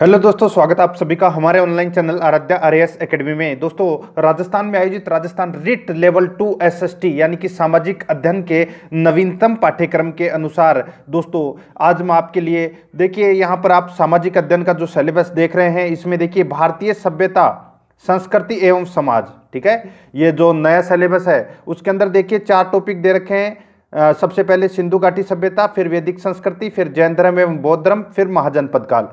hello दोस्तों स्वागत है आप सभी का हमारे online channel Aaradhya R S academy में दोस्तों राजस्थान में आयोजित Rajasthan REET level two SST यानी कि सामाजिक अध्ययन के नवीनतम पाठ्यक्रम के अनुसार दोस्तों आज मैं आपके लिए देखिए यहाँ पर आप सामाजिक अध्ययन का जो सिलेबस देख रहे हैं इसमें देखिए भारतीय सभ्यता संस्कृति एवं समाज ठीक है ये जो नया सिलेबस है उसके अंदर देखिए चार टॉपिक दे रखे हैं सबसे पहले सिंधु घाटी सभ्यता फिर वैदिक संस्कृति फिर जैन धर्म एवं बौद्ध धर्म फिर महाजनपद काल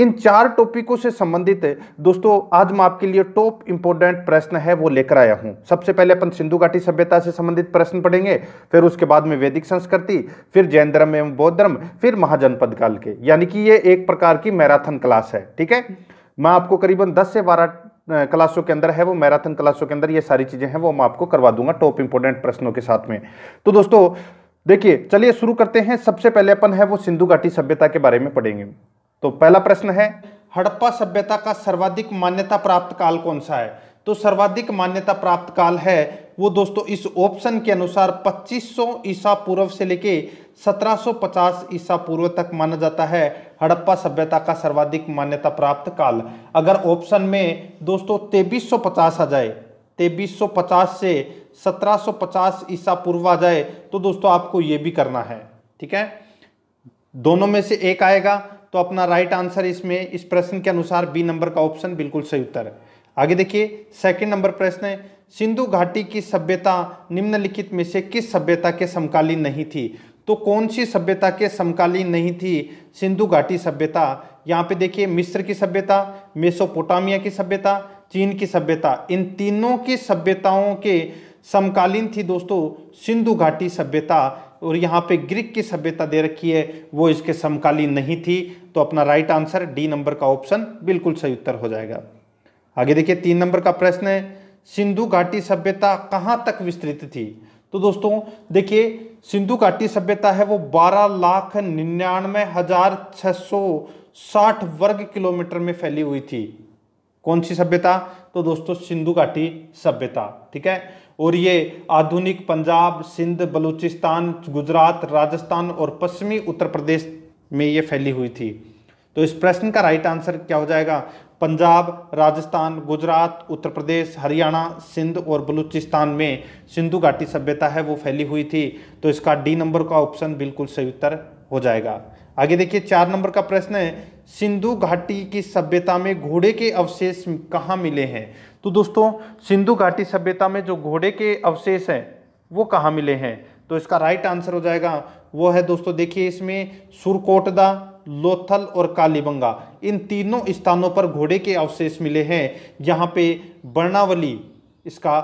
इन चार टॉपिकों से संबंधित दोस्तों आज मैं आपके लिए टॉप इंपोर्टेंट प्रश्न है वो लेकर आया हूं सबसे पहले अपन सिंधु घाटी सभ्यता से संबंधित प्रश्न पढ़ेंगे फिर उसके बाद में वैदिक संस्कृति फिर जैन धर्म एवं बौद्ध धर्म फिर महाजनपद काल के यानी कि ये एक प्रकार की मैराथन क्लास है ठीक है मैं आपको करीबन दस से बारह क्लासों के अंदर है वो मैराथन क्लासों के अंदर ये सारी चीज़ें हैं वो मैं आपको करवा दूंगा टॉप इंपोर्टेंट प्रश्नों के साथ में तो दोस्तों देखिए चलिए शुरू करते हैं सबसे पहले अपन है वो सिंधु घाटी सभ्यता के बारे में पढ़ेंगे तो पहला प्रश्न है हड़प्पा सभ्यता का सर्वाधिक मान्यता प्राप्त काल कौन सा है तो सर्वाधिक मान्यता प्राप्त काल है वो दोस्तों इस ऑप्शन के अनुसार 2500 ईसा पूर्व से लेके 1750 ईसा पूर्व तक माना जाता है हड़प्पा सभ्यता का सर्वाधिक मान्यता प्राप्त काल अगर ऑप्शन में दोस्तों तेबीस आ जाए तेबीस से 1750 ईसा पूर्व आ जाए तो दोस्तों आपको ये भी करना है ठीक है दोनों में से एक आएगा तो अपना राइट आंसर इसमें इस प्रश्न के अनुसार बी नंबर का ऑप्शन बिल्कुल सही उत्तर है आगे देखिए सेकंड नंबर प्रश्न है सिंधु घाटी की सभ्यता निम्नलिखित में से किस सभ्यता के समकालीन नहीं थी तो कौन सी सभ्यता के समकालीन नहीं थी सिंधु घाटी सभ्यता यहाँ पे देखिए मिस्र की सभ्यता मेसोपोटामिया की सभ्यता चीन की सभ्यता इन तीनों की सभ्यताओं के समकालीन थी दोस्तों सिंधु घाटी सभ्यता और यहाँ पे ग्रीक की सभ्यता दे रखी है वो इसके समकालीन नहीं थी तो अपना राइट आंसर डी नंबर का ऑप्शन बिल्कुल सही उत्तर हो जाएगा आगे देखिए तीन नंबर का प्रश्न है सिंधु घाटी सभ्यता कहाँ तक विस्तृत थी तो दोस्तों देखिए सिंधु घाटी सभ्यता है वो बारह लाख निन्यानवे हजार छह सौ साठ वर्ग किलोमीटर में फैली हुई थी कौन सी सभ्यता तो दोस्तों सिंधु घाटी सभ्यता ठीक है और ये आधुनिक पंजाब सिंध बलूचिस्तान गुजरात राजस्थान और पश्चिमी उत्तर प्रदेश में ये फैली हुई थी तो इस प्रश्न का राइट आंसर क्या हो जाएगा पंजाब राजस्थान गुजरात उत्तर प्रदेश हरियाणा सिंध और बलूचिस्तान में सिंधु घाटी सभ्यता है वो फैली हुई थी तो इसका डी नंबर का ऑप्शन बिल्कुल सही उत्तर हो जाएगा आगे देखिए चार नंबर का प्रश्न है सिंधु घाटी की सभ्यता में घोड़े के अवशेष कहाँ मिले हैं तो दोस्तों सिंधु घाटी सभ्यता में जो घोड़े के अवशेष हैं वो कहाँ मिले हैं तो इसका राइट आंसर हो जाएगा वो है दोस्तों देखिए इसमें सुरकोटदा लोथल और कालीबंगा इन तीनों स्थानों पर घोड़े के अवशेष मिले हैं यहाँ पे बर्णावली इसका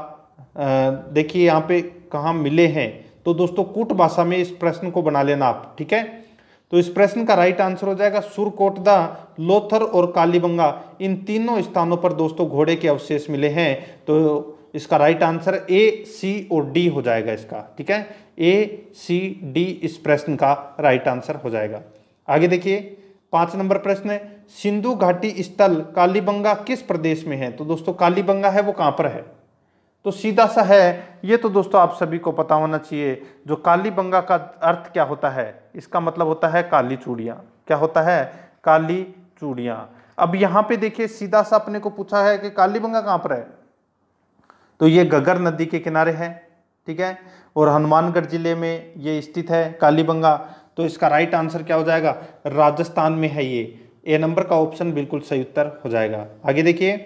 देखिए यहाँ पे कहाँ मिले हैं तो दोस्तों कूट भाषा में इस प्रश्न को बना लेना आप ठीक है तो इस प्रश्न का राइट आंसर हो जाएगा सुरकोटदा लोथर और कालीबंगा इन तीनों स्थानों पर दोस्तों घोड़े के अवशेष मिले हैं तो इसका राइट आंसर ए सी और डी हो जाएगा इसका ठीक है ए सी डी इस प्रश्न का राइट आंसर हो जाएगा आगे देखिए पांच नंबर प्रश्न है सिंधु घाटी स्थल कालीबंगा किस प्रदेश में है तो दोस्तों कालीबंगा है वो कहां पर है तो सीधा सा है ये तो दोस्तों आप सभी को पता होना चाहिए जो काली बंगा का अर्थ क्या होता है इसका मतलब होता है काली चूड़ियाँ क्या होता है काली चूड़ियाँ अब यहाँ पे देखिए सीधा सा अपने को पूछा है कि काली बंगा कहाँ पर है तो ये गगर नदी के किनारे है ठीक है और हनुमानगढ़ जिले में ये स्थित है कालीबंगा तो इसका राइट आंसर क्या हो जाएगा राजस्थान में है ये ए नंबर का ऑप्शन बिल्कुल सही उत्तर हो जाएगा आगे देखिए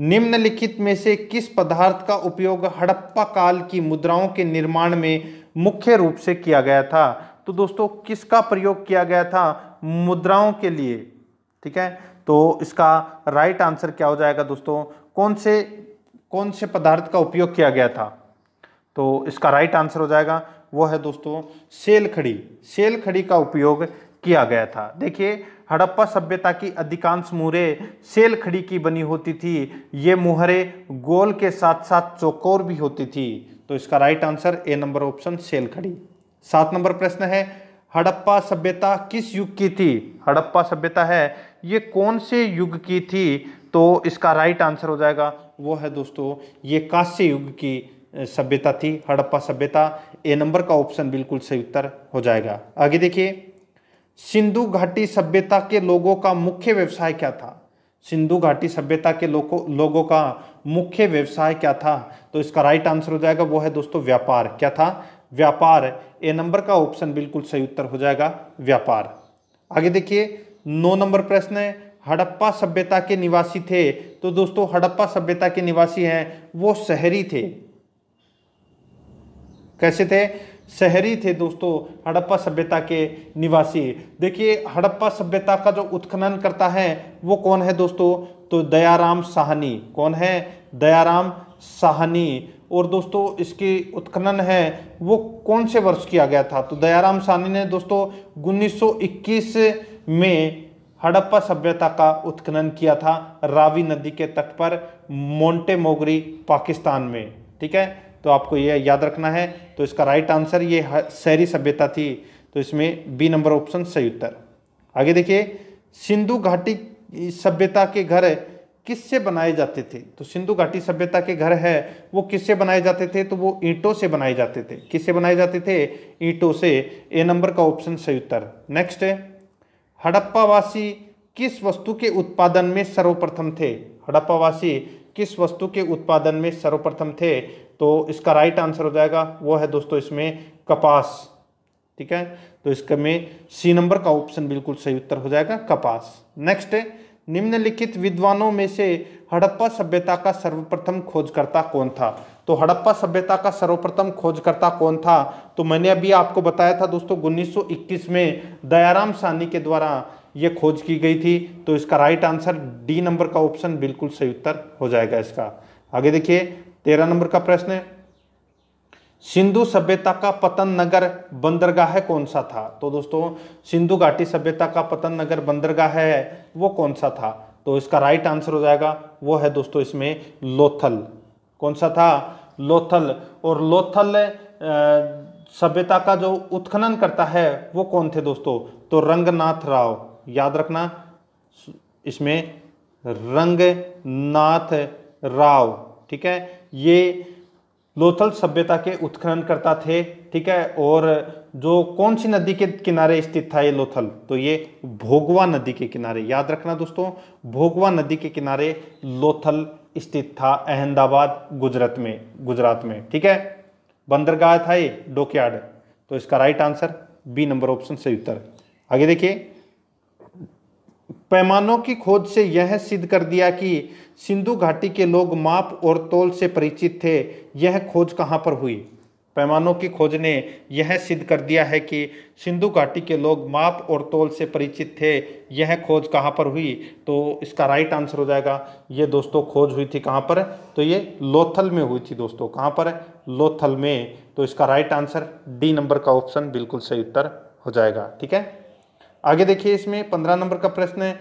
निम्नलिखित में से किस पदार्थ का उपयोग हड़प्पा काल की मुद्राओं के निर्माण में मुख्य रूप से किया गया था तो दोस्तों किसका प्रयोग किया गया था मुद्राओं के लिए ठीक है तो इसका राइट आंसर क्या हो जाएगा दोस्तों कौन से कौन से पदार्थ का उपयोग किया गया था तो इसका राइट आंसर हो जाएगा वो है दोस्तों सेल खड़ी सेल खड़ी का उपयोग किया गया था देखिए हड़प्पा सभ्यता की अधिकांश मुहरें सेल खड़ी की बनी होती थी ये मुहरें गोल के साथ साथ चौकोर भी होती थी तो इसका right answer A number option सेल खड़ी सात नंबर प्रश्न है हड़प्पा सभ्यता किस युग की थी हड़प्पा सभ्यता है ये कौन से युग की थी तो इसका राइट आंसर हो जाएगा वो है दोस्तों ये कांस्य युग की सभ्यता थी हड़प्पा सभ्यता ए नंबर का ऑप्शन बिल्कुल सही उत्तर हो जाएगा आगे देखिए सिंधु घाटी सभ्यता के लोगों का मुख्य व्यवसाय क्या था सिंधु घाटी सभ्यता के लोगों लोगों का मुख्य व्यवसाय क्या था तो इसका राइट आंसर हो जाएगा वो है दोस्तों व्यापार क्या था व्यापार ए नंबर का ऑप्शन बिल्कुल सही उत्तर हो जाएगा व्यापार आगे देखिए नौ नंबर प्रश्न है हड़प्पा सभ्यता के निवासी थे तो दोस्तों हड़प्पा सभ्यता के निवासी हैं वो शहरी थे कैसे थे शहरी थे दोस्तों हड़प्पा सभ्यता के निवासी देखिए हड़प्पा सभ्यता का जो उत्खनन करता है वो कौन है दोस्तों तो दयाराम साहनी कौन है दयाराम साहनी और दोस्तों इसकी उत्खनन है वो कौन से वर्ष किया गया था तो दयाराम साहनी ने दोस्तों उन्नीस में हड़प्पा सभ्यता का उत्खनन किया था रावी नदी के तट पर मोंटे मोगरी पाकिस्तान में ठीक है तो आपको यह याद रखना है तो इसका राइट आंसर ये शहरी सभ्यता थी तो इसमें बी नंबर ऑप्शन सही उत्तर आगे देखिए सिंधु घाटी सभ्यता के घर किससे बनाए जाते थे तो सिंधु घाटी सभ्यता के घर है वो किससे बनाए जाते थे तो वो ईंटों से बनाए जाते थे किससे बनाए जाते थे ईंटों से ए नंबर का ऑप्शन सही उत्तर नेक्स्ट है हड़प्पावासी किस वस्तु के उत्पादन में सर्वप्रथम थे हड़प्पावासी किस वस्तु के उत्पादन में सर्वप्रथम थे तो इसका राइट आंसर हो जाएगा वो है दोस्तों इसमें कपास ठीक है तो इसका में सी नंबर का ऑप्शन बिल्कुल सही उत्तर हो जाएगा कपास नेक्स्ट निम्नलिखित विद्वानों में से हड़प्पा सभ्यता का सर्वप्रथम खोजकर्ता कौन था तो हड़प्पा सभ्यता का सर्वप्रथम खोजकर्ता कौन था तो मैंने अभी आपको बताया था दोस्तों 1921 में दयाराम सानी के द्वारा ये खोज की गई थी तो इसका राइट आंसर डी नंबर का ऑप्शन बिल्कुल सही उत्तर हो जाएगा इसका आगे देखिए तेरह नंबर का प्रश्न है सिंधु सभ्यता का पतन नगर बंदरगाह कौन सा था तो दोस्तों सिंधु घाटी सभ्यता का पतन नगर बंदरगाह है वो कौन सा था तो इसका राइट आंसर हो जाएगा वो है दोस्तों इसमें लोथल कौन सा था लोथल और लोथल सभ्यता का जो उत्खनन करता है वो कौन थे दोस्तों तो रंगनाथ राव याद रखना इसमें रंगनाथ राव ठीक है ये लोथल सभ्यता के उत्खनन करता थे ठीक है और जो कौन सी नदी के किनारे स्थित था ये लोथल तो ये भोगवा नदी के किनारे याद रखना दोस्तों भोगवा नदी के किनारे लोथल स्थित था अहमदाबाद गुजरात में गुजरात में ठीक है बंदरगाह था ये डोकयार्ड तो इसका right answer B number option सही उत्तर आगे देखिए पैमानों की खोज से यह सिद्ध कर दिया कि सिंधु घाटी के लोग माप और तोल से परिचित थे यह खोज कहाँ पर हुई पैमानों की खोज ने यह सिद्ध कर दिया है कि सिंधु घाटी के लोग माप और तोल से परिचित थे यह खोज कहाँ पर हुई तो इसका राइट आंसर हो जाएगा ये दोस्तों खोज हुई थी कहाँ पर तो ये लोथल में हुई थी दोस्तों कहाँ पर लोथल में तो इसका राइट आंसर डी नंबर का ऑप्शन बिल्कुल सही उत्तर हो जाएगा ठीक है आगे देखिए इसमें पंद्रह नंबर का प्रश्न है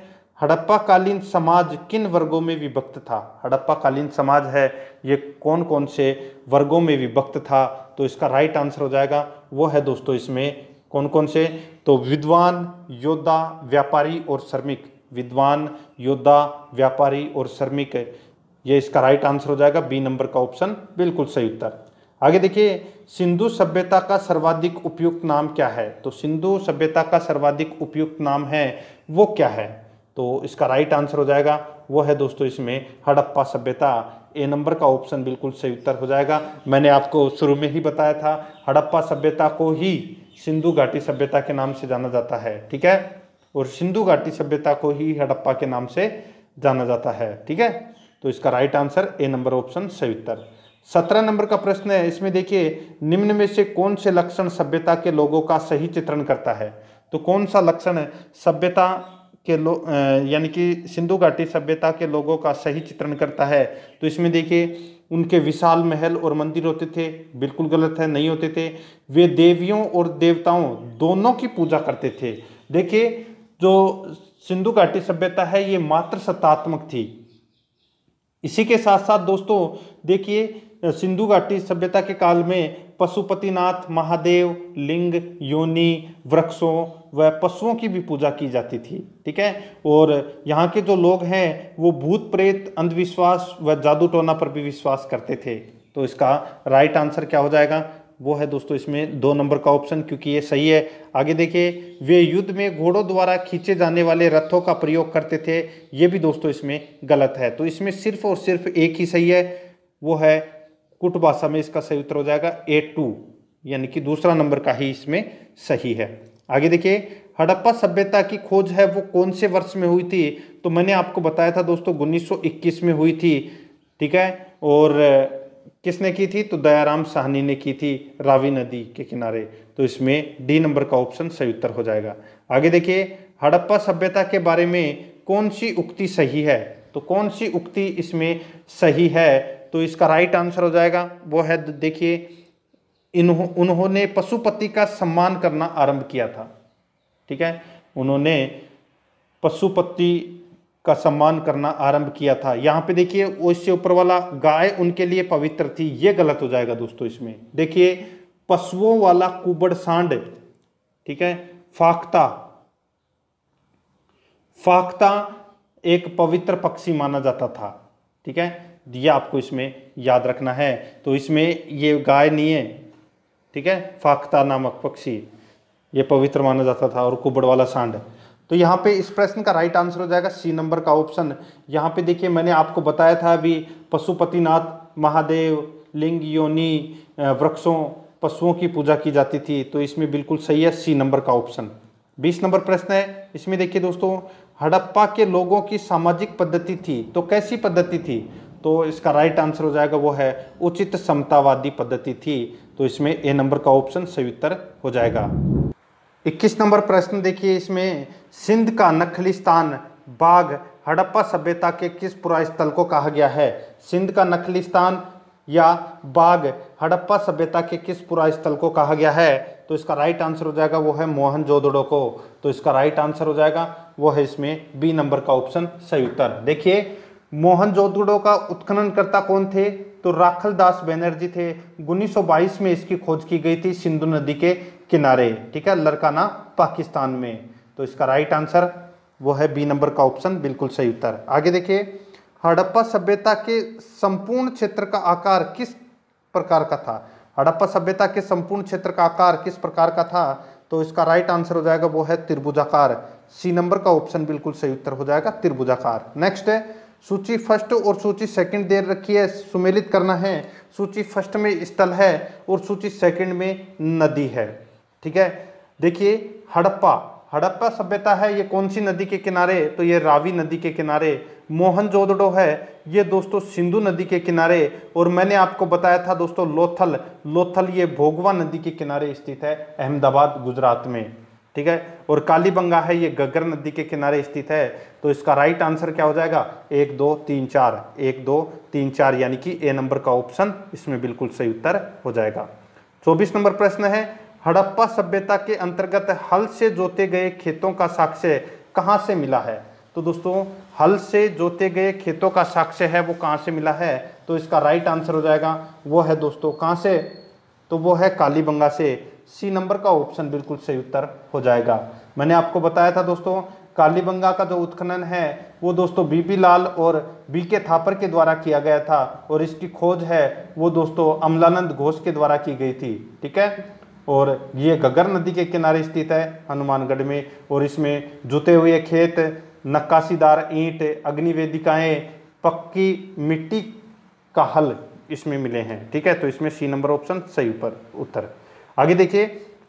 हड़प्पा कालीन समाज किन वर्गों में विभक्त था हड़प्पा कालीन समाज है ये कौन कौन से वर्गों में विभक्त था तो इसका राइट आंसर हो जाएगा वो है दोस्तों इसमें कौन कौन से तो विद्वान योद्धा व्यापारी और श्रमिक विद्वान योद्धा व्यापारी और श्रमिक ये इसका राइट आंसर हो जाएगा बी नंबर का ऑप्शन बिल्कुल सही उत्तर आगे देखिए सिंधु सभ्यता का सर्वाधिक उपयुक्त नाम क्या है तो सिंधु सभ्यता का सर्वाधिक उपयुक्त नाम है वो क्या है तो इसका राइट आंसर हो जाएगा वो है दोस्तों इसमें हड़प्पा सभ्यता ए नंबर का ऑप्शन बिल्कुल सही उत्तर हो जाएगा मैंने आपको शुरू में ही बताया था हड़प्पा सभ्यता को ही सिंधु घाटी सभ्यता के नाम से जाना जाता है ठीक है और सिंधु घाटी सभ्यता को ही हड़प्पा के नाम से जाना जाता है ठीक है तो इसका right answer A number option सही उत्तर सत्रह नंबर का प्रश्न है इसमें देखिए निम्न में से कौन से लक्षण सभ्यता के लोगों का सही चित्रण करता है तो कौन सा लक्षण सभ्यता के लोग यानी कि सिंधु घाटी सभ्यता के लोगों का सही चित्रण करता है तो इसमें देखिए उनके विशाल महल और मंदिर होते थे बिल्कुल गलत है नहीं होते थे वे देवियों और देवताओं दोनों की पूजा करते थे देखिए जो सिंधु घाटी सभ्यता है ये मात्र सत्तात्मक थी इसी के साथ साथ दोस्तों देखिए सिंधु घाटी सभ्यता के काल में पशुपतिनाथ महादेव लिंग योनि वृक्षों व पशुओं की भी पूजा की जाती थी ठीक है और यहाँ के जो लोग हैं वो भूत प्रेत अंधविश्वास व जादू टोना पर भी विश्वास करते थे तो इसका राइट आंसर क्या हो जाएगा वो है दोस्तों इसमें दो नंबर का ऑप्शन क्योंकि ये सही है आगे देखिए वे युद्ध में घोड़ों द्वारा खींचे जाने वाले रथों का प्रयोग करते थे ये भी दोस्तों इसमें गलत है तो इसमें सिर्फ और सिर्फ एक ही सही है वो है कुट भाषा में इसका सही उत्तर हो जाएगा ए टू यानी कि दूसरा नंबर का ही इसमें सही है आगे देखिए हड़प्पा सभ्यता की खोज है वो कौन से वर्ष में हुई थी तो मैंने आपको बताया था दोस्तों इक्कीस में हुई थी ठीक है और किसने की थी तो दयाराम साहनी ने की थी रावी नदी के किनारे तो इसमें डी नंबर का ऑप्शन सही उत्तर हो जाएगा आगे देखिए हड़प्पा सभ्यता के बारे में कौन सी उक्ति सही है तो कौन सी उक्ति इसमें सही है तो इसका राइट आंसर हो जाएगा वो है देखिए उन्होंने पशुपति का सम्मान करना आरंभ किया था ठीक है उन्होंने पशुपति का सम्मान करना आरंभ किया था यहाँ पे देखिए उससे ऊपर वाला गाय उनके लिए पवित्र थी ये गलत हो जाएगा दोस्तों इसमें देखिए पशुओं वाला कुबड़ सांड ठीक है फाख्ता फाख्ता एक पवित्र पक्षी माना जाता था ठीक है ये आपको इसमें याद रखना है तो इसमें ये गाय नहीं है ठीक है फाख्ता नामक पक्षी ये पवित्र माना जाता था और कुबड़ वाला सांड तो यहाँ पे इस प्रश्न का राइट आंसर हो जाएगा सी नंबर का ऑप्शन यहाँ पे देखिए मैंने आपको बताया था अभी पशुपतिनाथ महादेव लिंग योनि वृक्षों पशुओं की पूजा की जाती थी तो इसमें बिल्कुल सही है सी नंबर का ऑप्शन बीस नंबर प्रश्न है इसमें देखिए दोस्तों हड़प्पा के लोगों की सामाजिक पद्धति थी तो कैसी पद्धति थी तो इसका राइट आंसर हो जाएगा वो है उचित समतावादी पद्धति थी तो इसमें ए नंबर का ऑप्शन सही उत्तर हो जाएगा 21 नंबर प्रश्न देखिए इसमें सिंध का नखलिस्तान बाघ हड़प्पा सभ्यता के किस पुरा स्थल को कहा गया है सिंध का नखलिस्तान या बाघ हड़प्पा सभ्यता के किस पुरा स्थल को कहा गया है तो इसका राइट आंसर हो जाएगा वो है मोहन जोदड़ो को तो इसका राइट आंसर हो जाएगा वो है इसमें बी नंबर का ऑप्शन सही उत्तर देखिए मोहनजोदड़ो का उत्खननकर्ता कौन थे तो राखल दास बैनर्जी थे 1922 में इसकी खोज की गई थी सिंधु नदी के किनारे ठीक है लरकाना पाकिस्तान में तो इसका राइट आंसर वो है बी नंबर का ऑप्शन बिल्कुल सही उत्तर आगे देखिए हड़प्पा सभ्यता के संपूर्ण क्षेत्र का आकार किस प्रकार का था हड़प्पा सभ्यता के संपूर्ण क्षेत्र का आकार किस प्रकार का था तो इसका राइट आंसर हो जाएगा वो है त्रिभुजाकार सी नंबर का ऑप्शन बिल्कुल सही उत्तर हो जाएगा त्रिभुजाकार नेक्स्ट है सूची फर्स्ट और सूची सेकंड दे रखी है सुमेलित करना है सूची फर्स्ट में स्थल है और सूची सेकंड में नदी है ठीक है देखिए हड़प्पा हड़प्पा सभ्यता है ये कौन सी नदी के किनारे तो ये रावी नदी के किनारे मोहनजोदड़ो है ये दोस्तों सिंधु नदी के किनारे और मैंने आपको बताया था दोस्तों लोथल लोथल ये भोगवा नदी के किनारे स्थित है अहमदाबाद गुजरात में ठीक है और कालीबंगा है ये गगर नदी के किनारे स्थित है तो इसका राइट आंसर क्या हो जाएगा एक दो तीन चार एक दो तीन चार यानी कि ए नंबर का ऑप्शन इसमें बिल्कुल सही उत्तर हो जाएगा चौबीस नंबर प्रश्न है हड़प्पा सभ्यता के अंतर्गत हल से जोते गए खेतों का साक्ष्य कहाँ से मिला है तो दोस्तों हल से जोते गए खेतों का साक्ष्य है वो कहाँ से मिला है तो इसका राइट आंसर हो जाएगा वो है दोस्तों कहाँ से तो वो है कालीबंगा से सी नंबर का ऑप्शन बिल्कुल सही उत्तर हो जाएगा मैंने आपको बताया था दोस्तों कालीबंगा का जो उत्खनन है वो दोस्तों बीपी लाल और बी के थापर के द्वारा किया गया था और इसकी खोज है वो दोस्तों अमलानंद घोष के द्वारा की गई थी ठीक है और ये गगर नदी के किनारे स्थित है हनुमानगढ़ में और इसमें जुते हुए खेत नक्काशीदार ईंट अग्निवेदिकाएँ पक्की मिट्टी का हल इसमें मिले हैं ठीक है तो इसमें सी नंबर ऑप्शन सही ऊपर उत्तर आगे देखिए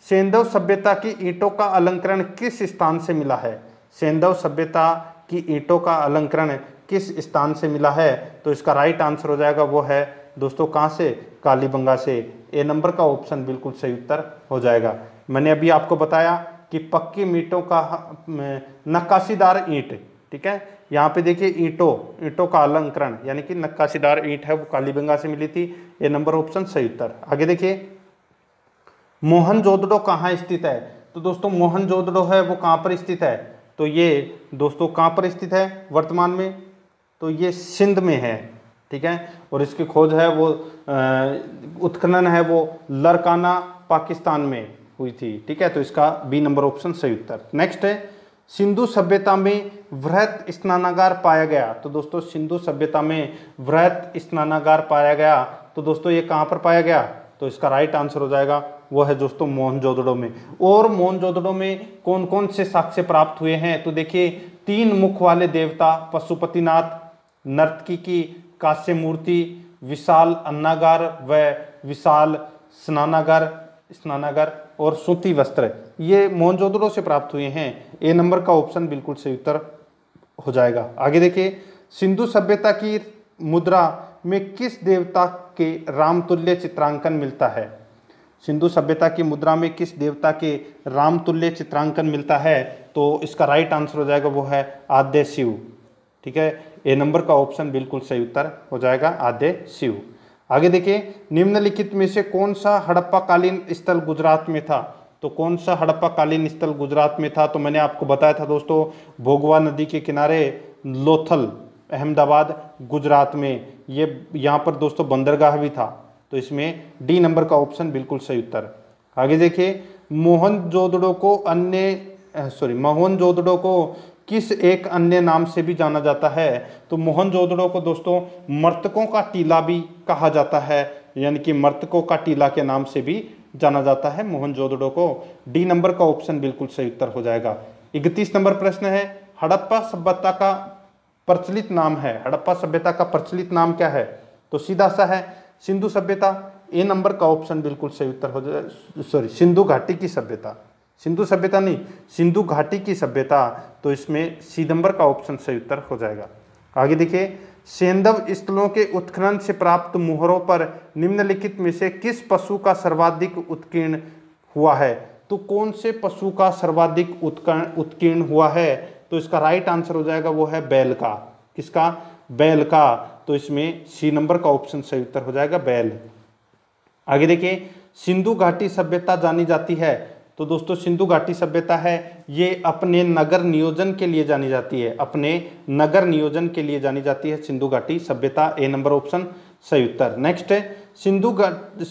सेंधव सभ्यता की ईंटों का अलंकरण किस स्थान से मिला है सेंधव सभ्यता की ईंटों का अलंकरण किस स्थान से मिला है तो इसका राइट आंसर हो जाएगा वो है दोस्तों कहाँ से कालीबंगा से ए नंबर का ऑप्शन बिल्कुल सही उत्तर हो जाएगा मैंने अभी आपको बताया कि पक्की मीटों का नक्काशीदार ईंट ठीक है यहाँ पे देखिए ईंटों ईंटों का अलंकरण यानी कि नक्काशीदार ईंट है वो कालीबंगा से मिली थी ए नंबर ऑप्शन सही उत्तर आगे देखिए मोहन जोदड़ो कहाँ स्थित है तो दोस्तों मोहन जोदड़ो है वो कहाँ पर स्थित है तो ये दोस्तों कहाँ पर स्थित है वर्तमान में तो ये सिंध में है ठीक है और इसकी खोज है वो उत्खनन है वो लरकाना पाकिस्तान में हुई थी ठीक है तो इसका बी नंबर ऑप्शन सही उत्तर नेक्स्ट है सिंधु सभ्यता में वृहत स्नानागार पाया गया तो दोस्तों सिंधु सभ्यता में वृहत स्नानागार पाया गया तो दोस्तों ये कहाँ पर पाया गया तो इसका राइट आंसर हो जाएगा वो है दोस्तों मोहनजोदड़ो में और मोहनजोदड़ो में कौन कौन से साक्ष्य प्राप्त हुए हैं तो देखिए तीन मुख वाले देवता पशुपतिनाथ नर्तकी की काश्य मूर्ति विशाल अन्नागार व विशाल स्नानागार स्नानागार और सूती वस्त्र ये मोहनजोदड़ो से प्राप्त हुए हैं ए नंबर का ऑप्शन बिल्कुल सही उत्तर हो जाएगा आगे देखिए सिंधु सभ्यता की मुद्रा में किस देवता के रामतुल्य चित्रांकन मिलता है सिंधु सभ्यता की मुद्रा में किस देवता के रामतुल्य चित्रांकन मिलता है तो इसका राइट आंसर हो जाएगा वो है आद्य शिव ठीक है ए नंबर का ऑप्शन बिल्कुल सही उत्तर हो जाएगा आद्य शिव आगे देखिए निम्नलिखित में से कौन सा हड़प्पा कालीन स्थल गुजरात में था तो कौन सा हड़प्पा कालीन स्थल गुजरात में था तो मैंने आपको बताया था दोस्तों भोगवा नदी के किनारे लोथल अहमदाबाद गुजरात में ये यहाँ पर दोस्तों बंदरगाह भी था तो इसमें डी नंबर का ऑप्शन बिल्कुल सही उत्तर आगे देखिए मोहन जोदड़ो को अन्य सॉरी मोहन जोदड़ो को किस एक अन्य नाम से भी जाना जाता है तो मोहन जोदड़ो को दोस्तों मृतकों का टीला भी कहा जाता है यानी कि मृतकों का टीला के नाम से भी जाना जाता है मोहन जोदड़ो को डी नंबर का ऑप्शन बिल्कुल सही उत्तर हो जाएगा इकतीस नंबर प्रश्न है हड़प्पा सभ्यता का प्रचलित नाम है हड़प्पा सभ्यता का प्रचलित नाम क्या है तो सीधा सा है सिंधु सभ्यता ए नंबर का ऑप्शन बिल्कुल सही उत्तर हो जाए सॉरी सिंधु घाटी की सभ्यता सिंधु सभ्यता नहीं सिंधु घाटी की सभ्यता तो इसमें सी नंबर का ऑप्शन सही उत्तर हो जाएगा आगे देखिए सेंधव स्थलों के उत्खनन से प्राप्त मुहरों पर निम्नलिखित में से किस पशु का सर्वाधिक उत्कीर्ण हुआ है तो कौन से पशु का सर्वाधिक उत्कीर्ण हुआ है तो इसका राइट आंसर हो जाएगा वो है बैल का किसका बैल का तो इसमें सी नंबर का ऑप्शन सही उत्तर हो जाएगा बैल आगे देखिए सिंधु घाटी सभ्यता जानी जाती है तो दोस्तों सिंधु घाटी सभ्यता है ये अपने नगर नियोजन के लिए जानी जाती है अपने नगर नियोजन के लिए जानी जाती है सिंधु घाटी सभ्यता ए नंबर ऑप्शन सही उत्तर नेक्स्ट है सिंधु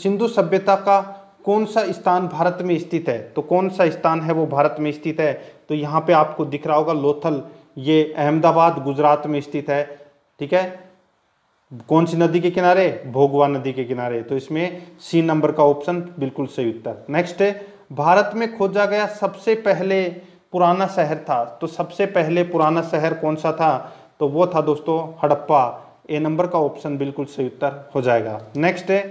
सिंधु सभ्यता का कौन सा स्थान भारत में स्थित है तो कौन सा स्थान है वो भारत में स्थित है तो यहाँ पे आपको दिख रहा होगा लोथल ये अहमदाबाद गुजरात में स्थित है ठीक है कौन सी नदी के किनारे भोगवा नदी के किनारे तो इसमें सी नंबर का ऑप्शन बिल्कुल सही उत्तर नेक्स्ट है भारत में खोजा गया सबसे पहले पुराना शहर था तो सबसे पहले पुराना शहर कौन सा था तो वो था दोस्तों हड़प्पा ए नंबर का ऑप्शन बिल्कुल सही उत्तर हो जाएगा नेक्स्ट है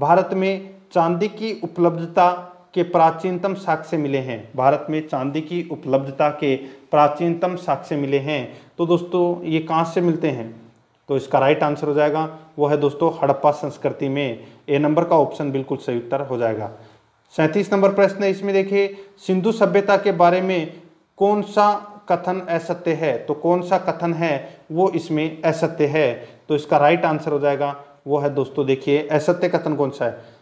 भारत में चांदी की उपलब्धता के प्राचीनतम साक्ष्य मिले हैं भारत में चांदी की उपलब्धता के प्राचीनतम साक्ष्य मिले हैं तो दोस्तों ये कहाँ से मिलते हैं तो इसका राइट आंसर हो जाएगा वो है दोस्तों हड़प्पा संस्कृति में ए नंबर का ऑप्शन बिल्कुल सही उत्तर हो जाएगा सैंतीस नंबर प्रश्न है इसमें देखिए सिंधु सभ्यता के बारे में कौन सा कथन असत्य है तो कौन सा कथन है वो इसमें असत्य है तो इसका राइट आंसर हो जाएगा वो है दोस्तों देखिए असत्य कथन कौन सा है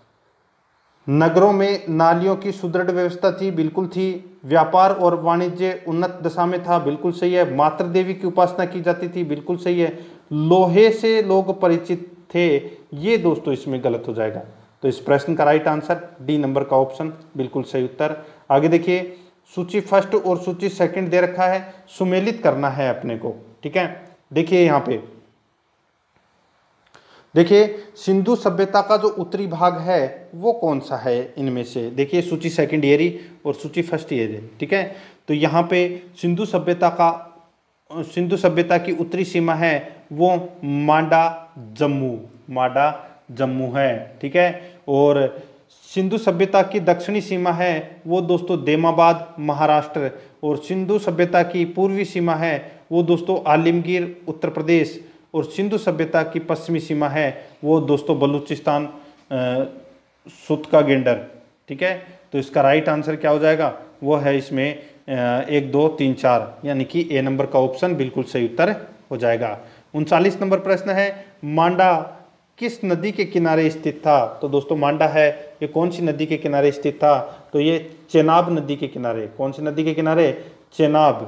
नगरों में नालियों की सुदृढ़ व्यवस्था थी बिल्कुल थी व्यापार और वाणिज्य उन्नत दशा में था बिल्कुल सही है मातृ देवी की उपासना की जाती थी बिल्कुल सही है लोहे से लोग परिचित थे ये दोस्तों इसमें गलत हो जाएगा तो इस प्रश्न का राइट आंसर डी नंबर का ऑप्शन बिल्कुल सही उत्तर आगे देखिए सूची फर्स्ट और सूची सेकंड दे रखा है सुमेलित करना है अपने को ठीक है देखिए यहाँ पे देखिए सिंधु सभ्यता का जो उत्तरी भाग है वो कौन सा है इनमें से देखिए सूची सेकंड ईयरी और सूची फर्स्ट ईयर ठीक है तो यहाँ पे सिंधु सभ्यता का सिंधु सभ्यता की उत्तरी सीमा है वो मांडा जम्मू मांडा जम्मू है ठीक है और सिंधु सभ्यता की दक्षिणी सीमा है वो दोस्तों देमाबाद महाराष्ट्र और सिंधु सभ्यता की पूर्वी सीमा है वो दोस्तों आलिमगीर उत्तर प्रदेश और सिंधु सभ्यता की पश्चिमी सीमा है वो दोस्तों बलूचिस्तान सुतका गेंडर ठीक है तो इसका राइट आंसर क्या हो जाएगा वो है इसमें एक दो तीन चार यानी कि ए नंबर का ऑप्शन बिल्कुल सही उत्तर हो जाएगा उनचालीस नंबर प्रश्न है मांडा किस नदी के किनारे स्थित था तो दोस्तों मांडा है ये कौन सी नदी के किनारे स्थित था तो ये चेनाब नदी के किनारे कौन सी नदी के किनारे चेनाब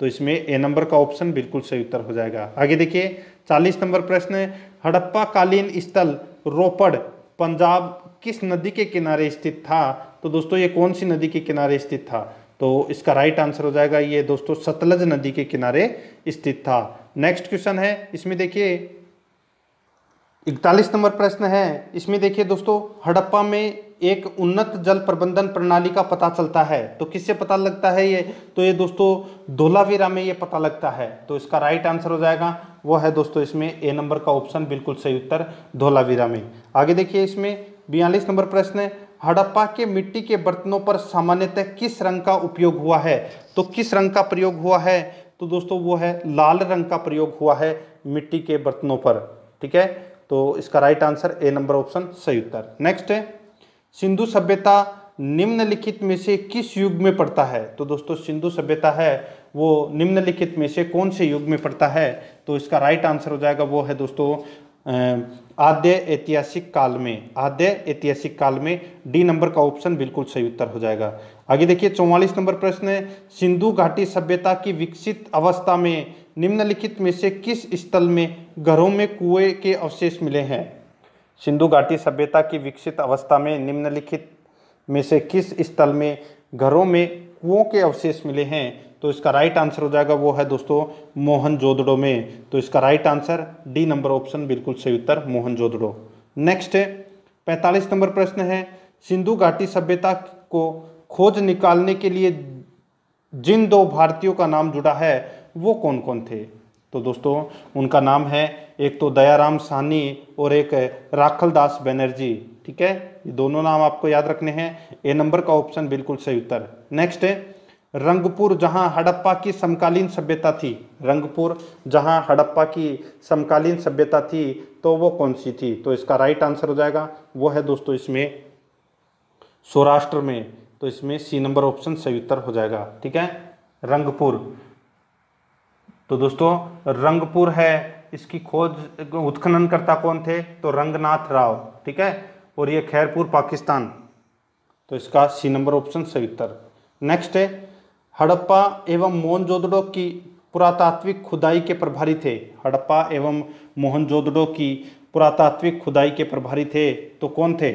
तो इसमें ए नंबर का ऑप्शन बिल्कुल सही उत्तर हो जाएगा आगे देखिए चालीस नंबर प्रश्न हड़प्पा कालीन स्थल रोपड़ पंजाब किस नदी के किनारे स्थित था तो दोस्तों ये कौन सी नदी के किनारे स्थित था तो इसका राइट आंसर हो जाएगा ये दोस्तों सतलज नदी के किनारे स्थित था नेक्स्ट क्वेश्चन है इसमें देखिए इकतालीस नंबर प्रश्न है इसमें देखिए दोस्तों हड़प्पा में एक उन्नत जल प्रबंधन प्रणाली का पता चलता है तो किससे पता लगता है ये तो ये दोस्तों धोलावीरा में ये पता लगता है तो इसका राइट आंसर हो जाएगा वो है दोस्तों इसमें ए नंबर का ऑप्शन बिल्कुल सही उत्तर धोलावीरा में आगे देखिए इसमें बयालीस नंबर प्रश्न है हड़प्पा के मिट्टी के बर्तनों पर सामान्यतः किस रंग का उपयोग हुआ है तो किस रंग का प्रयोग हुआ है तो दोस्तों वो है लाल रंग का प्रयोग हुआ है मिट्टी के बर्तनों पर ठीक है तो इसका right answer A number option सही उत्तर नेक्स्ट है सिंधु सभ्यता निम्नलिखित में से किस युग में पड़ता है तो दोस्तों सिंधु सभ्यता है वो निम्नलिखित में से कौन से युग में पड़ता है तो इसका राइट आंसर हो जाएगा वो है दोस्तों आद्य ऐतिहासिक काल में आद्य ऐतिहासिक काल में डी नंबर का ऑप्शन बिल्कुल सही उत्तर हो जाएगा आगे देखिए चौवालीस नंबर प्रश्न है सिंधु घाटी सभ्यता की विकसित अवस्था में निम्नलिखित में से किस स्थल में घरों में कुएं के अवशेष मिले हैं सिंधु घाटी सभ्यता की विकसित अवस्था में निम्नलिखित में से किस स्थल में घरों में कुओं के अवशेष मिले हैं तो इसका राइट आंसर हो जाएगा वो है दोस्तों मोहन जोदड़ो में तो इसका right answer D number option बिल्कुल सही उत्तर मोहन जोदड़ो नेक्स्ट पैंतालीस नंबर प्रश्न है सिंधु घाटी सभ्यता को खोज निकालने के लिए जिन दो भारतीयों का नाम जुड़ा है वो कौन कौन थे तो दोस्तों उनका नाम है एक तो दयाराम सानी और एक राखल दास बैनर्जी ठीक है ये दोनों नाम आपको याद रखने हैं ए नंबर का ऑप्शन बिल्कुल सही उत्तर नेक्स्ट है रंगपुर जहां हड़प्पा की समकालीन सभ्यता थी रंगपुर जहां हड़प्पा की समकालीन सभ्यता थी तो वो कौन सी थी तो इसका राइट आंसर हो जाएगा वो है दोस्तों इसमें सौराष्ट्र में तो इसमें सी नंबर ऑप्शन सही उत्तर हो जाएगा ठीक है रंगपुर तो दोस्तों रंगपुर है इसकी खोज उत्खननकर्ता कौन थे तो रंगनाथ राव ठीक है और ये खैरपुर पाकिस्तान तो इसका सी नंबर ऑप्शन सही उत्तर नेक्स्ट है हड़प्पा एवं मोहनजोदड़ो की पुरातात्विक खुदाई के प्रभारी थे हड़प्पा एवं मोहनजोदड़ो की पुरातात्विक खुदाई के प्रभारी थे तो कौन थे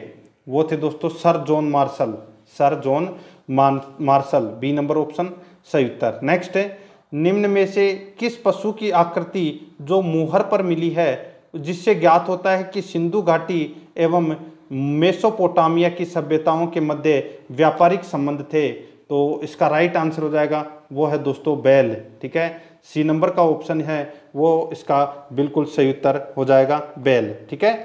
वो थे दोस्तों sir John Marshall sir John Marshall B number option सही उत्तर नेक्स्ट है निम्न में से किस पशु की आकृति जो मुहर पर मिली है जिससे ज्ञात होता है कि सिंधु घाटी एवं मेसोपोटामिया की सभ्यताओं के मध्य व्यापारिक संबंध थे तो इसका राइट आंसर हो जाएगा वो है दोस्तों बैल ठीक है सी नंबर का ऑप्शन है वो इसका बिल्कुल सही उत्तर हो जाएगा बैल ठीक है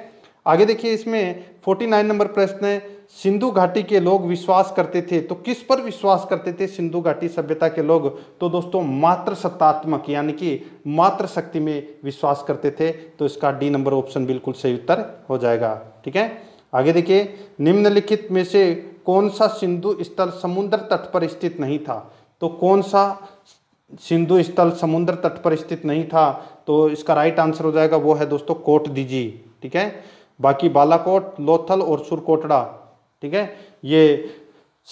आगे देखिए इसमें 49 नंबर प्रश्न है सिंधु घाटी के लोग विश्वास करते थे तो किस पर विश्वास करते थे सिंधु घाटी सभ्यता के लोग तो दोस्तों मात्र सत्तात्मक यानी कि मात्र शक्ति में विश्वास करते थे तो इसका डी नंबर ऑप्शन बिल्कुल सही उत्तर हो जाएगा ठीक है आगे देखिए निम्नलिखित में से कौन सा सिंधु स्थल समुद्र तट पर स्थित नहीं था तो कौन सा सिंधु स्थल समुद्र तट पर स्थित नहीं था तो इसका राइट आंसर हो जाएगा वो है दोस्तों कोट दीजिए ठीक है बाकी बालाकोट लोथल और सुरकोटड़ा ठीक है ये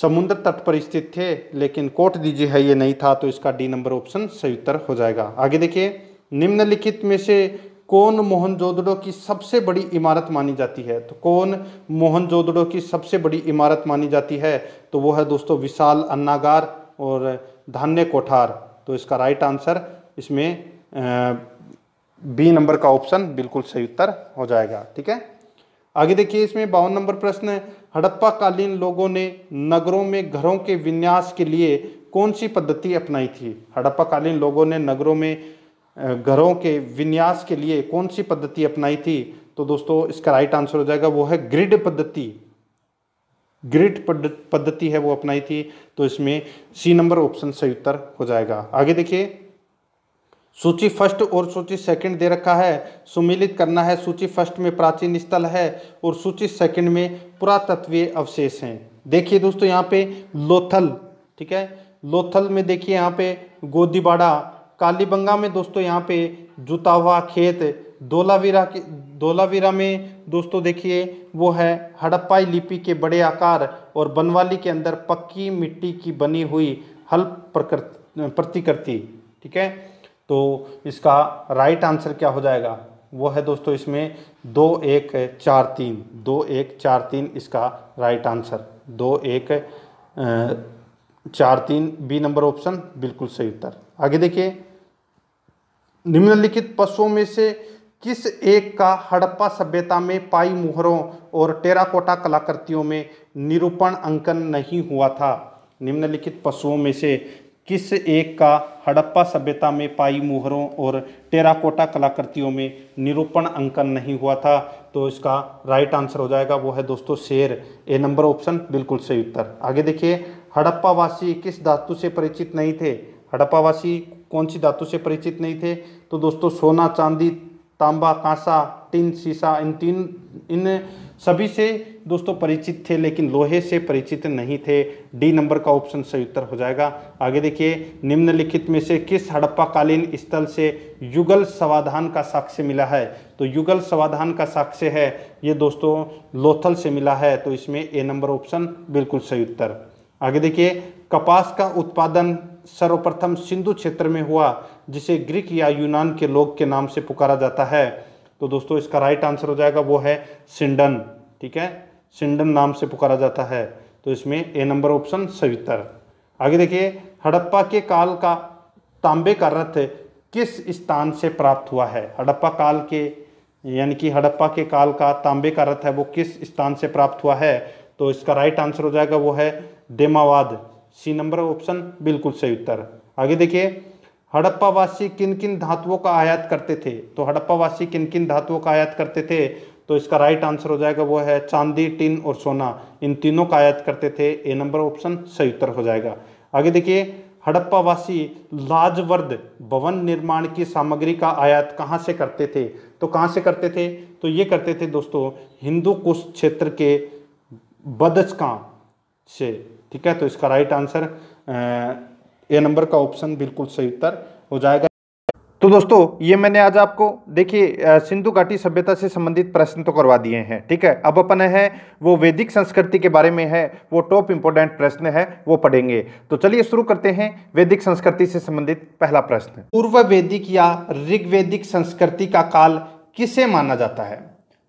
समुद्र तट पर स्थित थे लेकिन कोट दीजिए है ये नहीं था तो इसका डी नंबर ऑप्शन सही उत्तर हो जाएगा आगे देखिए निम्नलिखित में से कौन मोहनजोदड़ो की सबसे बड़ी इमारत मानी जाती है तो कौन मोहनजोदड़ो की सबसे बड़ी इमारत मानी जाती है तो वो है दोस्तों विशाल अन्नागार और धान्य कोठार तो इसका राइट आंसर इसमें बी नंबर का ऑप्शन बिल्कुल सही उत्तर हो जाएगा ठीक है आगे देखिए इसमें बावन नंबर प्रश्न हड़प्पाकालीन लोगों ने नगरों में घरों के विन्यास के लिए कौन सी पद्धति अपनाई थी हड़प्पाकालीन लोगों ने नगरों में घरों के विन्यास के लिए कौन सी पद्धति अपनाई थी तो दोस्तों इसका राइट आंसर हो जाएगा वो है ग्रिड पद्धति ग्रिड पद्धति है वो अपनाई थी तो इसमें सी नंबर ऑप्शन सही उत्तर हो जाएगा आगे देखिए सूची फर्स्ट और सूची सेकंड दे रखा है सुमिलित करना है सूची फर्स्ट में प्राचीन स्थल है और सूची सेकंड में पुरातत्वीय अवशेष हैं देखिए दोस्तों यहाँ पे लोथल ठीक है लोथल में देखिए यहाँ पे गोदीबाड़ा कालीबंगा में दोस्तों यहाँ पे जुतावा खेत धोलावीरा के धोलावीरा में दोस्तों देखिए वो है हड़प्पाई लिपि के बड़े आकार और बनवाली के अंदर पक्की मिट्टी की बनी हुई हल प्रकृति प्रतिकृति ठीक है तो इसका राइट आंसर क्या हो जाएगा वो है दोस्तों इसमें दो एक चार तीन दो एक चार तीन इसका राइट आंसर दो एक चार तीन बी नंबर ऑप्शन बिल्कुल सही उत्तर आगे देखिए निम्नलिखित पशुओं में से किस एक का हड़प्पा सभ्यता में पाई मुहरों और टेराकोटा कलाकृतियों में निरूपण अंकन नहीं हुआ था निम्नलिखित पशुओं में से किस एक का हड़प्पा सभ्यता में पाई मुहरों और टेराकोटा कलाकृतियों में निरूपण अंकन नहीं हुआ था तो इसका राइट आंसर हो जाएगा वो है दोस्तों शेर ए नंबर ऑप्शन बिल्कुल सही उत्तर आगे देखिए हड़प्पावासी किस धातु से परिचित नहीं थे हड़प्पावासी कौन सी धातु से परिचित नहीं थे तो दोस्तों सोना चांदी तांबा कांसा टिन सीसा इन तीन इन सभी से दोस्तों परिचित थे लेकिन लोहे से परिचित नहीं थे डी नंबर का ऑप्शन सही उत्तर हो जाएगा आगे देखिए निम्नलिखित में से किस हड़प्पाकालीन स्थल से युगल समाधान का साक्ष्य मिला है तो युगल समाधान का साक्ष्य है ये दोस्तों लोथल से मिला है तो इसमें ए नंबर ऑप्शन बिल्कुल सही उत्तर आगे देखिए कपास का उत्पादन सर्वप्रथम सिंधु क्षेत्र में हुआ जिसे ग्रीक या यूनान के लोग के नाम से पुकारा जाता है तो दोस्तों इसका राइट आंसर हो जाएगा वो है सिंडन ठीक है सिंडन नाम से पुकारा जाता है तो इसमें ए नंबर ऑप्शन सही उत्तर आगे देखिए हड़प्पा के काल का तांबे का रथ किस स्थान से प्राप्त हुआ है हड़प्पा काल के यानी कि हड़प्पा के काल का तांबे का रथ है वो किस स्थान से प्राप्त हुआ है तो इसका राइट आंसर हो जाएगा वो है देमावाद सी नंबर ऑप्शन बिल्कुल सही उत्तर आगे देखिए हड़प्पावासी किन किन धातुओं का आयात करते थे तो हड़प्पावासी किन किन धातुओं का आयात करते थे तो इसका राइट आंसर हो जाएगा वो है चांदी टिन और सोना इन तीनों का आयात करते थे ए नंबर ऑप्शन सही उत्तर हो जाएगा आगे देखिए हड़प्पावासी लाजवर्द भवन निर्माण की सामग्री का आयात कहाँ से करते थे तो कहाँ से करते थे तो ये करते थे दोस्तों हिंदू कुश क्षेत्र के बदचका से ठीक है तो इसका राइट आंसर ए नंबर का ऑप्शन बिल्कुल सही उत्तर हो जाएगा तो दोस्तों ये मैंने आज आपको देखिए सिंधु घाटी सभ्यता से संबंधित प्रश्न तो करवा दिए हैं ठीक है अब अपन है वो वैदिक संस्कृति के बारे में है वो टॉप इंपोर्टेंट प्रश्न है वो पढ़ेंगे तो चलिए शुरू करते हैं वैदिक संस्कृति से संबंधित पहला प्रश्न पूर्व वैदिक या ऋग्वेदिक संस्कृति का काल किसे माना जाता है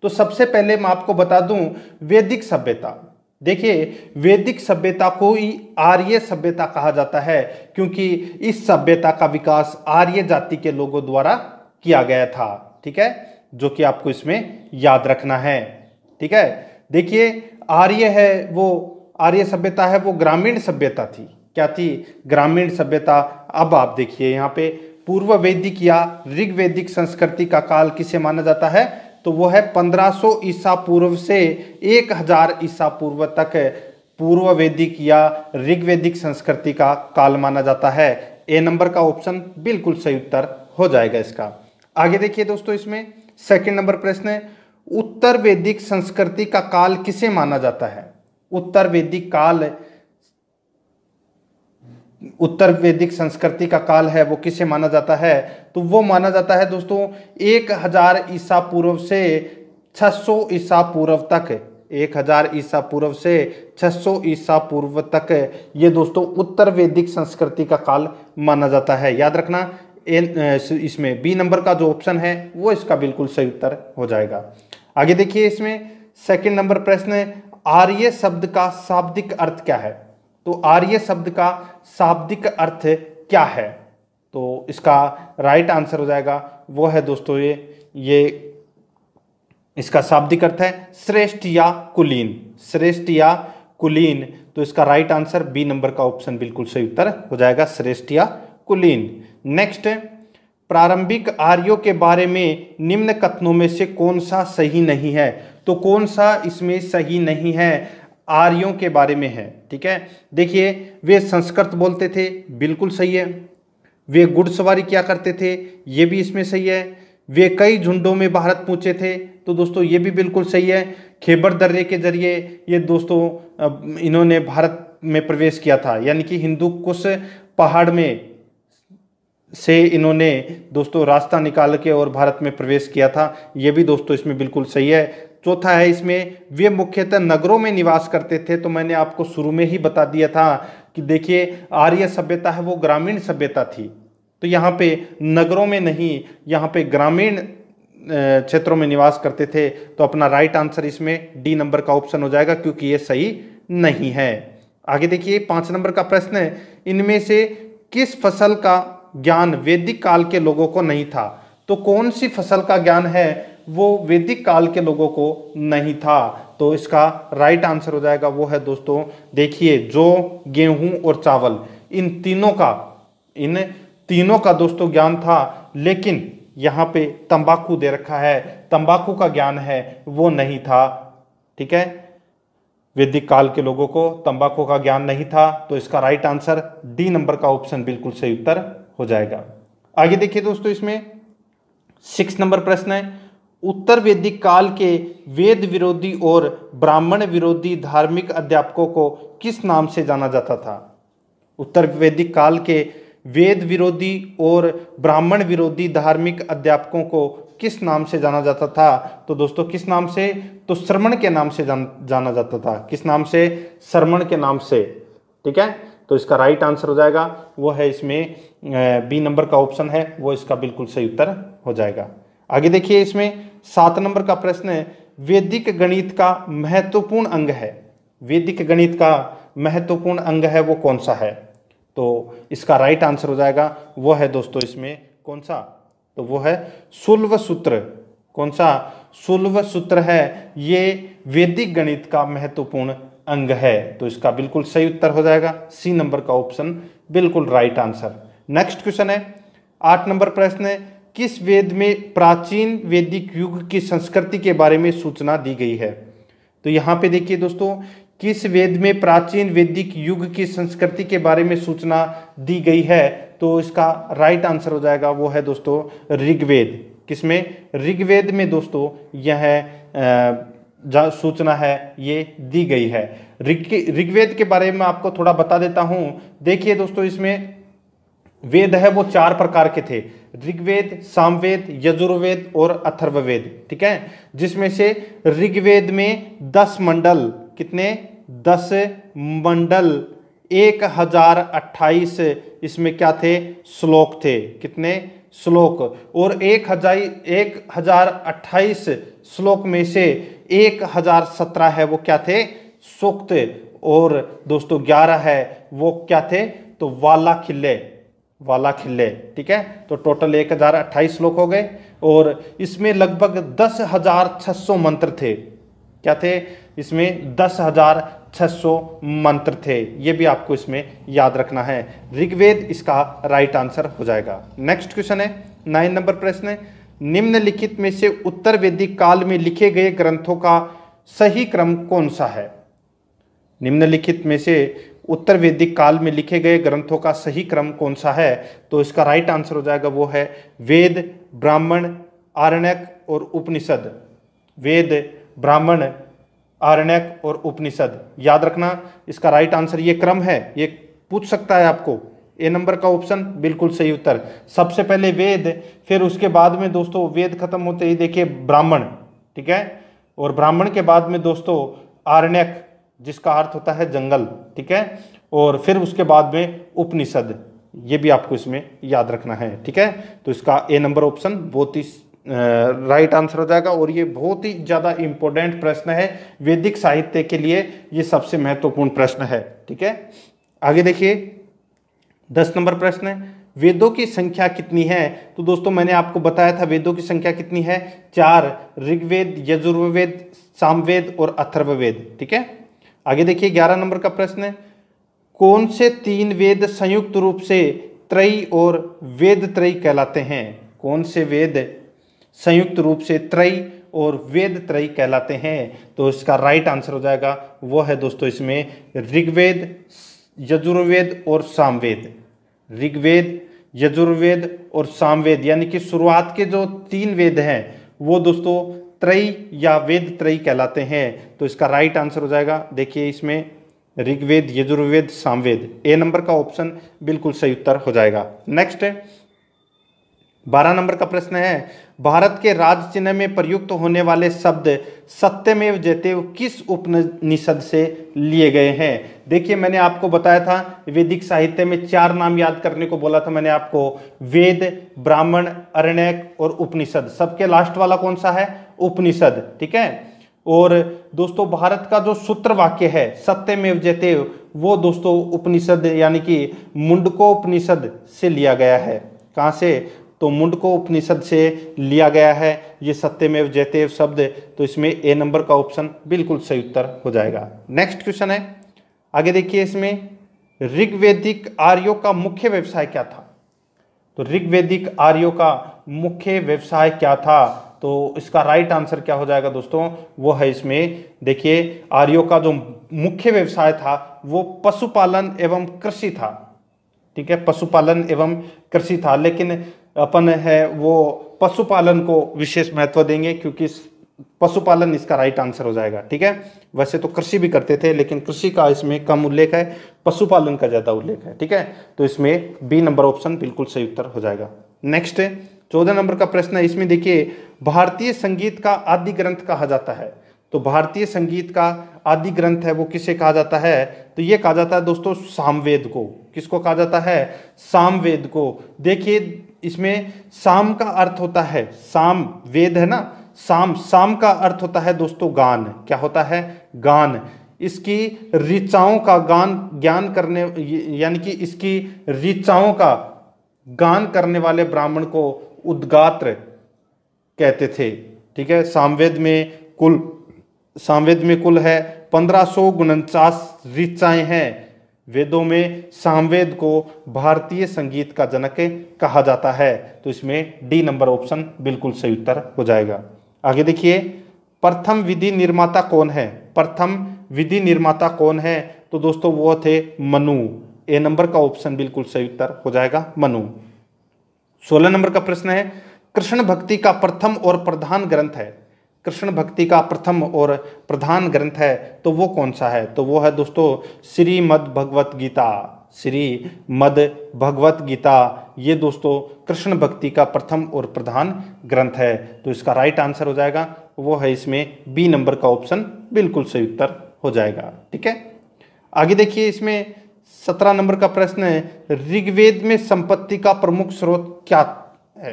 तो सबसे पहले मैं आपको बता दूं वैदिक सभ्यता देखिए वैदिक सभ्यता को ही आर्य सभ्यता कहा जाता है क्योंकि इस सभ्यता का विकास आर्य जाति के लोगों द्वारा किया गया था ठीक है जो कि आपको इसमें याद रखना है ठीक है देखिए आर्य है वो आर्य सभ्यता है वो ग्रामीण सभ्यता थी क्या थी ग्रामीण सभ्यता अब आप देखिए यहाँ पे पूर्व वैदिक या ऋग्वैदिक संस्कृति का काल किसे माना जाता है तो वो है 1500 ईसा पूर्व से 1000 ईसा पूर्व तक पूर्व वैदिक या ऋग्वेदिक संस्कृति का काल माना जाता है ए नंबर का ऑप्शन बिल्कुल सही उत्तर हो जाएगा इसका आगे देखिए दोस्तों इसमें सेकंड नंबर प्रश्न है उत्तर वैदिक संस्कृति का काल किसे माना जाता है उत्तर वैदिक काल उत्तर वैदिक संस्कृति का काल है वो किसे माना जाता है तो वो माना जाता है दोस्तों एक हजार ईसा पूर्व से 600 ईसा पूर्व तक एक हजार ईसा पूर्व से 600 ईसा पूर्व तक ये दोस्तों उत्तर वैदिक संस्कृति का काल माना जाता है याद रखना इसमें बी नंबर का जो ऑप्शन है वो इसका बिल्कुल सही उत्तर हो जाएगा आगे देखिए इसमें सेकेंड नंबर प्रश्न आर्य शब्द का शाब्दिक अर्थ क्या है तो आर्य शब्द का शाब्दिक अर्थ क्या है तो इसका राइट आंसर हो जाएगा वो है दोस्तों ये ये इसका शाब्दिक अर्थ है श्रेष्ठ या कुलीन श्रेष्ठ या कुलीन तो इसका राइट आंसर बी नंबर का ऑप्शन बिल्कुल सही उत्तर हो जाएगा श्रेष्ठ या कुलीन नेक्स्ट प्रारंभिक आर्यों के बारे में निम्न कथनों में से कौन सा सही नहीं है तो कौन सा इसमें सही नहीं है आर्यों के बारे में है ठीक है देखिए वे संस्कृत बोलते थे बिल्कुल सही है वे घुड़सवारी क्या करते थे ये भी इसमें सही है वे कई झुंडों में भारत पूछे थे तो दोस्तों ये भी बिल्कुल सही है खेबर दर्रे के जरिए ये दोस्तों इन्होंने भारत में प्रवेश किया था यानी कि हिंदू कुश पहाड़ में से इन्होंने दोस्तों रास्ता निकाल के और भारत में प्रवेश किया था ये भी दोस्तों इसमें बिल्कुल सही है चौथा है इसमें वे मुख्यतः नगरों में निवास करते थे तो मैंने आपको शुरू में ही बता दिया था कि देखिए आर्य सभ्यता है वो ग्रामीण सभ्यता थी तो यहाँ पे नगरों में नहीं यहाँ पे ग्रामीण क्षेत्रों में निवास करते थे तो अपना राइट आंसर इसमें डी नंबर का ऑप्शन हो जाएगा क्योंकि ये सही नहीं है आगे देखिए पाँच नंबर का प्रश्न है इनमें से किस फसल का ज्ञान वैदिक काल के लोगों को नहीं था तो कौन सी फसल का ज्ञान है वो वैदिक काल के लोगों को नहीं था तो इसका राइट आंसर हो जाएगा वो है दोस्तों देखिए जो गेहूं और चावल इन तीनों का इन तीनों का दोस्तों ज्ञान था लेकिन यहाँ पे तंबाकू दे रखा है तंबाकू का ज्ञान है वो नहीं था ठीक है वैदिक काल के लोगों को तंबाकू का ज्ञान नहीं था तो इसका राइट आंसर डी नंबर का ऑप्शन बिल्कुल सही उत्तर हो जाएगा आगे देखिए दोस्तों इसमें सिक्स नंबर प्रश्न है उत्तर वैदिक काल के वेद विरोधी और ब्राह्मण विरोधी धार्मिक अध्यापकों को किस नाम से जाना जाता था उत्तर वैदिक काल के वेद विरोधी और ब्राह्मण विरोधी धार्मिक अध्यापकों को किस नाम से जाना जाता था तो दोस्तों किस नाम से तो श्रमण के नाम से जान, जाना जाता था किस नाम से श्रमण के नाम से ठीक है तो इसका राइट आंसर हो जाएगा वो है इसमें बी नंबर का ऑप्शन है वो इसका बिल्कुल सही उत्तर हो जाएगा आगे देखिए इसमें सात नंबर का प्रश्न है वैदिक गणित का महत्वपूर्ण अंग है वैदिक गणित का महत्वपूर्ण अंग है वो कौन सा है तो इसका राइट आंसर हो जाएगा वो है दोस्तों इसमें कौन सा तो वो है सुल्व सूत्र कौन सा सुल्व सूत्र है ये वैदिक गणित का महत्वपूर्ण अंग है तो इसका बिल्कुल सही उत्तर हो जाएगा सी नंबर का ऑप्शन बिल्कुल राइट आंसर नेक्स्ट क्वेश्चन है आठ नंबर प्रश्न है किस वेद में प्राचीन वैदिक युग की संस्कृति के बारे में सूचना दी गई है तो यहाँ पे देखिए दोस्तों किस वेद में प्राचीन वैदिक युग की संस्कृति के बारे में सूचना दी गई है तो इसका राइट आंसर हो जाएगा वो है दोस्तों ऋग्वेद किसमें ऋग्वेद में दोस्तों यह सूचना है ये दी गई है ऋग्वेद के बारे में आपको थोड़ा बता देता हूँ देखिए दोस्तों इसमें वेद है वो चार प्रकार के थे ऋग्वेद सामवेद यजुर्वेद और अथर्ववेद ठीक है जिसमें से ऋग्वेद में दस मंडल कितने दस मंडल एक हजार अट्ठाईस इसमें क्या थे श्लोक थे कितने श्लोक और एक हजार एक हजार अट्ठाईस श्लोक में से एक हजार सत्रह है वो क्या थे सूक्त और दोस्तों ग्यारह है वो क्या थे तो वाला खिल्ले वाला खिले ठीक है तो टोटल एक हजार अट्ठाईस श्लोक हो गए और इसमें लगभग दस हजार छः सौ मंत्र थे क्या थे इसमें दस हजार छः सौ मंत्र थे ये भी आपको इसमें याद रखना है ऋग्वेद इसका राइट आंसर हो जाएगा नेक्स्ट क्वेश्चन है नाइन नंबर प्रश्न है निम्नलिखित में से उत्तर वेदिक काल में लिखे गए ग्रंथों का सही क्रम कौन सा है निम्नलिखित में से उत्तर वैदिक काल में लिखे गए ग्रंथों का सही क्रम कौन सा है तो इसका राइट आंसर हो जाएगा वो है वेद ब्राह्मण आरण्यक और उपनिषद वेद ब्राह्मण आरण्यक और उपनिषद याद रखना इसका राइट आंसर ये क्रम है ये पूछ सकता है आपको ए नंबर का ऑप्शन बिल्कुल सही उत्तर सबसे पहले वेद फिर उसके बाद में दोस्तों वेद खत्म होते ही देखिए ब्राह्मण ठीक है और ब्राह्मण के बाद में दोस्तों आरण्यक जिसका अर्थ होता है जंगल ठीक है और फिर उसके बाद में उपनिषद ये भी आपको इसमें याद रखना है ठीक है तो इसका ए नंबर ऑप्शन बहुत ही राइट आंसर हो जाएगा और ये बहुत ही ज़्यादा इंपॉर्टेंट प्रश्न है वैदिक साहित्य के लिए ये सबसे महत्वपूर्ण प्रश्न है ठीक है आगे देखिए दस नंबर प्रश्न है वेदों की संख्या कितनी है तो दोस्तों मैंने आपको बताया था वेदों की संख्या कितनी है चार ऋग्वेद यजुर्वेद सामवेद और अथर्ववेद ठीक है आगे देखिए ग्यारह नंबर का प्रश्न है कौन से तीन वेद संयुक्त रूप से त्रयी और वेद त्रयी कहलाते हैं कौन से वेद संयुक्त रूप से त्रयी और वेद त्रयी कहलाते हैं तो इसका राइट आंसर हो जाएगा वो है दोस्तों इसमें ऋग्वेद यजुर्वेद और सामवेद ऋग्वेद यजुर्वेद और सामवेद यानी कि शुरुआत के जो तीन वेद हैं वो दोस्तों त्रयी या वेद त्रयी कहलाते हैं तो इसका राइट आंसर हो जाएगा देखिए इसमें ऋग्वेद यजुर्वेद सामवेद ए नंबर का ऑप्शन बिल्कुल सही उत्तर हो जाएगा नेक्स्ट है बारह नंबर का प्रश्न है भारत के राज चिन्ह में प्रयुक्त होने वाले शब्द सत्यमेव जयतेव किस उपनिषद से लिए गए हैं देखिए मैंने आपको बताया था वैदिक साहित्य में चार नाम याद करने को बोला था मैंने आपको वेद ब्राह्मण अरण्यक और उपनिषद सबके लास्ट वाला कौन सा है उपनिषद ठीक है और दोस्तों भारत का जो सूत्र वाक्य है सत्यमेव जयते वो दोस्तों उपनिषद यानी कि मुंडको उपनिषद से लिया गया है कहाँ से तो मुंडको उपनिषद से लिया गया है ये सत्यमेव जयतेव शब्द तो इसमें ए नंबर का ऑप्शन बिल्कुल सही उत्तर हो जाएगा नेक्स्ट क्वेश्चन है आगे देखिए इसमें ऋग्वेदिक आर्यो का मुख्य व्यवसाय क्या था तो ऋग्वेदिक आर्यो का मुख्य व्यवसाय क्या था तो इसका राइट आंसर क्या हो जाएगा दोस्तों वो है इसमें देखिए आर्यो का जो मुख्य व्यवसाय था वो पशुपालन एवं कृषि था ठीक है पशुपालन एवं कृषि था लेकिन अपन है वो पशुपालन को विशेष महत्व देंगे क्योंकि पशुपालन इसका राइट आंसर हो जाएगा ठीक है वैसे तो कृषि भी करते थे लेकिन कृषि का इसमें कम उल्लेख है पशुपालन का ज़्यादा उल्लेख है ठीक है तो इसमें बी नंबर ऑप्शन बिल्कुल सही उत्तर हो जाएगा नेक्स्ट चौदह नंबर का प्रश्न है इसमें देखिए भारतीय संगीत का आदि ग्रंथ कहा जाता है तो भारतीय संगीत का आदि ग्रंथ है वो किसे कहा जाता है तो ये कहा जाता है दोस्तों सामवेद को किसको कहा जाता है सामवेद को देखिए इसमें साम का अर्थ होता है साम वेद है ना साम साम का अर्थ होता है दोस्तों गान क्या होता है गान इसकी ऋचाओं का गान ज्ञान करने यानी कि इसकी ऋचाओं का गान करने वाले ब्राह्मण को उद्गात्र कहते थे ठीक है सामवेद में कुल सामवेद में कुल है पंद्रह सौ उनचास ऋचाएँ हैं वेदों में सामवेद को भारतीय संगीत का जनक कहा जाता है तो इसमें डी नंबर ऑप्शन बिल्कुल सही उत्तर हो जाएगा आगे देखिए प्रथम विधि निर्माता कौन है प्रथम विधि निर्माता कौन है तो दोस्तों वो थे मनु ए नंबर का ऑप्शन बिल्कुल सही उत्तर हो जाएगा मनु सोलह नंबर का प्रश्न है कृष्ण भक्ति का प्रथम और प्रधान ग्रंथ है कृष्ण भक्ति का प्रथम और प्रधान ग्रंथ है तो वो कौन सा है तो वो है दोस्तों श्रीमद भगवत गीता श्री मद भगवत गीता ये दोस्तों कृष्ण भक्ति का प्रथम और प्रधान ग्रंथ है तो इसका राइट आंसर हो जाएगा वो है इसमें बी नंबर का ऑप्शन बिल्कुल सही उत्तर हो जाएगा ठीक है आगे देखिए इसमें सत्रह नंबर का प्रश्न है ऋग्वेद में संपत्ति का प्रमुख स्रोत क्या है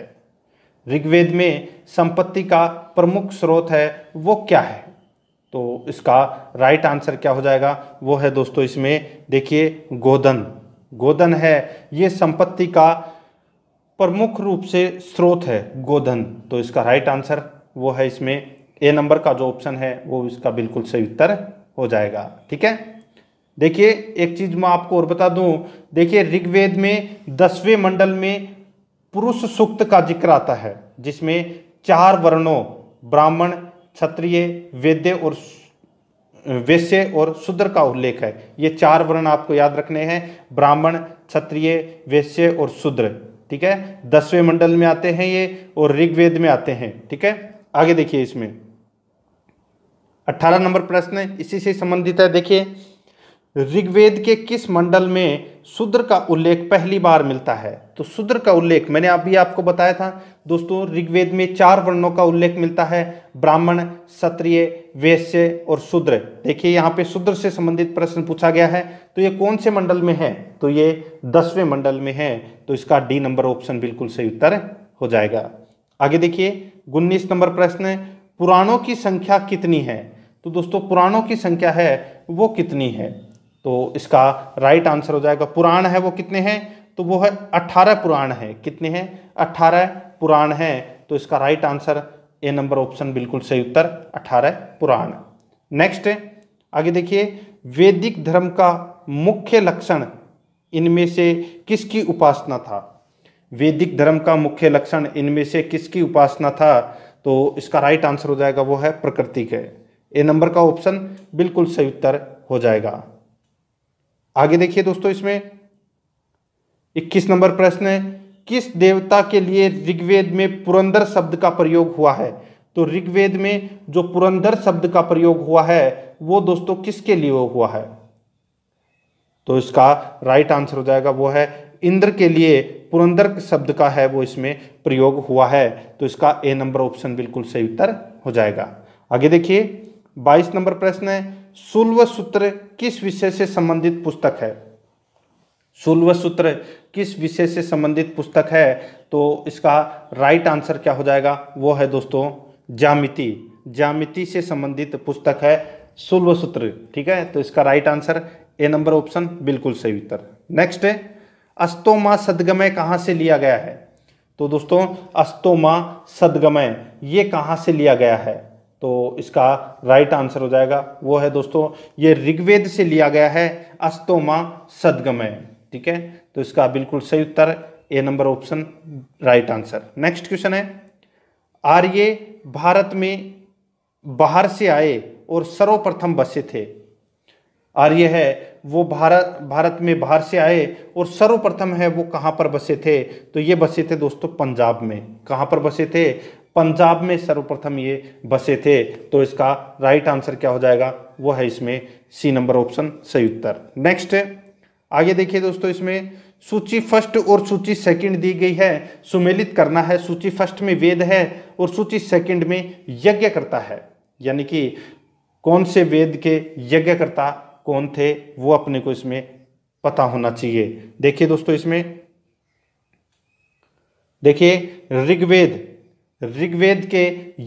ऋग्वेद में संपत्ति का प्रमुख स्रोत है वो क्या है तो इसका राइट आंसर क्या हो जाएगा वो है दोस्तों इसमें देखिए गोदन गोधन है ये संपत्ति का प्रमुख रूप से स्रोत है गोधन तो इसका राइट आंसर वो है इसमें ए नंबर का जो ऑप्शन है वो इसका बिल्कुल सही उत्तर हो जाएगा ठीक है देखिए एक चीज मैं आपको और बता दूं देखिए ऋग्वेद में दसवें मंडल में पुरुष सूक्त का जिक्र आता है जिसमें चार वर्णों ब्राह्मण क्षत्रिय वेद्य और वैश्य और शूद्र का उल्लेख है ये चार वर्ण आपको याद रखने हैं ब्राह्मण क्षत्रिय वैश्य और शूद्र ठीक है दसवें मंडल में आते हैं ये और ऋग्वेद में आते हैं ठीक है आगे देखिए इसमें अट्ठारह नंबर प्रश्न इसी से संबंधित है देखिए ऋग्वेद के किस मंडल में शूद्र का उल्लेख पहली बार मिलता है तो शूद्र का उल्लेख मैंने अभी आपको बताया था दोस्तों ऋग्वेद में चार वर्णों का उल्लेख मिलता है ब्राह्मण क्षत्रिय वैश्य और शूद्र देखिए यहाँ पे शूद्र से संबंधित प्रश्न पूछा गया है तो ये कौन से मंडल में है तो ये दसवें मंडल में है तो इसका डी नंबर ऑप्शन बिल्कुल सही उत्तर हो जाएगा आगे देखिए उन्नीस नंबर प्रश्न पुराणों की संख्या कितनी है तो दोस्तों पुराणों की संख्या है वो कितनी है तो इसका राइट आंसर हो जाएगा पुराण है वो कितने हैं तो वो है अट्ठारह पुराण है कितने हैं अट्ठारह पुराण है तो इसका right answer A number option बिल्कुल सही उत्तर अठारह पुराण नेक्स्ट आगे देखिए वैदिक धर्म का मुख्य लक्षण इनमें से किसकी उपासना था वैदिक धर्म का मुख्य लक्षण इनमें से किसकी उपासना था तो इसका राइट आंसर हो जाएगा वो है प्रकृति के ए नंबर का ऑप्शन बिल्कुल सही उत्तर हो जाएगा आगे देखिए दोस्तों इसमें इक्कीस नंबर प्रश्न है किस देवता के लिए ऋग्वेद में पुरंदर शब्द का प्रयोग हुआ है तो ऋग्वेद में जो पुरंदर शब्द का प्रयोग हुआ है वो दोस्तों किसके लिए हुआ है तो इसका राइट आंसर हो जाएगा वो है इंद्र के लिए पुरंदर शब्द का है वो इसमें प्रयोग हुआ है तो इसका ए नंबर ऑप्शन बिल्कुल सही उत्तर हो जाएगा आगे देखिए बाईस नंबर प्रश्न है सुल्व सूत्र किस विषय से संबंधित पुस्तक है सुल्व सूत्र किस विषय से संबंधित पुस्तक है तो इसका राइट आंसर क्या हो जाएगा वो है दोस्तों जामिति जामिति से संबंधित पुस्तक है शुल्व सूत्र ठीक है तो इसका right answer A number option बिल्कुल सही उत्तर नेक्स्ट है अस्तोमा सदगमय कहाँ से लिया गया है तो दोस्तों अस्तोमा सदगमय ये कहाँ से लिया गया है तो इसका राइट आंसर हो जाएगा वो है दोस्तों ये ऋग्वेद से लिया गया है अस्तोमा सदगमय ठीक है तो इसका बिल्कुल सही उत्तर A number option right answer next question है आर्य भारत में बाहर से आए और सर्वप्रथम बसे थे आर्य है वो भारत भारत में बाहर से आए और सर्वप्रथम है वो कहाँ पर बसे थे तो ये बसे थे दोस्तों पंजाब में कहाँ पर बसे थे पंजाब में सर्वप्रथम ये बसे थे तो इसका राइट आंसर क्या हो जाएगा वो है इसमें सी नंबर ऑप्शन सही उत्तर नेक्स्ट आगे देखिए दोस्तों इसमें सूची फर्स्ट और सूची सेकंड दी गई है सुमेलित करना है सूची फर्स्ट में वेद है और सूची सेकंड में यज्ञ करता है यानी कि कौन से वेद के यज्ञकर्ता कौन थे वो अपने को इसमें पता होना चाहिए देखिए दोस्तों इसमें देखिए ऋग्वेद ऋग्वेद के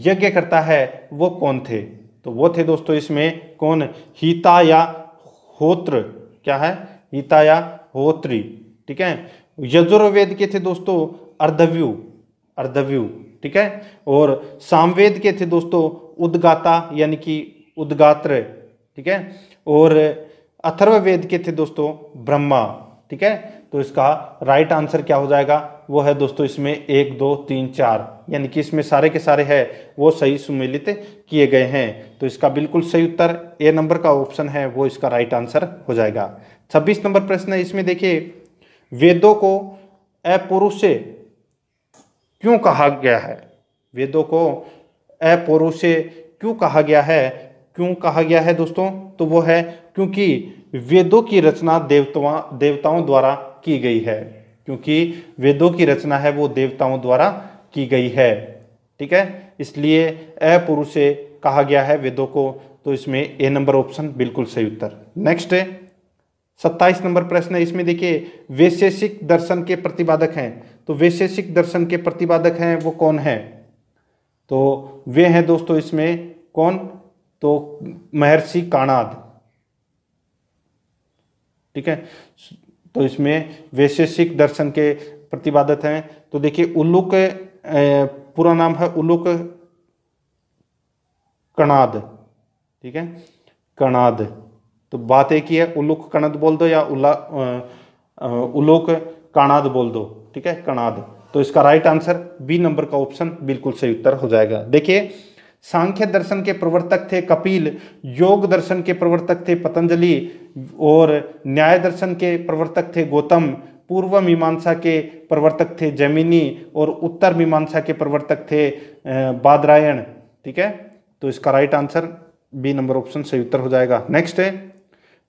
यज्ञ करता है वो कौन थे तो वो थे दोस्तों इसमें कौन हिता या होत्र क्या है हिता या होत्री ठीक है यजुर्वेद के थे दोस्तों अर्धव्यू अर्धव्यू ठीक है और सामवेद के थे दोस्तों उद्गाता यानी कि उद्गात्र ठीक है और अथर्ववेद के थे दोस्तों ब्रह्मा ठीक है तो इसका राइट आंसर क्या हो जाएगा वो है दोस्तों इसमें एक दो तीन चार यानी कि इसमें सारे के सारे है वो सही सुमेलित किए गए हैं तो इसका बिल्कुल सही उत्तर ए नंबर का ऑप्शन है वो इसका राइट आंसर हो जाएगा छब्बीस नंबर प्रश्न है इसमें देखिए वेदों को अपुरुष क्यों कहा गया है वेदों को अपुरुष क्यों कहा गया है क्यों कहा गया है दोस्तों तो वो है क्योंकि वेदों की रचना देवताओं देवताओं द्वारा की गई है क्योंकि वेदों की रचना है वो देवताओं द्वारा की गई है ठीक है इसलिए से कहा गया है वेदों को तो इसमें ए नंबर ऑप्शन बिल्कुल सही उत्तर नेक्स्ट है सत्ताईस नंबर प्रश्न है इसमें देखिए वैशेषिक दर्शन के प्रतिपादक हैं तो वैशेषिक दर्शन के प्रतिपादक हैं वो कौन है तो वे हैं दोस्तों इसमें कौन तो महर्षि काणाद ठीक है तो इसमें वैशेषिक दर्शन के प्रतिपादक हैं तो देखिए उल्लुक पूरा नाम है उल्लुक कणाद ठीक है कणाद तो बात एक ही है उल्लुक कणद बोल दो या उल्ला उल्लुक कणाद बोल दो ठीक है कणाद तो इसका राइट आंसर बी नंबर का ऑप्शन बिल्कुल सही उत्तर हो जाएगा देखिए सांख्य दर्शन के प्रवर्तक थे कपिल योग दर्शन के प्रवर्तक थे पतंजलि और न्याय दर्शन के प्रवर्तक थे गौतम पूर्व मीमांसा के प्रवर्तक थे जमीनी और उत्तर मीमांसा के प्रवर्तक थे बादरायण ठीक है तो इसका right answer B number option सही उत्तर हो जाएगा नेक्स्ट है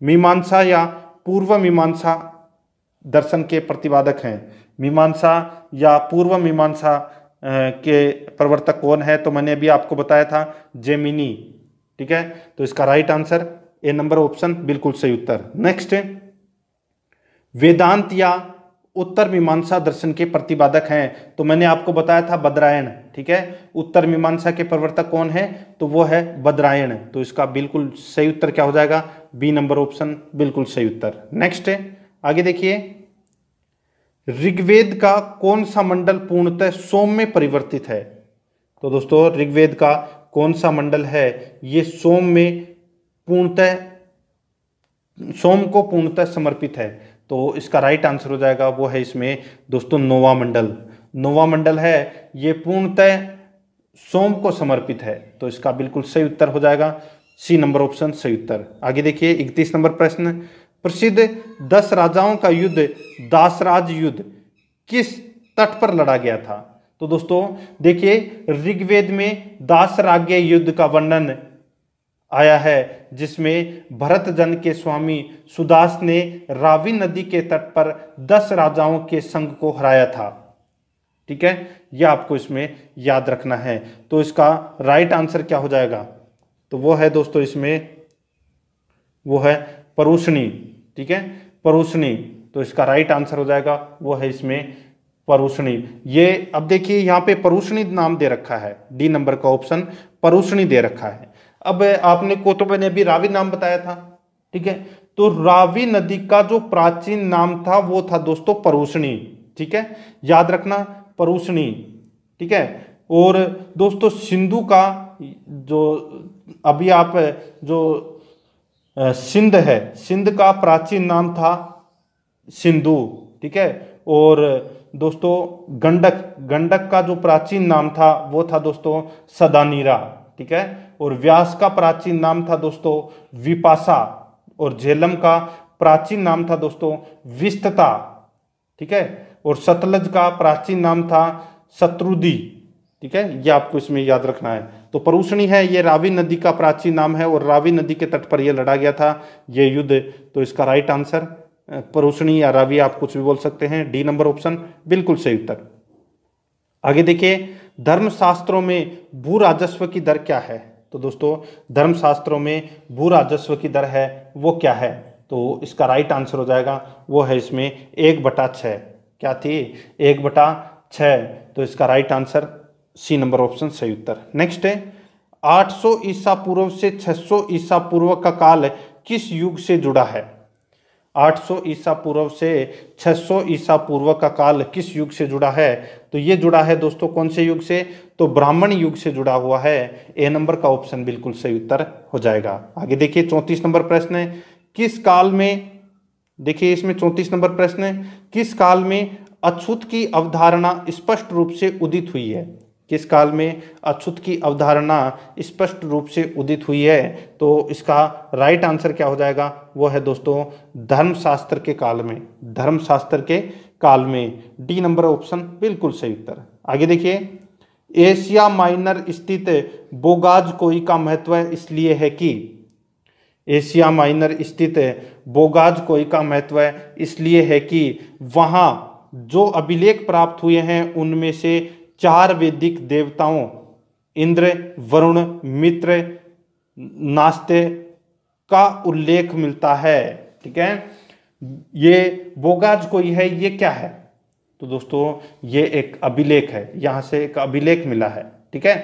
मीमांसा या पूर्व मीमांसा दर्शन के प्रतिवादक हैं मीमांसा या पूर्व मीमांसा के प्रवर्तक कौन है तो मैंने अभी आपको बताया था जेमिनी ठीक है तो इसका right answer A number option बिल्कुल सही उत्तर नेक्स्ट वेदांत या उत्तर मीमांसा दर्शन के प्रतिपादक हैं तो मैंने आपको बताया था बद्रायण ठीक है उत्तर मीमांसा के प्रवर्तक कौन है तो वो है बद्रायण तो इसका बिल्कुल सही उत्तर क्या हो जाएगा बी नंबर ऑप्शन बिल्कुल सही उत्तर नेक्स्ट आगे देखिए ऋग्वेद का कौन सा मंडल पूर्णतः सोम में परिवर्तित है तो दोस्तों ऋग्वेद का कौन सा मंडल है ये सोम में पूर्णतः सोम को पूर्णतः समर्पित है तो इसका राइट आंसर हो जाएगा वो है इसमें दोस्तों नोवा मंडल नोवा मंडल है ये पूर्णतः सोम को समर्पित है तो इसका बिल्कुल सही उत्तर हो जाएगा सी नंबर ऑप्शन सही उत्तर आगे देखिए इकतीस नंबर प्रश्न प्रसिद्ध दस राजाओं का युद्ध दासराज युद्ध किस तट पर लड़ा गया था तो दोस्तों देखिए ऋग्वेद में दासराज्ञ युद्ध का वर्णन आया है जिसमें भरत जन के स्वामी सुदास ने रावी नदी के तट पर दस राजाओं के संघ को हराया था ठीक है यह आपको इसमें याद रखना है तो इसका राइट आंसर क्या हो जाएगा तो वो है दोस्तों इसमें वो है परूषणी ठीक है परूषणी तो इसका राइट आंसर हो जाएगा वो है इसमें परूषणी ये अब देखिए यहां पे परूषणी नाम दे रखा है डी नंबर का ऑप्शन परूषणी दे रखा है अब आपने कोतब तो ने भी रावी नाम बताया था ठीक है तो रावी नदी का जो प्राचीन नाम था वो था दोस्तों परोसणी ठीक है याद रखना परोसणी ठीक है और दोस्तों सिंधु का जो अभी आप जो सिंध है सिंध का प्राचीन नाम था सिंधु ठीक है और दोस्तों गंडक गंडक का जो प्राचीन नाम था वो था दोस्तों सदानीरा ठीक है और व्यास का प्राचीन नाम था दोस्तों विपाशा और झेलम का प्राचीन नाम था दोस्तों विस्तता ठीक है और सतलज का प्राचीन नाम था शत्रुदी ठीक है ये आपको इसमें याद रखना है तो परूषणी है ये रावी नदी का प्राचीन नाम है और रावी नदी के तट पर यह लड़ा गया था ये युद्ध तो इसका राइट आंसर परूषणी या रावी आप कुछ भी बोल सकते हैं डी नंबर ऑप्शन बिल्कुल सही उत्तर आगे देखिए धर्मशास्त्रों में भू राजस्व की दर क्या है तो दोस्तों धर्मशास्त्रों में भू राजस्व की दर है वो क्या है तो इसका राइट आंसर हो जाएगा वो है इसमें एक बटा छः क्या थी एक बटा छः तो इसका right answer C number option सही उत्तर नेक्स्ट है 800 ईसा पूर्व से 600 ईसा पूर्व का काल किस युग से जुड़ा है 800 ईसा पूर्व से 600 ईसा पूर्व का काल किस युग से जुड़ा है तो ये जुड़ा है दोस्तों कौन से युग से तो ब्राह्मण युग से जुड़ा हुआ है ए नंबर का ऑप्शन बिल्कुल सही उत्तर हो जाएगा आगे देखिए चौंतीस नंबर प्रश्न है किस काल में देखिए इसमें चौंतीस नंबर प्रश्न है किस काल में अछूत की अवधारणा स्पष्ट रूप से उदित हुई है किस काल में अछूत की अवधारणा स्पष्ट रूप से उदित हुई है तो इसका राइट आंसर क्या हो जाएगा वो है दोस्तों धर्मशास्त्र के काल में धर्मशास्त्र के काल में डी नंबर ऑप्शन बिल्कुल सही उत्तर आगे देखिए एशिया माइनर स्थित बोगाज कोई का महत्व इसलिए है कि एशिया माइनर स्थित बोगाज कोई का महत्व इसलिए है कि वहाँ जो अभिलेख प्राप्त हुए हैं उनमें से चार वैदिक देवताओं इंद्र वरुण मित्र नास्ते का उल्लेख मिलता है ठीक है ये बोगाज कोई है ये क्या है तो दोस्तों ये एक अभिलेख है यहां से एक अभिलेख मिला है ठीक है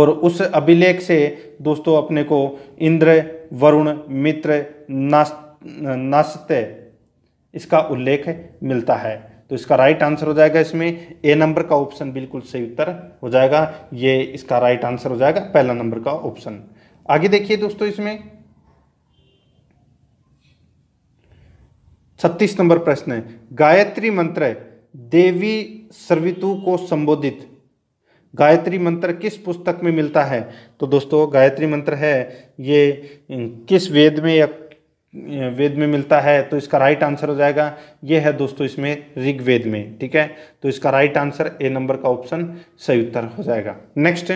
और उस अभिलेख से दोस्तों अपने को इंद्र वरुण मित्र नास्ते इसका उल्लेख मिलता है तो इसका राइट आंसर हो जाएगा इसमें ए नंबर का ऑप्शन बिल्कुल सही उत्तर हो जाएगा ये इसका राइट आंसर हो जाएगा पहला नंबर का ऑप्शन आगे देखिए दोस्तों इसमें छत्तीस नंबर प्रश्न है गायत्री मंत्र देवी सर्वितु को संबोधित गायत्री मंत्र किस पुस्तक में मिलता है तो दोस्तों गायत्री मंत्र है ये किस वेद में या वेद में मिलता है तो इसका राइट आंसर हो जाएगा ये है दोस्तों इसमें ऋग्वेद में ठीक है तो इसका राइट आंसर ए नंबर का ऑप्शन सही उत्तर हो जाएगा नेक्स्ट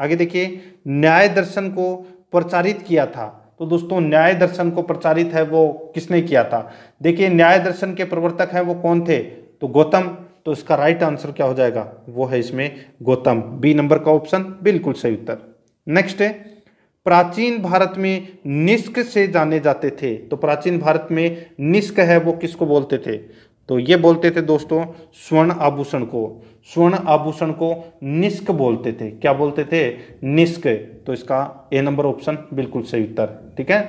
आगे देखिए न्याय दर्शन को प्रचारित किया था तो दोस्तों न्याय दर्शन को प्रचारित है वो किसने किया था देखिए न्याय दर्शन के प्रवर्तक है वो कौन थे तो गौतम तो इसका राइट आंसर क्या हो जाएगा वो है इसमें गौतम बी नंबर का ऑप्शन बिल्कुल सही उत्तर नेक्स्ट है प्राचीन भारत में निष्क से जाने जाते थे तो प्राचीन भारत में निष्क है वो किसको बोलते थे तो ये बोलते थे दोस्तों स्वर्ण आभूषण को स्वर्ण आभूषण को निष्क बोलते थे क्या बोलते थे निष्क तो इसका ए नंबर ऑप्शन बिल्कुल सही उत्तर ठीक है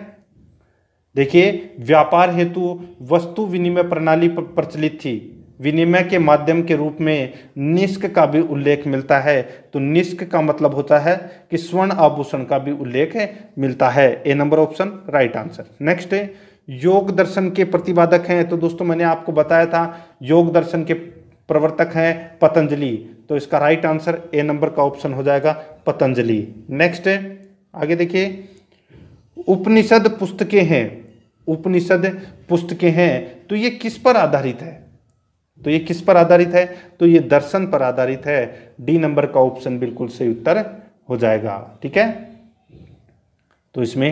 देखिए व्यापार हेतु वस्तु विनिमय प्रणाली प्रचलित थी विनिमय के माध्यम के रूप में निष्क का भी उल्लेख मिलता है तो निष्क का मतलब होता है कि स्वर्ण आभूषण का भी उल्लेख मिलता है A number option right answer next है योग दर्शन के प्रतिपादक हैं तो दोस्तों मैंने आपको बताया था योग दर्शन के प्रवर्तक हैं पतंजलि तो इसका राइट आंसर ए नंबर का ऑप्शन हो जाएगा पतंजलि नेक्स्ट आगे देखिए उपनिषद पुस्तकें हैं उपनिषद पुस्तकें हैं तो ये किस पर आधारित है तो ये किस पर आधारित है तो ये दर्शन पर आधारित है डी नंबर का ऑप्शन बिल्कुल सही उत्तर हो जाएगा ठीक है तो इसमें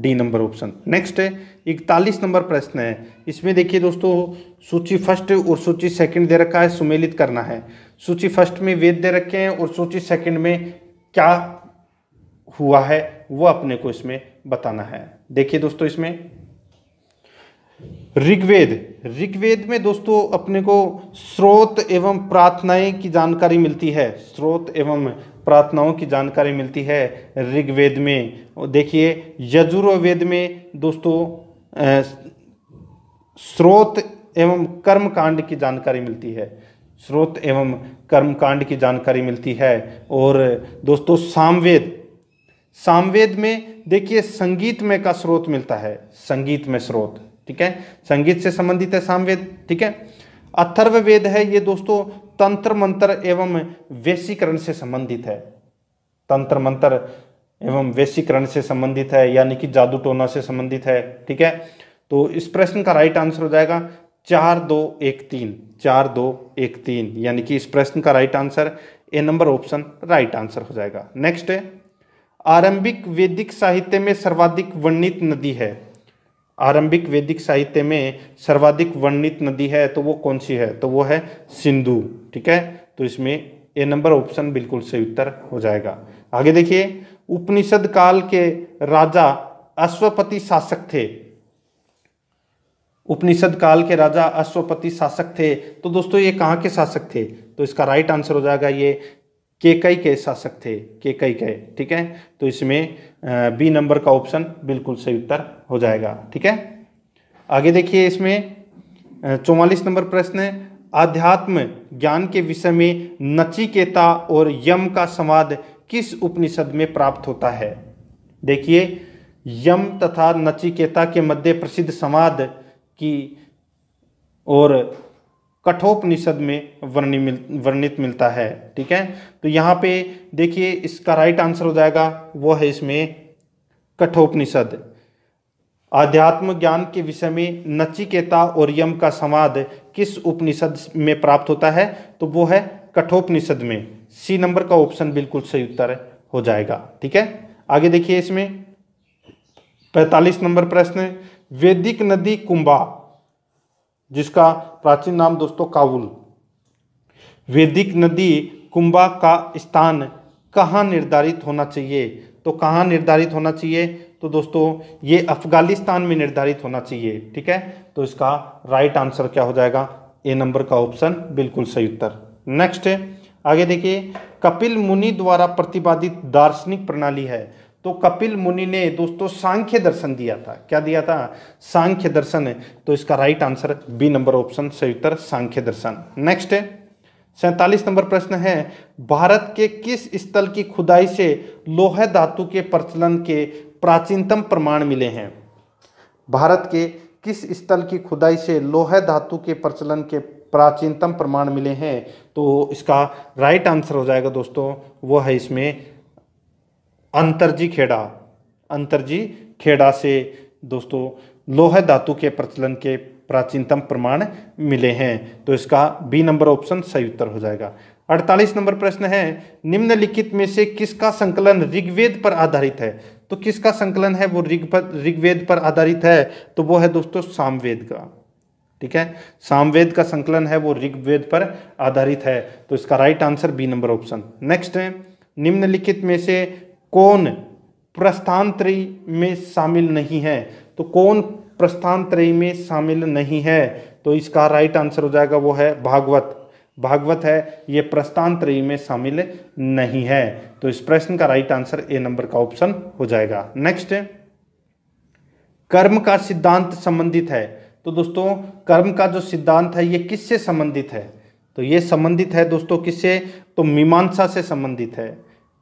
डी नंबर ऑप्शन नेक्स्ट इकतालीस नंबर प्रश्न है इसमें देखिए दोस्तों सूची फर्स्ट और सूची सेकंड दे रखा है सुमेलित करना है सूची फर्स्ट में वेद दे रखे हैं और सूची सेकंड में क्या हुआ है वह अपने को इसमें बताना है देखिए दोस्तों इसमें ऋग्वेद ऋग्वेद में दोस्तों अपने को स्रोत एवं प्रार्थनाएं की जानकारी मिलती है स्रोत एवं प्रार्थनाओं की जानकारी मिलती है ऋग्वेद में देखिए यजुर्वेद में दोस्तों स्रोत एवं कर्म कांड की जानकारी मिलती है स्रोत एवं कर्म कांड की जानकारी मिलती है और दोस्तों सामवेद सामवेद में देखिए संगीत में का स्रोत मिलता है संगीत में स्रोत ठीक है संगीत से संबंधित है सामवेद ठीक है अथर्व वेद है ये दोस्तों तंत्र मंत्र एवं वैशीकरण से संबंधित है तंत्र मंत्र एवं वैशीकरण से संबंधित है यानी कि जादू टोना से संबंधित है ठीक है तो इस प्रश्न का राइट आंसर हो जाएगा चार दो एक तीन चार दो एक तीन यानी कि इस प्रश्न का right answer A number option right answer हो जाएगा नेक्स्ट है आरंभिक वैदिक साहित्य में सर्वाधिक वर्णित नदी है आरंभिक वैदिक साहित्य में सर्वाधिक वर्णित नदी है तो वो कौन सी है तो वो है सिंधु ठीक है तो इसमें ए नंबर ऑप्शन बिल्कुल सही उत्तर हो जाएगा आगे देखिए उपनिषद काल के राजा अश्वपति शासक थे उपनिषद काल के राजा अश्वपति शासक थे तो दोस्तों ये कहाँ के शासक थे तो इसका राइट आंसर हो जाएगा ये कई के शासक थे कई के ठीक है तो इसमें बी नंबर का ऑप्शन बिल्कुल सही उत्तर हो जाएगा ठीक है आगे देखिए इसमें चौवालीस नंबर प्रश्न है आध्यात्म ज्ञान के विषय में नचिकेता और यम का संवाद किस उपनिषद में प्राप्त होता है देखिए यम तथा नचिकेता के मध्य प्रसिद्ध संवाद की और कठोपनिषद में वर्णि मिल वर्णित मिलता है ठीक है तो यहाँ पे देखिए इसका राइट आंसर हो जाएगा वो है इसमें कठोपनिषद आध्यात्म ज्ञान के विषय में नचिकेता और यम का संवाद किस उपनिषद में प्राप्त होता है तो वो है कठोपनिषद में सी नंबर का ऑप्शन बिल्कुल सही उत्तर हो जाएगा ठीक है आगे देखिए इसमें पैंतालीस नंबर प्रश्न वैदिक नदी कुंभा जिसका प्राचीन नाम दोस्तों काबुल वैदिक नदी कुंभा का स्थान कहाँ निर्धारित होना चाहिए तो कहाँ निर्धारित होना चाहिए तो दोस्तों ये अफगानिस्तान में निर्धारित होना चाहिए ठीक है तो इसका राइट आंसर क्या हो जाएगा ए नंबर का ऑप्शन बिल्कुल सही उत्तर नेक्स्ट आगे देखिए कपिल मुनि द्वारा प्रतिपादित दार्शनिक प्रणाली है तो कपिल मुनि ने दोस्तों सांख्य दर्शन दिया था क्या दिया था सांख्य दर्शन है तो इसका right answer B number option सही उत्तर सांख्य दर्शन नेक्स्ट है सैतालीस नंबर प्रश्न है भारत के किस स्थल की खुदाई से लोह धातु के प्रचलन के प्राचीनतम प्रमाण मिले हैं भारत के किस स्थल की खुदाई से लोह धातु के प्रचलन के प्राचीनतम प्रमाण मिले हैं तो इसका राइट आंसर हो जाएगा दोस्तों वो है इसमें अंतरजी खेड़ा अंतरजी खेड़ा से दोस्तों लोह धातु के प्रचलन के प्राचीनतम प्रमाण मिले हैं तो इसका बी नंबर ऑप्शन सही उत्तर हो जाएगा 48 नंबर प्रश्न है निम्नलिखित में से किसका संकलन ऋग्वेद पर आधारित है तो किसका संकलन है वो ऋग ऋग्वेद पर आधारित है तो वो है दोस्तों सामवेद का ठीक है सामवेद का संकलन है वो ऋग्वेद पर आधारित है तो इसका right answer B number option next है निम्नलिखित में से कौन प्रस्थानत्रयी में शामिल नहीं है तो कौन प्रस्थानत्रयी में शामिल नहीं है तो इसका राइट आंसर हो जाएगा वो है भागवत भागवत है ये प्रस्थानत्रयी में शामिल नहीं है तो इस प्रश्न का राइट आंसर ए नंबर का ऑप्शन हो जाएगा नेक्स्ट कर्म का सिद्धांत संबंधित है तो दोस्तों कर्म का जो सिद्धांत है ये किससे संबंधित है तो ये संबंधित है दोस्तों किससे तो मीमांसा से संबंधित है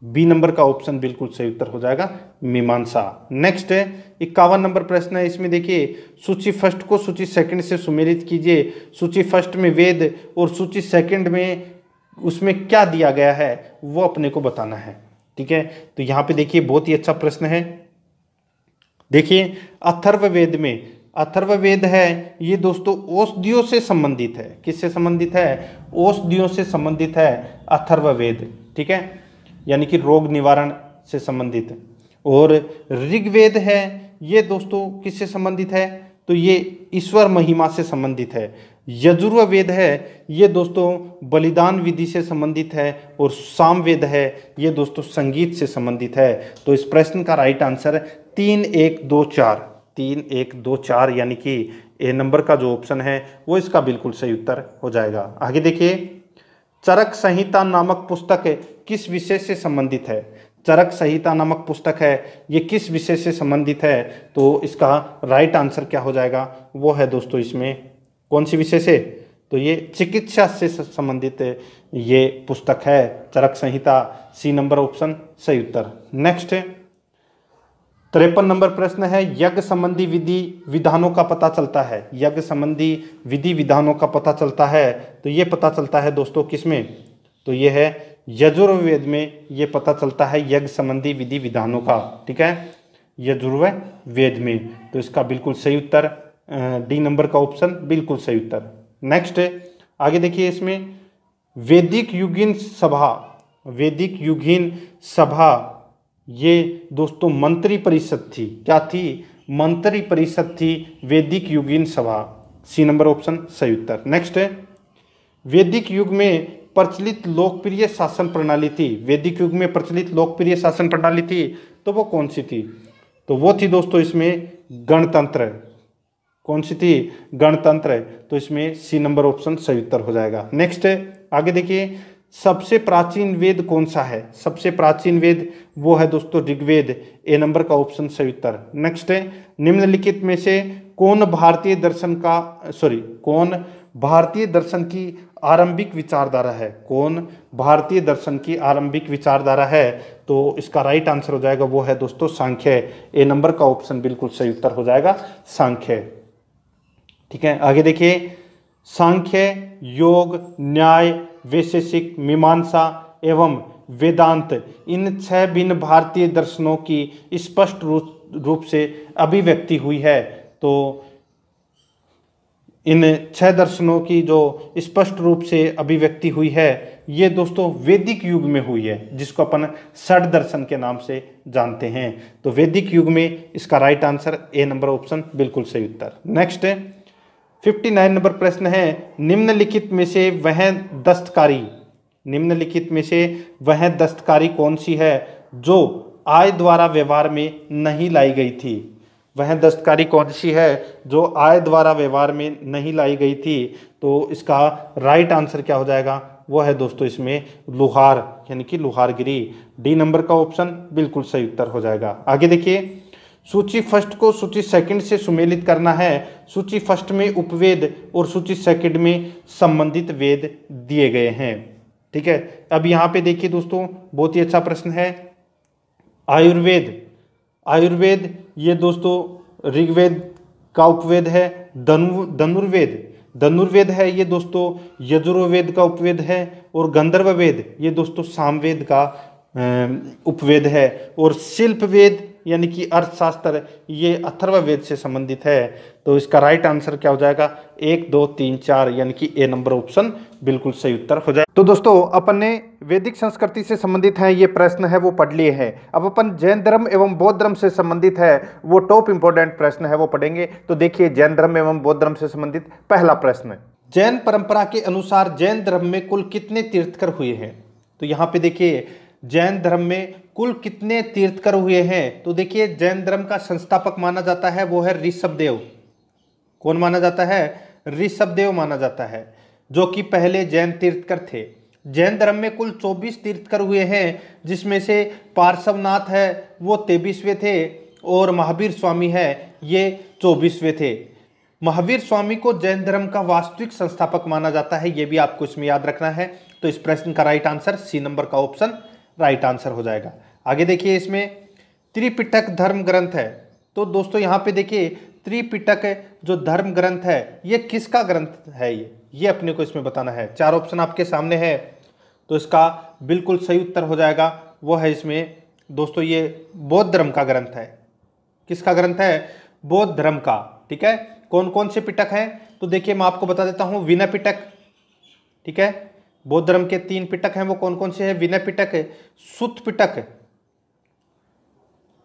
बी नंबर का ऑप्शन बिल्कुल सही उत्तर हो जाएगा मीमांसा नेक्स्ट है इक्यावन नंबर प्रश्न है इसमें देखिए सूची फर्स्ट को सूची सेकंड से सुमेलित कीजिए सूची फर्स्ट में वेद और सूची सेकंड में उसमें क्या दिया गया है वो अपने को बताना है ठीक है तो यहाँ पे देखिए बहुत ही अच्छा प्रश्न है देखिए अथर्व वेद में अथर्व वेद है ये दोस्तों औषधियों से संबंधित है किससे संबंधित है औषधियों से संबंधित है अथर्व वेद ठीक है यानी कि रोग निवारण से संबंधित और ऋग्वेद है ये दोस्तों किससे संबंधित है तो ये ईश्वर महिमा से संबंधित है यजुर्वेद है ये दोस्तों बलिदान विधि से संबंधित है और सामवेद है ये दोस्तों संगीत से संबंधित है तो इस प्रश्न का राइट आंसर तीन एक दो चार तीन एक दो चार यानी कि ए नंबर का जो ऑप्शन है वो इसका बिल्कुल सही उत्तर हो जाएगा आगे देखिए चरक संहिता नामक पुस्तक किस विषय से संबंधित है चरक संहिता नामक पुस्तक है ये किस विषय से संबंधित है तो इसका राइट आंसर क्या हो जाएगा वो है दोस्तों इसमें कौन सी विषय से तो ये चिकित्सा से संबंधित ये पुस्तक है चरक संहिता सी नंबर ऑप्शन सही उत्तर नेक्स्ट त्रेपन नंबर प्रश्न है यज्ञ संबंधी विधि विधानों का पता चलता है यज्ञ संबंधी विधि विधानों का पता चलता है तो ये पता चलता है दोस्तों किसमें तो ये है यजुर्वेद में ये पता चलता है यज्ञ संबंधी विधि विधानों का ठीक है यजुर्वेद में तो इसका बिल्कुल सही उत्तर डी नंबर का ऑप्शन बिल्कुल सही उत्तर नेक्स्ट आगे देखिए इसमें वैदिक युगिन सभा वैदिक युगिन सभा ये दोस्तों मंत्री परिषद थी क्या थी मंत्री परिषद थी वैदिक युगिन सभा सी नंबर ऑप्शन सही उत्तर नेक्स्ट वैदिक युग में प्रचलित लोकप्रिय शासन प्रणाली थी वैदिक युग में प्रचलित लोकप्रिय शासन प्रणाली थी तो वो कौन सी थी तो वो थी दोस्तों इसमें गणतंत्र कौन सी थी गणतंत्र तो इसमें सी नंबर ऑप्शन सही उत्तर हो जाएगा नेक्स्ट आगे देखिए सबसे प्राचीन वेद कौन सा है सबसे प्राचीन वेद वो है दोस्तों ऋग्वेद ए नंबर का ऑप्शन सही उत्तर नेक्स्ट निम्नलिखित में से कौन भारतीय दर्शन का सॉरी कौन भारतीय दर्शन की आरंभिक विचारधारा है कौन भारतीय दर्शन की आरंभिक विचारधारा है तो इसका राइट आंसर हो जाएगा वो है दोस्तों सांख्य ए नंबर का ऑप्शन बिल्कुल सही उत्तर हो जाएगा सांख्य ठीक है आगे देखिए सांख्य योग न्याय वैशेषिक मीमांसा एवं वेदांत इन छह भिन्न भारतीय दर्शनों की स्पष्ट रूप से अभिव्यक्ति हुई है तो इन छह दर्शनों की जो स्पष्ट रूप से अभिव्यक्ति हुई है ये दोस्तों वैदिक युग में हुई है जिसको अपन षड दर्शन के नाम से जानते हैं तो वैदिक युग में इसका right answer A number option बिल्कुल सही उत्तर नेक्स्ट फिफ्टी नाइन नंबर प्रश्न है निम्नलिखित में से वह दस्तकारी निम्नलिखित में से वह दस्तकारी कौन सी है जो आय द्वारा व्यवहार में नहीं लाई गई थी वह दस्तकारी कौन सी है जो आय द्वारा व्यवहार में नहीं लाई गई थी तो इसका राइट आंसर क्या हो जाएगा वो है दोस्तों इसमें लुहार यानी कि लुहारगिरी डी नंबर का ऑप्शन बिल्कुल सही उत्तर हो जाएगा आगे देखिए सूची फर्स्ट को सूची सेकंड से सुमेलित करना है सूची फर्स्ट में उपवेद और सूची सेकंड में संबंधित वेद दिए गए हैं ठीक है अब यहाँ पे देखिए दोस्तों बहुत ही अच्छा प्रश्न है आयुर्वेद आयुर्वेद ये दोस्तों ऋग्वेद का उपवेद है धनुर्वेद धनुर्वेद है ये दोस्तों यजुर्वेद का उपवेद है और गंधर्व वेद ये दोस्तों सामवेद का उपवेद है और शिल्प वेद यानी कि अर्थशास्त्र ये अथर्व वेद से संबंधित है तो इसका राइट आंसर क्या हो जाएगा एक दो तीन चार यानी कि ए नंबर ऑप्शन बिल्कुल सही उत्तर हो जाए तो दोस्तों अपन ने वैदिक संस्कृति से संबंधित हैं ये प्रश्न है वो पढ़ लिए हैं अब अपन जैन धर्म एवं बौद्ध धर्म से संबंधित है वो टॉप इंपॉर्टेंट प्रश्न है वो पढ़ेंगे तो देखिए जैन धर्म एवं बौद्ध धर्म से संबंधित पहला प्रश्न जैन परंपरा के अनुसार जैन धर्म में कुल कितने तीर्थकर हुए हैं तो यहाँ पे देखिए जैन धर्म में कुल कितने तीर्थकर हुए हैं तो देखिए जैन धर्म का संस्थापक माना जाता है वो है ऋषभदेव कौन माना जाता है ऋषभदेव माना जाता है जो कि पहले जैन तीर्थकर थे जैन धर्म में कुल 24 तीर्थकर हुए हैं जिसमें से पार्श्वनाथ है वो तेबीसवें थे और महावीर स्वामी है ये चौबीसवें थे महावीर स्वामी को जैन धर्म का वास्तविक संस्थापक माना जाता है ये भी आपको इसमें याद रखना है तो इस प्रश्न का राइट आंसर सी नंबर का ऑप्शन राइट आंसर हो जाएगा आगे देखिए इसमें त्रिपिटक धर्म ग्रंथ है तो दोस्तों यहाँ पे देखिए त्रिपिटक जो धर्म ग्रंथ है ये किसका ग्रंथ है ये ये अपने को इसमें बताना है चार ऑप्शन आपके सामने है तो इसका बिल्कुल सही उत्तर हो जाएगा वो है इसमें दोस्तों ये बौद्ध धर्म का ग्रंथ है किसका ग्रंथ है बौद्ध धर्म का ठीक है कौन कौन से पिटक हैं तो देखिए मैं आपको बता देता हूँ विनय पिटक ठीक है बौद्ध धर्म के तीन पिटक हैं वो कौन कौन से हैं विनय पिटक सुत पिटक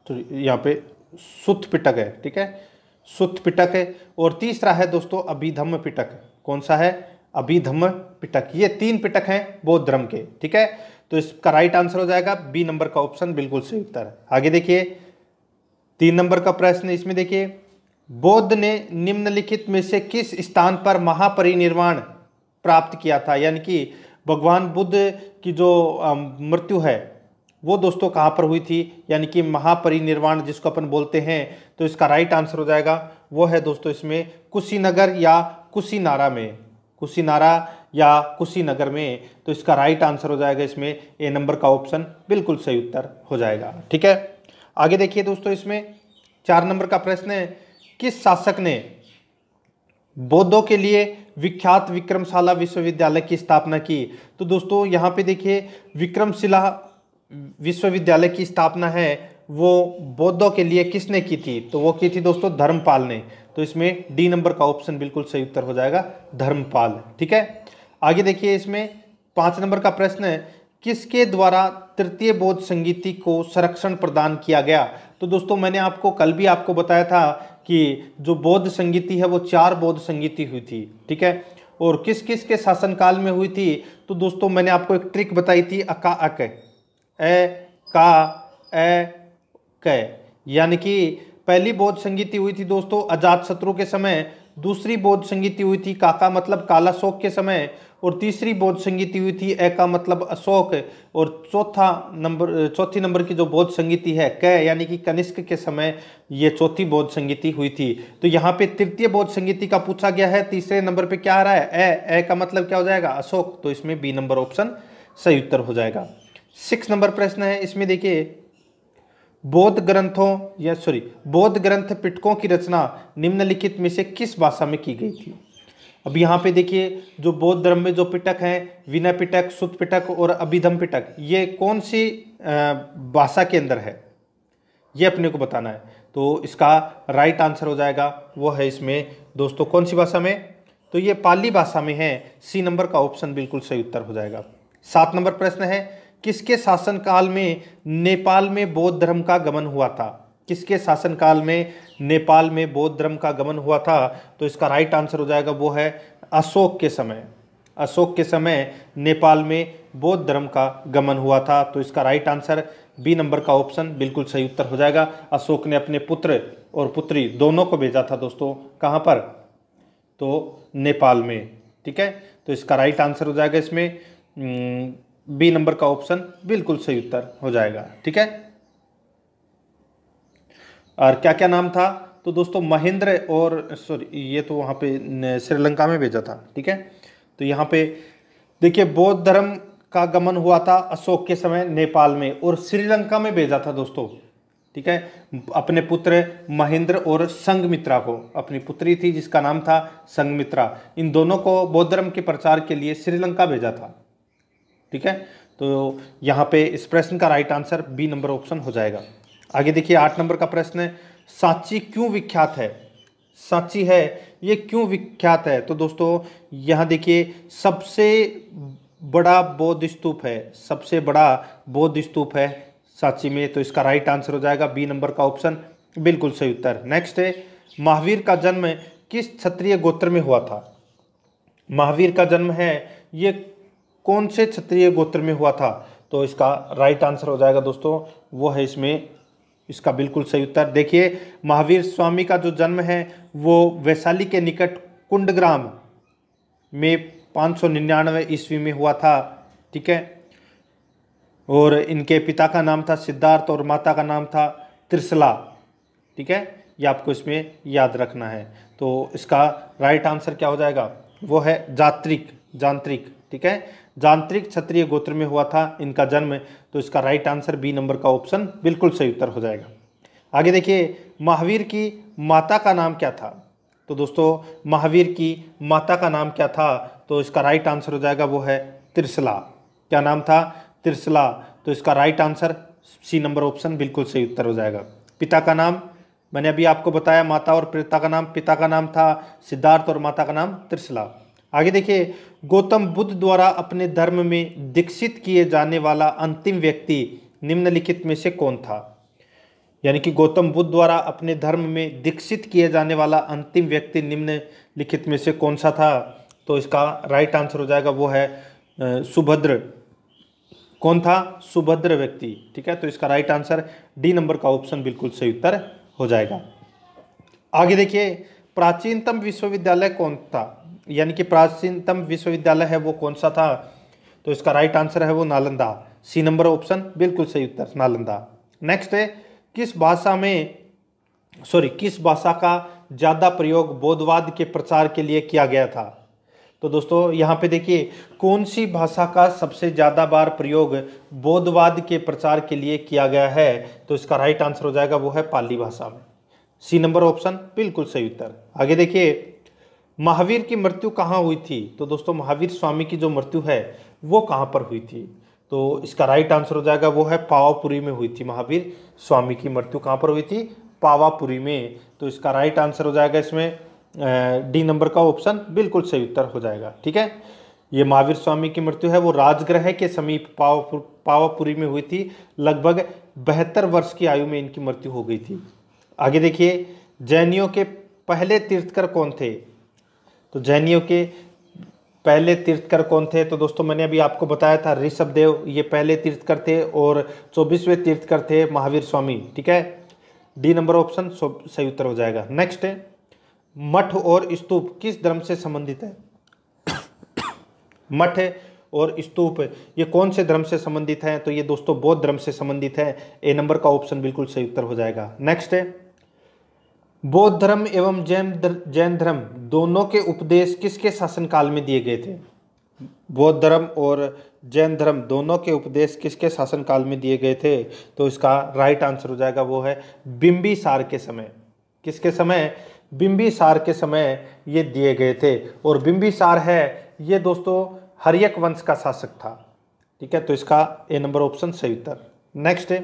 तो यहाँ पे सुत पिटक है ठीक है सुत पिटक है और तीसरा है दोस्तों अभिधम पिटक कौन सा है अभिधम पिटक ये तीन पिटक हैं बौद्ध धर्म के ठीक है तो इसका राइट आंसर हो जाएगा बी नंबर का ऑप्शन बिल्कुल सही उत्तर है आगे देखिए तीन नंबर का प्रश्न इसमें देखिए बौद्ध ने निम्नलिखित में से किस स्थान पर महापरिनिर्वाण प्राप्त किया था यानी कि भगवान बुद्ध की जो मृत्यु है वो दोस्तों कहाँ पर हुई थी यानी कि महापरिनिर्वाण जिसको अपन बोलते हैं तो इसका राइट आंसर हो जाएगा वो है दोस्तों इसमें कुशीनगर या कुशीनारा में कुशीनारा या कुशीनगर में तो इसका राइट आंसर हो जाएगा इसमें ए नंबर का ऑप्शन बिल्कुल सही उत्तर हो जाएगा ठीक है आगे देखिए दोस्तों इसमें चार नंबर का प्रश्न है किस शासक ने बौद्धों के लिए विख्यात विक्रमशाला विश्वविद्यालय की स्थापना की तो दोस्तों यहाँ पे देखिए विक्रमशिला विश्वविद्यालय की स्थापना है वो बौद्धों के लिए किसने की थी तो वो की थी दोस्तों धर्मपाल ने तो इसमें डी नंबर का ऑप्शन बिल्कुल सही उत्तर हो जाएगा धर्मपाल ठीक है आगे देखिए इसमें पांच नंबर का प्रश्न है किसके द्वारा तृतीय बोध संगीति को संरक्षण प्रदान किया गया तो दोस्तों मैंने आपको कल भी आपको बताया था कि जो बौद्ध संगीति है वो चार बौद्ध संगीति हुई थी ठीक है और किस किस के शासनकाल में हुई थी तो दोस्तों मैंने आपको एक ट्रिक बताई थी अका अक ए का ए क यानी कि पहली बौद्ध संगीति हुई थी दोस्तों अजात शत्रु के समय दूसरी बौद्ध संगीति हुई थी काका मतलब काला शोक के समय और तीसरी बौद्ध संगीति हुई थी एका मतलब अशोक और चौथा नंबर चौथी नंबर की जो बौद्ध संगीति है क यानी कि कनिष्क के समय ये चौथी बौद्ध संगीति हुई थी तो यहाँ पे तृतीय बौद्ध संगीति का पूछा गया है तीसरे नंबर पे क्या आ रहा है ए ए का मतलब क्या हो जाएगा अशोक तो इसमें बी नंबर ऑप्शन सही उत्तर हो जाएगा सिक्स नंबर प्रश्न है इसमें देखिए बौद्ध ग्रंथों या सॉरी बौद्ध ग्रंथ पिटकों की रचना निम्नलिखित में से किस भाषा में की गई थी अब यहाँ पे देखिए जो बौद्ध धर्म में जो पिटक हैं विनय पिटक सुत पिटक और अभिधम पिटक ये कौन सी भाषा के अंदर है ये अपने को बताना है तो इसका राइट आंसर हो जाएगा वो है इसमें दोस्तों कौन सी भाषा में तो ये पाली भाषा में है सी नंबर का ऑप्शन बिल्कुल सही उत्तर हो जाएगा सात नंबर प्रश्न है किसके शासनकाल में नेपाल में बौद्ध धर्म का गमन हुआ था किसके शासनकाल में नेपाल में बौद्ध धर्म का गमन हुआ था तो इसका राइट आंसर हो जाएगा वो है अशोक के समय अशोक के समय नेपाल में बौद्ध धर्म का गमन हुआ था तो इसका राइट आंसर बी नंबर का ऑप्शन बिल्कुल सही उत्तर हो जाएगा अशोक ने अपने पुत्र और पुत्री दोनों को भेजा था दोस्तों कहाँ पर तो नेपाल में ठीक है तो इसका राइट आंसर हो जाएगा इसमें बी नंबर का ऑप्शन बिल्कुल सही उत्तर हो जाएगा ठीक है और क्या क्या नाम था तो दोस्तों महेंद्र और सॉरी ये तो वहां पे श्रीलंका में भेजा था ठीक है तो यहाँ पे देखिए बौद्ध धर्म का गमन हुआ था अशोक के समय नेपाल में और श्रीलंका में भेजा था दोस्तों ठीक है अपने पुत्र महेंद्र और संगमित्रा को अपनी पुत्री थी जिसका नाम था संगमित्रा इन दोनों को बौद्ध धर्म के प्रचार के लिए श्रीलंका भेजा था ठीक है तो यहाँ पे इस प्रश्न का right answer B number option हो जाएगा आगे देखिए आठ नंबर का प्रश्न है सांची क्यों विख्यात है सांची है ये क्यों विख्यात है तो दोस्तों यहाँ देखिए सबसे बड़ा बौद्ध स्तूप है सबसे बड़ा बौद्ध स्तूप है सांची में तो इसका राइट आंसर हो जाएगा बी नंबर का ऑप्शन बिल्कुल सही उत्तर नेक्स्ट है महावीर का जन्म किस क्षत्रिय गोत्र में हुआ था महावीर का जन्म है ये कौन से क्षत्रिय गोत्र में हुआ था तो इसका राइट आंसर हो जाएगा दोस्तों वो है इसमें इसका बिल्कुल सही उत्तर देखिए महावीर स्वामी का जो जन्म है वो वैशाली के निकट कुंडग्राम में पाँच सौ निन्यानवे ईस्वी में हुआ था ठीक है और इनके पिता का नाम था सिद्धार्थ और माता का नाम था त्रिसला ठीक है ये आपको इसमें याद रखना है तो इसका राइट आंसर क्या हो जाएगा वो है जात्रिक जांत्रिक ठीक है जांत्रिक क्षत्रिय गोत्र में हुआ था इनका जन्म तो इसका राइट आंसर बी नंबर का ऑप्शन बिल्कुल सही उत्तर हो जाएगा आगे देखिए महावीर की माता का नाम क्या था तो दोस्तों महावीर की माता का नाम क्या था तो इसका राइट आंसर हो जाएगा वो है त्रिशला क्या नाम था त्रिसला तो इसका right answer C number option बिल्कुल सही उत्तर हो जाएगा पिता का नाम मैंने अभी आपको बताया माता और पिता का नाम पिता का नाम था सिद्धार्थ और माता का नाम त्रिसला आगे देखिए गौतम बुद्ध द्वारा अपने धर्म में दीक्षित किए जाने वाला अंतिम व्यक्ति निम्नलिखित में से कौन था यानी कि गौतम बुद्ध द्वारा अपने धर्म में दीक्षित किए जाने वाला अंतिम व्यक्ति निम्नलिखित में से कौन सा था तो इसका राइट आंसर हो जाएगा वो है सुभद्र कौन था सुभद्र व्यक्ति ठीक है तो इसका राइट आंसर डी नंबर का ऑप्शन बिल्कुल सही उत्तर हो जाएगा आगे देखिए प्राचीनतम विश्वविद्यालय कौन था यानी कि प्राचीनतम विश्वविद्यालय है वो कौन सा था तो इसका राइट आंसर है वो नालंदा सी नंबर ऑप्शन बिल्कुल सही उत्तर नालंदा नेक्स्ट है किस भाषा में सॉरी किस भाषा का ज़्यादा प्रयोग बोधवाद के प्रचार के लिए किया गया था तो दोस्तों यहाँ पे देखिए कौन सी भाषा का सबसे ज़्यादा बार प्रयोग बोधवाद के प्रचार के लिए किया गया है तो इसका राइट आंसर हो जाएगा वो है पाली भाषा में सी नंबर ऑप्शन बिल्कुल सही उत्तर आगे देखिए महावीर की मृत्यु कहाँ हुई थी तो दोस्तों महावीर स्वामी की जो मृत्यु है वो कहाँ पर हुई थी तो इसका राइट आंसर हो जाएगा वो है पावापुरी में हुई थी महावीर स्वामी की मृत्यु कहाँ पर हुई थी पावापुरी में तो इसका राइट आंसर हो जाएगा इसमें डी नंबर का ऑप्शन बिल्कुल सही उत्तर हो जाएगा ठीक है ये महावीर स्वामी की मृत्यु है वो राजगृह के समीप पावापुर पावापुरी में हुई थी लगभग बहत्तर वर्ष की आयु में इनकी मृत्यु हो गई थी आगे देखिए जैनियों के पहले तीर्थकर कौन थे तो जैनियों के पहले तीर्थकर कौन थे तो दोस्तों मैंने अभी आपको बताया था ऋषभदेव ये पहले तीर्थकर थे और चौबीसवें तीर्थकर थे महावीर स्वामी ठीक है डी नंबर ऑप्शन सही उत्तर हो जाएगा नेक्स्ट है मठ और स्तूप किस धर्म से संबंधित है मठ और स्तूप ये कौन से धर्म से संबंधित है तो ये दोस्तों बौद्ध धर्म से संबंधित है ए नंबर का ऑप्शन बिल्कुल सही उत्तर हो जाएगा नेक्स्ट है बौद्ध धर्म एवं जैन जैन धर्म दोनों के उपदेश किसके शासनकाल में दिए गए थे बौद्ध धर्म और जैन धर्म दोनों के उपदेश किसके शासनकाल में दिए गए थे तो इसका राइट आंसर हो जाएगा वो है बिंबिसार के समय किसके समय बिंबिसार के समय ये दिए गए थे और बिंबिसार है ये दोस्तों हरियक वंश का शासक था ठीक है तो इसका ए नंबर ऑप्शन सही उत्तर नेक्स्ट है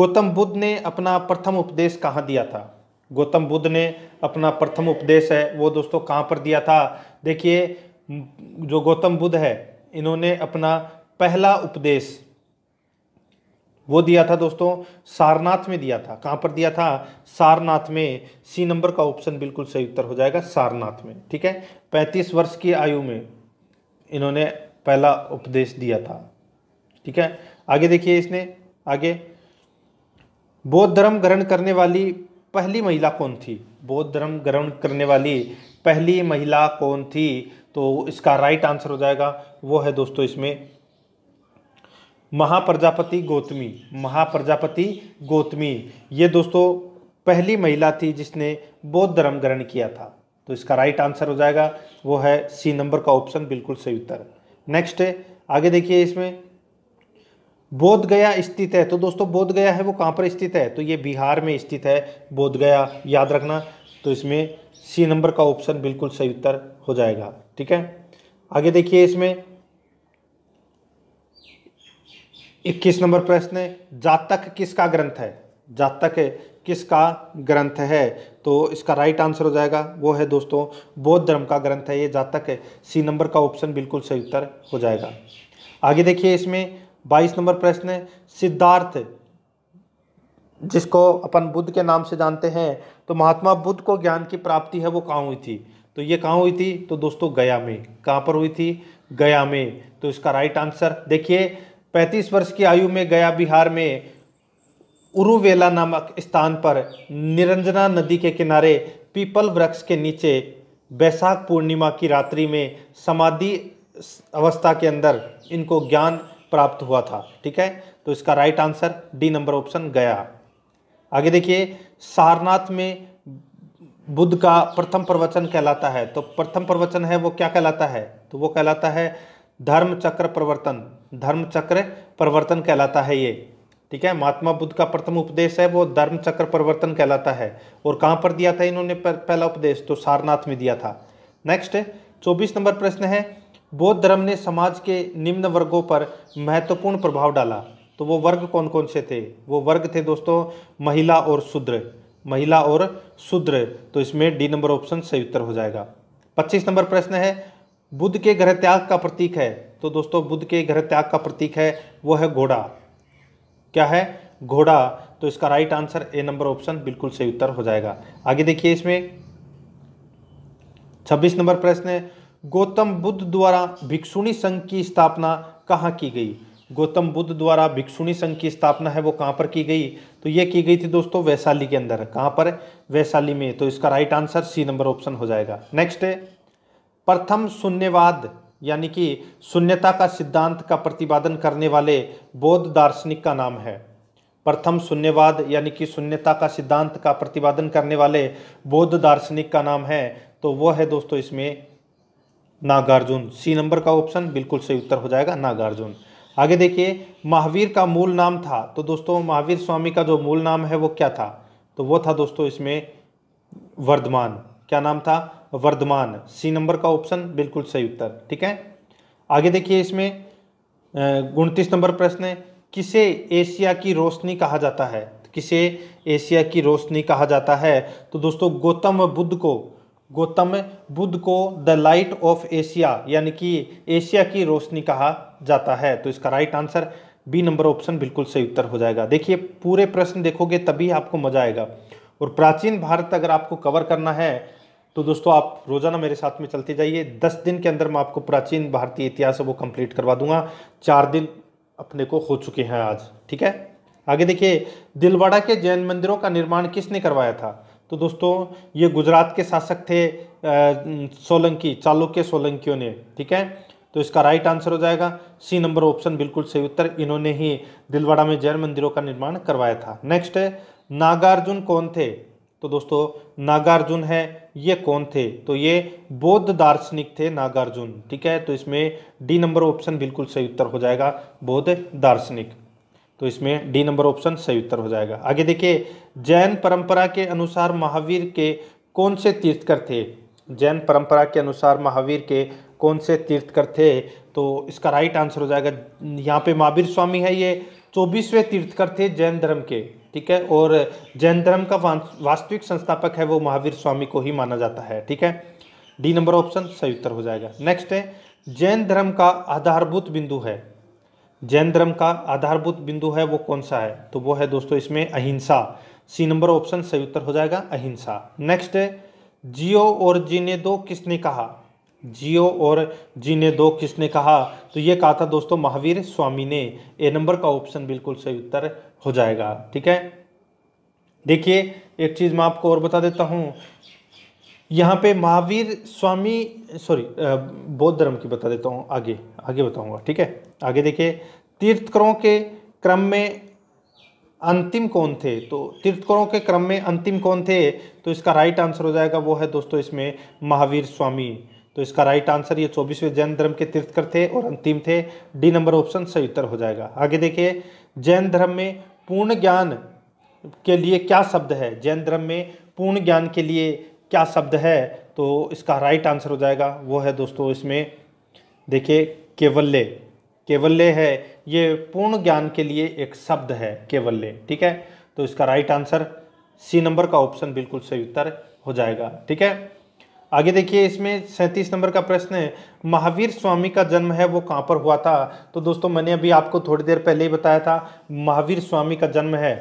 गौतम बुद्ध ने अपना प्रथम उपदेश कहाँ दिया था गौतम बुद्ध ने अपना प्रथम उपदेश है वो दोस्तों कहाँ पर दिया था देखिए जो गौतम बुद्ध है इन्होंने अपना पहला उपदेश वो दिया था दोस्तों सारनाथ में दिया था कहाँ पर दिया था सारनाथ में सी नंबर का ऑप्शन बिल्कुल सही उत्तर हो जाएगा सारनाथ में ठीक है पैंतीस वर्ष की आयु में इन्होंने पहला उपदेश दिया था ठीक है आगे देखिए इसने आगे बौद्ध धर्म ग्रहण करने वाली पहली महिला कौन थी बौद्ध धर्म ग्रहण करने वाली पहली महिला कौन थी तो इसका राइट आंसर हो जाएगा वो है दोस्तों इसमें महाप्रजापति गौतमी महाप्रजापति गौतमी ये दोस्तों पहली महिला थी जिसने बौद्ध धर्म ग्रहण किया था तो इसका राइट आंसर हो जाएगा वो है सी नंबर का ऑप्शन बिल्कुल सही उत्तर नेक्स्ट है आगे देखिए इसमें बोध गया स्थित है तो दोस्तों बोध गया है वो कहाँ पर स्थित है तो ये बिहार में स्थित है बोध गया याद रखना तो इसमें सी नंबर का ऑप्शन बिल्कुल सही उत्तर हो जाएगा ठीक है आगे देखिए इसमें इक्कीस नंबर प्रश्न है जातक किसका ग्रंथ है जातक किसका ग्रंथ है तो इसका राइट आंसर हो जाएगा वो है दोस्तों बौद्ध धर्म का ग्रंथ है ये जातक है सी नंबर का ऑप्शन बिल्कुल सही उत्तर हो जाएगा आगे देखिए इसमें बाईस नंबर प्रश्न है सिद्धार्थ जिसको अपन बुद्ध के नाम से जानते हैं तो महात्मा बुद्ध को ज्ञान की प्राप्ति है वो कहाँ हुई थी तो ये कहाँ हुई थी तो दोस्तों गया में कहाँ पर हुई थी गया में तो इसका राइट आंसर देखिए पैंतीस वर्ष की आयु में गया बिहार में उरुवेला नामक स्थान पर निरंजना नदी के किनारे पीपल वृक्ष के नीचे बैसाख पूर्णिमा की रात्रि में समाधि अवस्था के अंदर इनको ज्ञान प्राप्त हुआ था ठीक है तो इसका right answer D number option गया आगे देखिए सारनाथ में बुद्ध का प्रथम प्रवचन कहलाता है तो प्रथम प्रवचन है वो क्या कहलाता है तो वो कहलाता है धर्म चक्र प्रवर्तन धर्म चक्र प्रवर्तन कहलाता है ये ठीक है महात्मा बुद्ध का प्रथम उपदेश है वो धर्म चक्र प्रवर्तन कहलाता है और कहाँ पर दिया था इन्होंने पहला उपदेश तो सारनाथ में दिया था नेक्स्ट चौबीस नंबर प्रश्न है बौद्ध धर्म ने समाज के निम्न वर्गों पर महत्वपूर्ण प्रभाव डाला तो वो वर्ग कौन कौन से थे वो वर्ग थे दोस्तों महिला और शूद्र महिला और शूद्र तो इसमें डी नंबर ऑप्शन सही उत्तर हो जाएगा पच्चीस नंबर प्रश्न है बुद्ध के ग्रह त्याग का प्रतीक है तो दोस्तों बुद्ध के ग्रह त्याग का प्रतीक है वो है घोड़ा क्या है घोड़ा तो इसका right answer A number option बिल्कुल सही उत्तर हो जाएगा आगे देखिए इसमें छब्बीस नंबर प्रश्न है गौतम बुद्ध द्वारा भिक्षुणी संघ की स्थापना कहाँ की गई गौतम बुद्ध द्वारा भिक्षुणी संघ की स्थापना है वो कहाँ पर की गई तो ये की गई थी दोस्तों वैशाली के अंदर कहाँ पर वैशाली में तो इसका right answer C number option हो जाएगा नेक्स्ट है प्रथम शून्यवाद यानी कि शून्यता का सिद्धांत का प्रतिपादन करने वाले बौद्ध दार्शनिक का नाम है प्रथम शून्यवाद यानी कि शून्यता का सिद्धांत का प्रतिपादन करने वाले बौद्ध दार्शनिक का नाम है तो वो है दोस्तों इसमें नागार्जुन सी नंबर का ऑप्शन बिल्कुल सही उत्तर हो जाएगा नागार्जुन आगे देखिए महावीर का मूल नाम था तो दोस्तों महावीर स्वामी का जो मूल नाम है वो क्या था तो वो था दोस्तों इसमें वर्धमान क्या नाम था वर्धमान सी नंबर का ऑप्शन बिल्कुल सही उत्तर ठीक है आगे देखिए इसमें उनतीस नंबर प्रश्न है किसे एशिया की रोशनी कहा जाता है किसे एशिया की रोशनी कहा जाता है तो दोस्तों गौतम बुद्ध को गौतम बुद्ध को द लाइट ऑफ एशिया यानी कि एशिया की रोशनी कहा जाता है तो इसका right answer B number option बिल्कुल सही उत्तर हो जाएगा देखिए पूरे प्रश्न देखोगे तभी आपको मजा आएगा और प्राचीन भारत अगर आपको कवर करना है तो दोस्तों आप रोजाना मेरे साथ में चलते जाइए दस दिन के अंदर मैं आपको प्राचीन भारतीय इतिहास है वो कंप्लीट करवा दूंगा चार दिन अपने को हो चुके हैं आज ठीक है आगे देखिए दिलवाड़ा के जैन मंदिरों का निर्माण किसने करवाया था तो दोस्तों ये गुजरात के शासक थे सोलंकी चालुक्य सोलंकियों ने ठीक है तो इसका राइट आंसर हो जाएगा सी नंबर ऑप्शन बिल्कुल सही उत्तर इन्होंने ही दिलवाड़ा में जैन मंदिरों का निर्माण करवाया था नेक्स्ट है नागार्जुन कौन थे तो दोस्तों नागार्जुन है ये कौन थे तो ये बौद्ध दार्शनिक थे नागार्जुन ठीक है तो इसमें डी नंबर ऑप्शन बिल्कुल सही उत्तर हो जाएगा बौद्ध दार्शनिक तो इसमें डी नंबर ऑप्शन सही उत्तर हो जाएगा आगे देखिए जैन परंपरा के अनुसार महावीर के कौन से तीर्थकर थे जैन परंपरा के अनुसार महावीर के कौन से तीर्थकर थे तो इसका राइट आंसर हो जाएगा यहाँ पे महावीर स्वामी है ये चौबीसवें तीर्थकर थे जैन धर्म के ठीक है और जैन धर्म का वास्तविक संस्थापक है वो महावीर स्वामी को ही माना जाता है ठीक है डी नंबर ऑप्शन सही उत्तर हो जाएगा नेक्स्ट है जैन धर्म का आधारभूत बिंदु है जैन धर्म का आधारभूत बिंदु है वो कौन सा है तो वो है दोस्तों इसमें अहिंसा सी नंबर ऑप्शन सही उत्तर हो जाएगा अहिंसा नेक्स्ट है जियो और जीने दो किसने कहा जियो और जीने दो किसने कहा तो ये कहा था दोस्तों महावीर स्वामी ने ए नंबर का ऑप्शन बिल्कुल सही उत्तर हो जाएगा ठीक है देखिए एक चीज़ मैं आपको और बता देता हूं यहाँ पे महावीर स्वामी सॉरी बौद्ध धर्म की बता देता हूँ आगे आगे बताऊँगा ठीक है आगे देखिए तीर्थकरों के क्रम में अंतिम कौन थे तो तीर्थकरों के क्रम में अंतिम कौन थे तो इसका राइट आंसर हो जाएगा वो है दोस्तों इसमें महावीर स्वामी तो इसका राइट आंसर ये चौबीसवें जैन धर्म के तीर्थकर थे और अंतिम थे डी नंबर ऑप्शन सही उत्तर हो जाएगा आगे देखिए जैन धर्म में पूर्ण ज्ञान के लिए क्या शब्द है जैन धर्म में पूर्ण ज्ञान के लिए क्या शब्द है तो इसका राइट आंसर हो जाएगा वो है दोस्तों इसमें देखिए केवल्य केवल्य है ये पूर्ण ज्ञान के लिए एक शब्द है केवल्य ठीक है तो इसका राइट आंसर सी नंबर का ऑप्शन बिल्कुल सही उत्तर हो जाएगा ठीक है आगे देखिए इसमें सैंतीस नंबर का प्रश्न है महावीर स्वामी का जन्म है वो कहाँ पर हुआ था तो दोस्तों मैंने अभी आपको थोड़ी देर पहले ही बताया था महावीर स्वामी का जन्म है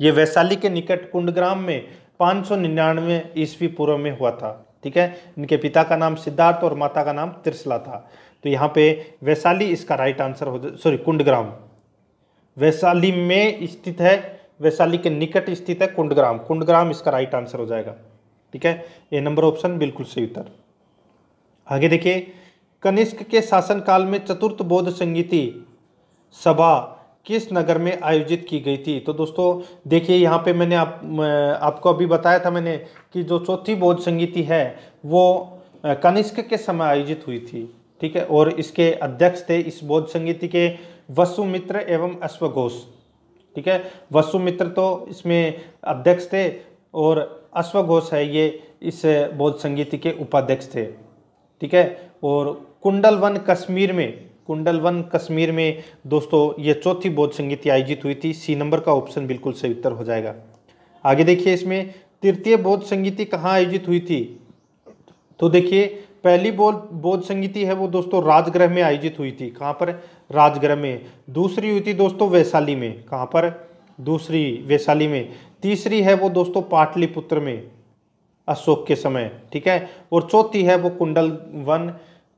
ये वैशाली के निकट कुंडग्राम में पाँच सौ निन्यानवे ईस्वी पूर्व में हुआ था ठीक है इनके पिता का नाम सिद्धार्थ और माता का नाम त्रिसला था तो यहाँ पे वैशाली इसका राइट आंसर हो सॉरी कुंडग्राम वैशाली में स्थित है वैशाली के निकट स्थित है कुंडग्राम कुंडग्राम इसका राइट आंसर हो जाएगा ठीक है ये नंबर ऑप्शन बिल्कुल सही उत्तर आगे देखिए कनिष्क के शासनकाल में चतुर्थ बौद्ध संगीति सभा किस नगर में आयोजित की गई थी तो दोस्तों देखिए यहाँ पे मैंने आप आपको अभी बताया था मैंने कि जो चौथी बौद्ध संगीति है वो कनिष्क के समय आयोजित हुई थी ठीक है और इसके अध्यक्ष थे इस बौद्ध संगीति के वसुमित्र एवं अश्वघोष ठीक है वसुमित्र तो इसमें अध्यक्ष थे और अश्वघोष है ये इस बौद्ध संगीति के उपाध्यक्ष थे ठीक है और कुंडलवन कश्मीर में कुंडल वन कश्मीर में दोस्तों ये चौथी बौद्ध संगीति आयोजित हुई थी सी नंबर का ऑप्शन बिल्कुल सही उत्तर हो जाएगा आगे देखिए इसमें तृतीय बौद्ध संगीति कहाँ आयोजित हुई थी तो देखिए पहली बौद्ध बौद्ध संगीति है वो दोस्तों राजगृह में आयोजित हुई थी कहाँ पर राजगृह में दूसरी हुई थी दोस्तों वैशाली में कहाँ पर दूसरी वैशाली में तीसरी है वो दोस्तों पाटलिपुत्र में अशोक के समय ठीक है और चौथी है वो कुंडल वन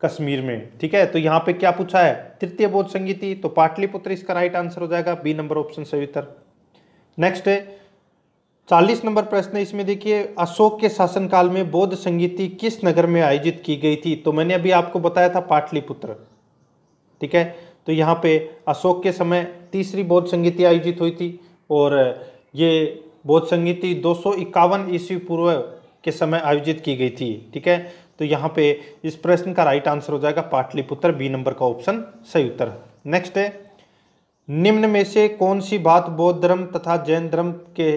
कश्मीर में ठीक है तो यहाँ पे क्या पूछा है तृतीय बोध संगीति तो पाटलिपुत्र इसका राइट आंसर हो जाएगा बी नंबर ऑप्शन सही उत्तर नेक्स्ट है चालीस नंबर प्रश्न इसमें देखिए अशोक के शासनकाल में बौद्ध संगीति किस नगर में आयोजित की गई थी तो मैंने अभी आपको बताया था पाटलिपुत्र ठीक है तो यहाँ पे अशोक के समय तीसरी बौद्ध संगीति आयोजित हुई थी और ये बौद्ध संगीति दो ईस्वी पूर्व के समय आयोजित की गई थी ठीक है तो यहाँ पे इस प्रश्न का राइट आंसर हो जाएगा पाटलिपुत्र बी नंबर का ऑप्शन सही उत्तर नेक्स्ट है निम्न में से कौन सी बात बौद्ध धर्म तथा जैन धर्म के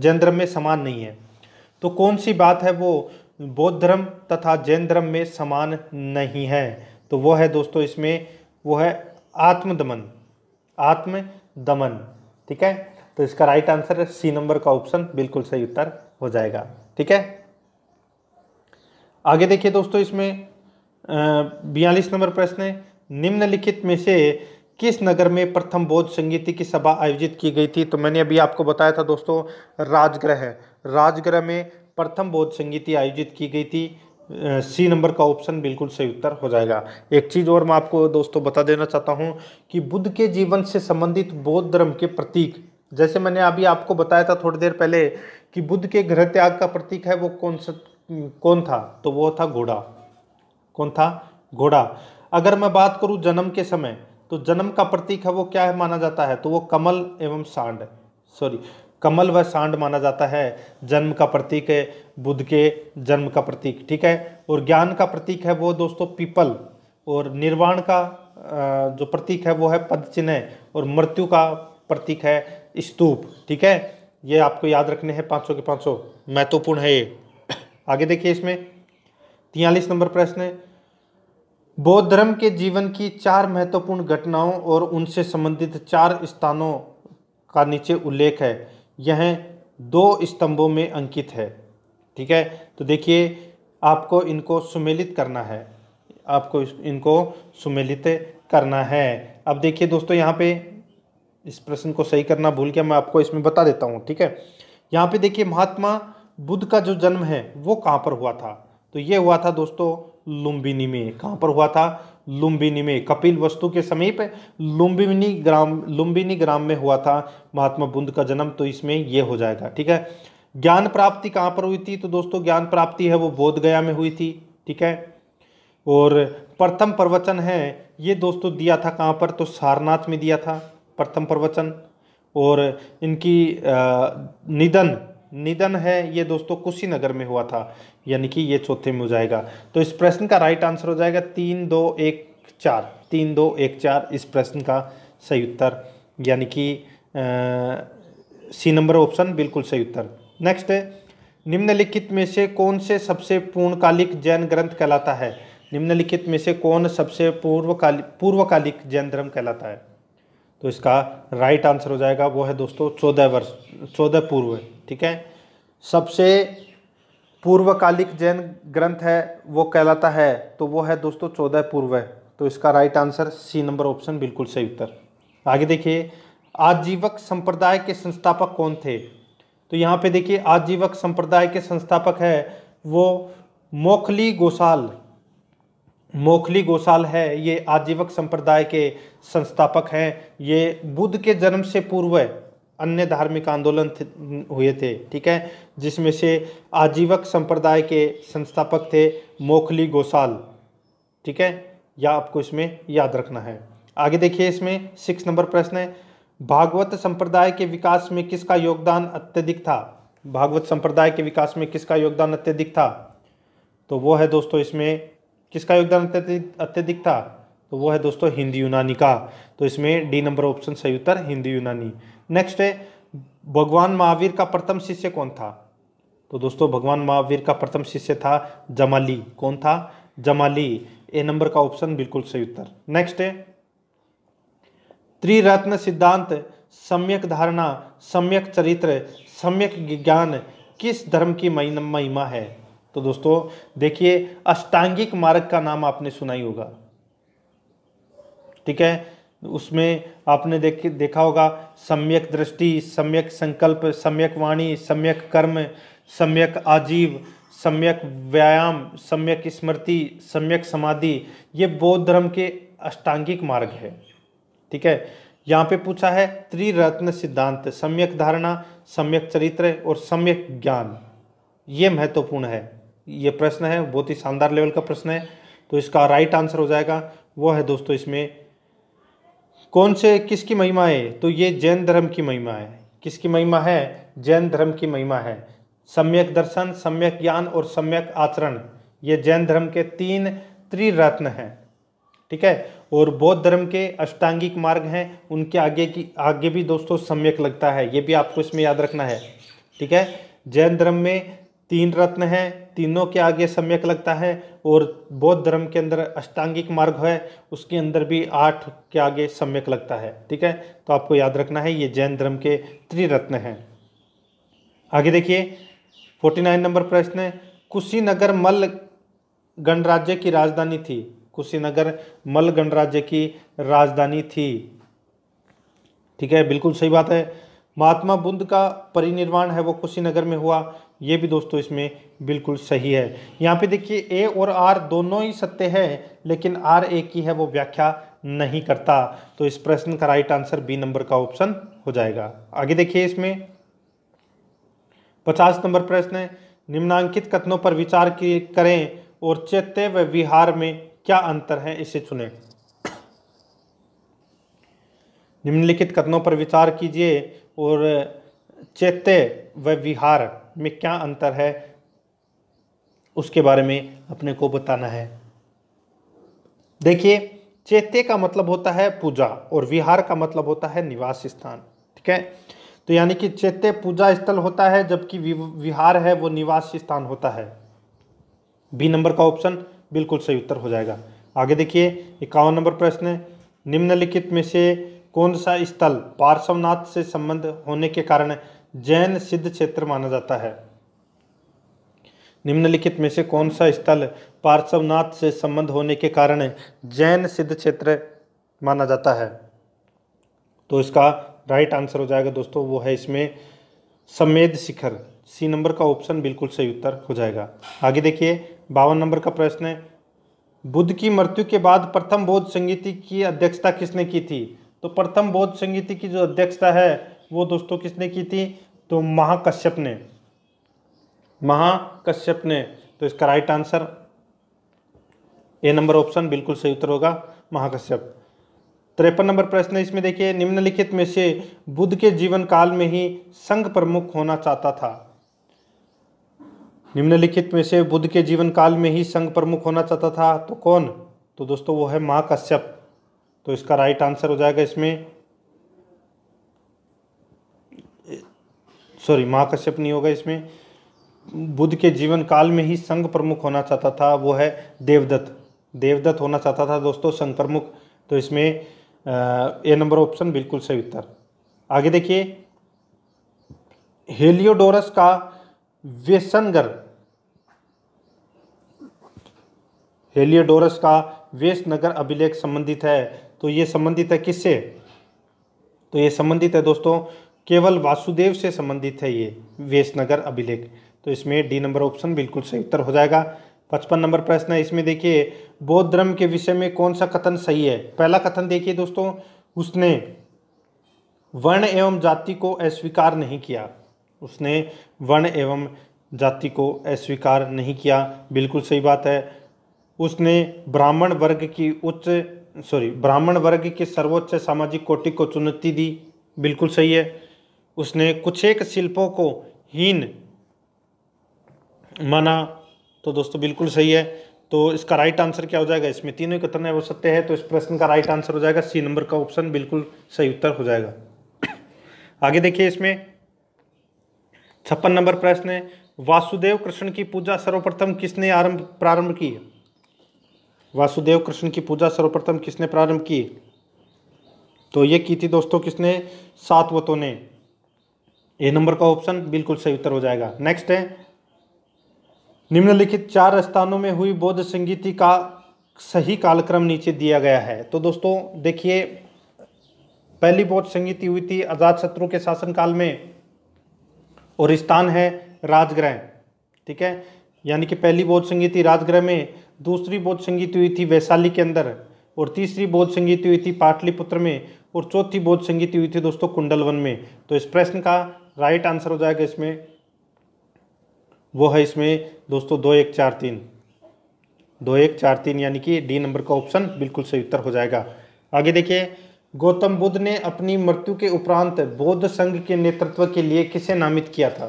जैन धर्म में समान नहीं है तो कौन सी बात है वो बौद्ध धर्म तथा जैन धर्म में समान नहीं है तो वो है दोस्तों इसमें वो है आत्मदमन आत्म दमन ठीक है तो इसका राइट आंसर सी नंबर का ऑप्शन बिल्कुल सही उत्तर हो जाएगा ठीक है आगे देखिए दोस्तों इसमें बयालीस नंबर प्रश्न है निम्नलिखित में से किस नगर में प्रथम बौद्ध संगीति की सभा आयोजित की गई थी तो मैंने अभी आपको बताया था दोस्तों राजगृह राजगृह में प्रथम बौद्ध संगीति आयोजित की गई थी सी नंबर का ऑप्शन बिल्कुल सही उत्तर हो जाएगा एक चीज़ और मैं आपको दोस्तों बता देना चाहता हूँ कि बुद्ध के जीवन से संबंधित बौद्ध धर्म के प्रतीक जैसे मैंने अभी आपको बताया था थोड़ी देर पहले कि बुद्ध के गृह त्याग का प्रतीक है वो कौन सा कौन था तो वो था घोड़ा कौन था घोड़ा अगर मैं बात करूँ जन्म के समय तो जन्म का प्रतीक है वो क्या है माना जाता है तो वो कमल एवं सांड सॉरी कमल व सांड माना जाता है जन्म का प्रतीक है बुद्ध के जन्म का प्रतीक ठीक है और ज्ञान का प्रतीक है वो दोस्तों पीपल और निर्वाण का जो प्रतीक है वो है पद चिन्ह और मृत्यु का प्रतीक है स्तूप ठीक है ये आपको याद रखने हैं पाँच सौ के पाँच सौ महत्वपूर्ण है ये आगे देखिए इसमें तियालीस नंबर प्रश्न है बौद्ध धर्म के जीवन की चार महत्वपूर्ण घटनाओं और उनसे संबंधित चार स्थानों का नीचे उल्लेख है यह दो स्तंभों में अंकित है ठीक है तो देखिए आपको इनको सुमेलित करना है आपको इनको सुमेलित करना है अब देखिए दोस्तों यहाँ पे इस प्रश्न को सही करना भूल गया मैं आपको इसमें बता देता हूँ ठीक है यहाँ पे देखिए महात्मा बुद्ध का जो जन्म है वो कहाँ पर हुआ था तो ये हुआ था दोस्तों लुम्बिनी में कहाँ पर हुआ था लुम्बिनी में कपिल वस्तु के समीप लुम्बिनी ग्राम लुम्बिनी ग्राम में हुआ था महात्मा बुद्ध का जन्म तो इसमें यह हो जाएगा ठीक है ज्ञान प्राप्ति कहाँ पर हुई थी तो दोस्तों ज्ञान प्राप्ति है वो बोधगया में हुई थी ठीक है और प्रथम प्रवचन है ये दोस्तों दिया था कहाँ पर तो सारनाथ में दिया था प्रथम प्रवचन और इनकी निधन निधन है ये दोस्तों कुशीनगर में हुआ था यानी कि ये चौथे में हो जाएगा तो इस प्रश्न का राइट आंसर हो जाएगा तीन दो एक चार तीन दो एक चार इस प्रश्न का सही उत्तर यानी कि सी नंबर ऑप्शन बिल्कुल सही उत्तर नेक्स्ट है निम्नलिखित में से कौन से सबसे पूर्णकालिक जैन ग्रंथ कहलाता है निम्नलिखित में से कौन सबसे पूर्वकालिक पूर्वकालिक जैन धर्म कहलाता है तो इसका राइट आंसर हो जाएगा वो है दोस्तों चौदह वर्ष चौदह पूर्व ठीक है सबसे पूर्वकालिक जैन ग्रंथ है वो कहलाता है तो वो है दोस्तों चौदह पूर्व तो इसका right answer C number option बिल्कुल सही उत्तर आगे देखिए आजीवक संप्रदाय के संस्थापक कौन थे तो यहाँ पे देखिए आजीवक संप्रदाय के संस्थापक है वो मोखली गोसाल मोखली गोसाल है ये आजीवक संप्रदाय के संस्थापक हैं ये बुद्ध के जन्म से पूर्व अन्य धार्मिक आंदोलन हुए थे ठीक है जिसमें से आजीवक संप्रदाय के संस्थापक थे मोखली गोसाल ठीक है या आपको इसमें याद रखना है आगे देखिए इसमें सिक्स नंबर प्रश्न है भागवत संप्रदाय के विकास में किसका योगदान अत्यधिक था भागवत संप्रदाय के विकास में किसका योगदान अत्यधिक था तो वो है दोस्तों इसमें किसका योगदान अत्यधिक अत्यधिक था तो वो है दोस्तों हिंदी यूनानी का तो इसमें डी नंबर ऑप्शन सही उत्तर हिंदी यूनानी नेक्स्ट है भगवान महावीर का प्रथम शिष्य कौन था तो दोस्तों भगवान महावीर का प्रथम शिष्य था जमाली कौन था जमाली ए नंबर का ऑप्शन बिल्कुल सही उत्तर नेक्स्ट है त्रिरत्न सिद्धांत सम्यक धारणा सम्यक चरित्र सम्यक ज्ञान किस धर्म की महिमा है तो दोस्तों देखिए अष्टांगिक मार्ग का नाम आपने सुना ही होगा ठीक है उसमें आपने देख देखा होगा सम्यक दृष्टि सम्यक संकल्प सम्यक वाणी सम्यक कर्म सम्यक आजीव सम्यक व्यायाम सम्यक स्मृति सम्यक समाधि ये बौद्ध धर्म के अष्टांगिक मार्ग है ठीक है यहाँ पे पूछा है त्रिरत्न सिद्धांत सम्यक धारणा सम्यक चरित्र और सम्यक ज्ञान ये महत्वपूर्ण है ये प्रश्न है बहुत ही शानदार लेवल का प्रश्न है तो इसका राइट आंसर हो जाएगा वो है दोस्तों इसमें कौन से किसकी महिमा है तो ये जैन धर्म की महिमा है किसकी महिमा है जैन धर्म की महिमा है सम्यक दर्शन सम्यक ज्ञान और सम्यक आचरण ये जैन धर्म के तीन त्रिरत्न हैं ठीक है और बौद्ध धर्म के अष्टांगिक मार्ग हैं उनके आगे की आगे भी दोस्तों सम्यक लगता है ये भी आपको इसमें याद रखना है ठीक है जैन धर्म में तीन रत्न हैं तीनों के आगे सम्यक लगता है और बौद्ध धर्म के अंदर अष्टांगिक मार्ग है उसके अंदर भी आठ के आगे सम्यक लगता है ठीक है तो आपको याद रखना है ये जैन धर्म के त्रिरत्न हैं आगे देखिए फोर्टी नाइन नंबर प्रश्न है कुशीनगर मल्ल गणराज्य की राजधानी थी कुशीनगर मल्ल गणराज्य की राजधानी थी ठीक है बिल्कुल सही बात है महात्मा बुद्ध का परिनिर्वाण है वो कुशीनगर में हुआ ये भी दोस्तों इसमें बिल्कुल सही है यहाँ पे देखिए ए और आर दोनों ही सत्य है लेकिन आर एक ही है वो व्याख्या नहीं करता तो इस प्रश्न का राइट आंसर बी नंबर का ऑप्शन हो जाएगा आगे देखिए इसमें पचास नंबर प्रश्न है निम्नांकित कथनों पर विचार करें और चैत्य व विहार में क्या अंतर है इसे चुने निम्नलिखित कथनों पर विचार कीजिए और चैत्य व विहार में क्या अंतर है उसके बारे में अपने को बताना है देखिए चेत्य का मतलब होता है पूजा और विहार का मतलब होता है निवास स्थान ठीक है तो यानी कि चेत्य पूजा स्थल होता है जबकि विहार है वो निवास स्थान होता है बी नंबर का ऑप्शन बिल्कुल सही उत्तर हो जाएगा आगे देखिए इक्यावन नंबर प्रश्न निम्नलिखित में से कौन सा स्थल पार्श्वनाथ से संबंध होने के कारण जैन सिद्ध क्षेत्र माना जाता है निम्नलिखित में से कौन सा स्थल पार्श्वनाथ से संबंध होने के कारण जैन सिद्ध क्षेत्र माना जाता है तो इसका राइट आंसर हो जाएगा दोस्तों वो है इसमें समेद शिखर सी नंबर का ऑप्शन बिल्कुल सही उत्तर हो जाएगा आगे देखिए बावन नंबर का प्रश्न है बुद्ध की मृत्यु के बाद प्रथम बौद्ध संगीति की अध्यक्षता किसने की थी तो प्रथम बौद्ध संगीति की जो अध्यक्षता है वो दोस्तों किसने की थी तो महाकश्यप ने महाकश्यप ने तो इसका right answer A number option बिल्कुल सही उत्तर होगा महाकश्यप त्रेपन नंबर प्रश्न इसमें देखिए निम्नलिखित में से बुद्ध के जीवन काल में ही संघ प्रमुख होना चाहता था निम्नलिखित में से बुद्ध के जीवन काल में ही संघ प्रमुख होना चाहता था तो कौन तो दोस्तों वो है महाकश्यप तो इसका राइट आंसर हो जाएगा इसमें सॉरी महाकश्यप नहीं होगा इसमें बुद्ध के जीवन काल में ही संघ प्रमुख होना चाहता था वो है देवदत्त देवदत्त होना चाहता था दोस्तों संघ प्रमुख तो इसमें ए नंबर ऑप्शन बिल्कुल सही उत्तर आगे देखिए हेलियोडोरस का वेसनगर हेलियोडोरस का वेसनगर अभिलेख संबंधित है तो ये संबंधित है किससे तो ये संबंधित है दोस्तों केवल वासुदेव से संबंधित है ये वेसनगर अभिलेख तो इसमें डी नंबर ऑप्शन बिल्कुल सही उत्तर हो जाएगा पचपन नंबर प्रश्न है इसमें देखिए बौद्ध धर्म के विषय में कौन सा कथन सही है पहला कथन देखिए दोस्तों उसने वर्ण एवं जाति को अस्वीकार नहीं किया उसने वर्ण एवं जाति को अस्वीकार नहीं किया बिल्कुल सही बात है उसने ब्राह्मण वर्ग की उच्च सॉरी ब्राह्मण वर्ग के सर्वोच्च सामाजिक कोटि को चुनौती दी बिल्कुल सही है उसने कुछ एक शिल्पों को हीन माना तो दोस्तों बिल्कुल सही है तो इसका राइट आंसर क्या हो जाएगा इसमें तीनों कथन है वो सत्य है तो इस प्रश्न का राइट आंसर हो जाएगा सी नंबर का ऑप्शन बिल्कुल सही उत्तर हो जाएगा आगे देखिए इसमें छप्पन नंबर प्रश्न है वासुदेव कृष्ण की पूजा सर्वप्रथम किसने आरंभ प्रारंभ की वासुदेव कृष्ण की पूजा सर्वप्रथम किसने प्रारंभ की तो ये की थी दोस्तों किसने सातवतों ने ए नंबर का ऑप्शन बिल्कुल सही उत्तर हो जाएगा नेक्स्ट है निम्नलिखित चार स्थानों में हुई बौद्ध संगीति का सही कालक्रम नीचे दिया गया है तो दोस्तों देखिए पहली बौद्ध संगीति हुई थी अजात शत्रु के शासनकाल में और स्थान है राजगृह ठीक है यानी कि पहली बौद्ध संगीति राजगृह में दूसरी बौद्ध संगीति हुई थी वैशाली के अंदर और तीसरी बौद्ध संगीति हुई थी पाटलिपुत्र में और चौथी बौद्ध संगीति हुई थी दोस्तों कुंडलवन में तो इस प्रश्न का राइट आंसर हो जाएगा इसमें वो है इसमें दोस्तों दो एक चार तीन दो एक चार तीन यानी कि डी नंबर का ऑप्शन बिल्कुल सही उत्तर हो जाएगा आगे देखिए गौतम बुद्ध ने अपनी मृत्यु के उपरांत बौद्ध संघ के नेतृत्व के लिए किसे नामित किया था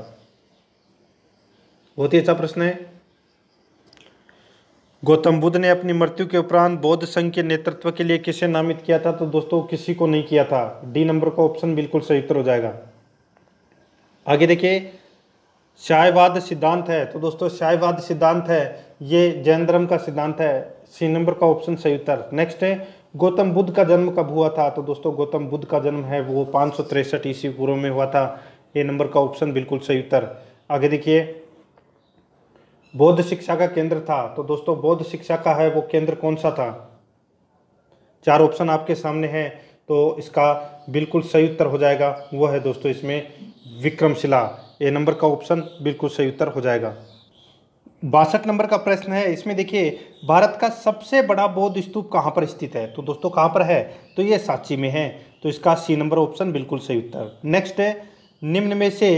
बहुत ही अच्छा प्रश्न है गौतम बुद्ध ने अपनी मृत्यु के उपरांत बौद्ध संघ के नेतृत्व के लिए किसे नामित किया था तो दोस्तों किसी को नहीं किया था डी नंबर का ऑप्शन बिल्कुल सही उत्तर हो जाएगा आगे देखिए शायवाद सिद्धांत है तो दोस्तों शायवाद सिद्धांत है ये जैन धर्म का सिद्धांत है सी नंबर का ऑप्शन सही उत्तर नेक्स्ट है गौतम बुद्ध का जन्म कब हुआ था तो दोस्तों गौतम बुद्ध का जन्म है वो पाँच सौ तिरसठ ईस्वी पूर्व में हुआ था ए नंबर का ऑप्शन बिल्कुल सही उत्तर आगे देखिए बौद्ध शिक्षा का केंद्र था तो दोस्तों बौद्ध शिक्षा का है वो केंद्र कौन सा था चार ऑप्शन आपके सामने हैं तो इसका बिल्कुल सही उत्तर हो जाएगा वो है दोस्तों इसमें विक्रमशिला ए नंबर का ऑप्शन बिल्कुल सही उत्तर हो जाएगा बासठ नंबर का प्रश्न है इसमें देखिए भारत का सबसे बड़ा बौद्ध स्तूप कहाँ पर स्थित है तो दोस्तों कहाँ पर है तो ये सांची में है तो इसका सी नंबर ऑप्शन बिल्कुल सही उत्तर नेक्स्ट है निम्न में से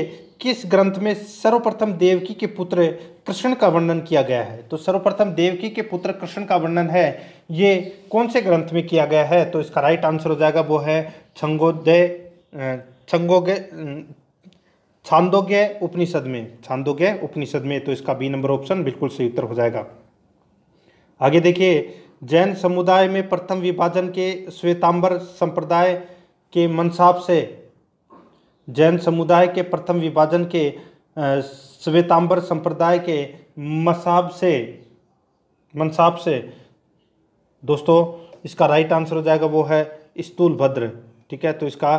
किस ग्रंथ में सर्वप्रथम देवकी के पुत्र कृष्ण का वर्णन किया गया है तो सर्वप्रथम देवकी के पुत्र कृष्ण का वर्णन है ये कौन से ग्रंथ में किया गया है तो इसका राइट आंसर हो जाएगा वो है छंगोदय छंगोगे छांदोग्य उपनिषद में छांदोग्य उपनिषद में तो इसका बी नंबर ऑप्शन बिल्कुल सही उत्तर हो जाएगा आगे देखिए जैन समुदाय में प्रथम विभाजन के श्वेतांबर संप्रदाय के मनसाब से जैन समुदाय के प्रथम विभाजन के श्वेतांबर संप्रदाय के मसाब से मनसाब से दोस्तों इसका राइट आंसर हो जाएगा वो है स्तूलभद्र ठीक है तो इसका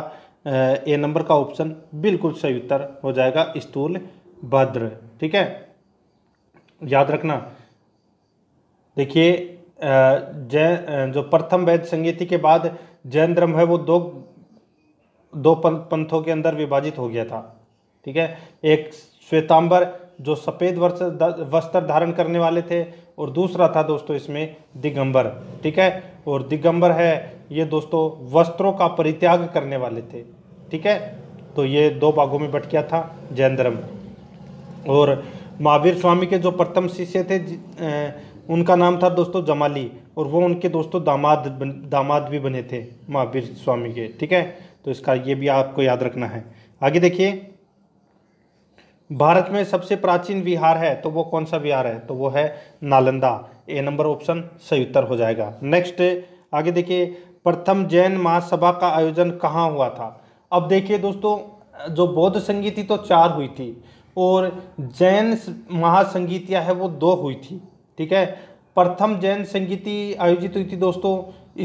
ए नंबर का ऑप्शन बिल्कुल सही उत्तर हो जाएगा स्तूल भद्र ठीक है याद रखना देखिए जय जो प्रथम वैद्य संगीति के बाद जैन धर्म है वो दो दो पंथों के अंदर विभाजित हो गया था ठीक है एक श्वेतांबर जो सफ़ेद वस्त्र धारण करने वाले थे और दूसरा था दोस्तों इसमें दिगंबर ठीक है और दिगंबर है ये दोस्तों वस्त्रों का परित्याग करने वाले थे ठीक है तो ये दो भागों में बट गया था जैन धर्म और महावीर स्वामी के जो प्रथम शिष्य थे उनका नाम था दोस्तों जमाली और वो उनके दोस्तों दामाद दामाद भी बने थे महावीर स्वामी के ठीक है तो इसका ये भी आपको याद रखना है आगे देखिए भारत में सबसे प्राचीन विहार है तो वो कौन सा विहार है तो वो है नालंदा ए नंबर ऑप्शन सही उत्तर हो जाएगा नेक्स्ट आगे देखिए प्रथम जैन महासभा का आयोजन कहाँ हुआ था अब देखिए दोस्तों जो बौद्ध संगीति तो चार हुई थी और जैन महासंगीतियाँ है वो दो हुई थी ठीक है प्रथम जैन संगीति आयोजित हुई थी दोस्तों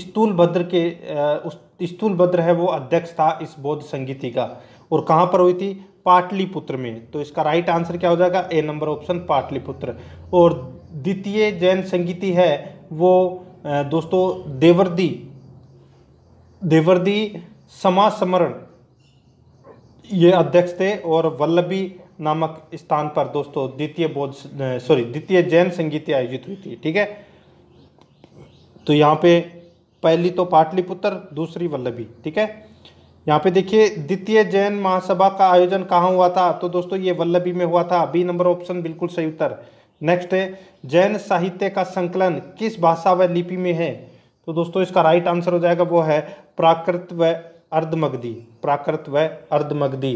स्थूल भद्र के स्थूल भद्र है वो अध्यक्ष था इस बौद्ध संगीति का और कहाँ पर हुई थी पाटलिपुत्र में तो इसका राइट आंसर क्या हो जाएगा ए नंबर ऑप्शन पाटलिपुत्र और द्वितीय जैन संगीति है वो दोस्तों देवर्दी देवर्दी समा समरण ये अध्यक्ष थे और वल्लभी नामक स्थान पर दोस्तों द्वितीय बौद्ध सॉरी द्वितीय जैन संगीत आयोजित हुई थी ठीक है तो यहाँ पे पहली तो पाटलिपुत्र दूसरी वल्लभी ठीक है यहाँ पे देखिए द्वितीय जैन महासभा का आयोजन कहाँ हुआ था तो दोस्तों ये वल्लभी में हुआ था बी नंबर ऑप्शन बिल्कुल सही उत्तर नेक्स्ट है जैन साहित्य का संकलन किस भाषा व लिपि में है तो दोस्तों इसका राइट आंसर हो जाएगा वो है प्राकृत व अर्धमगधी प्राकृत व अर्धमगधी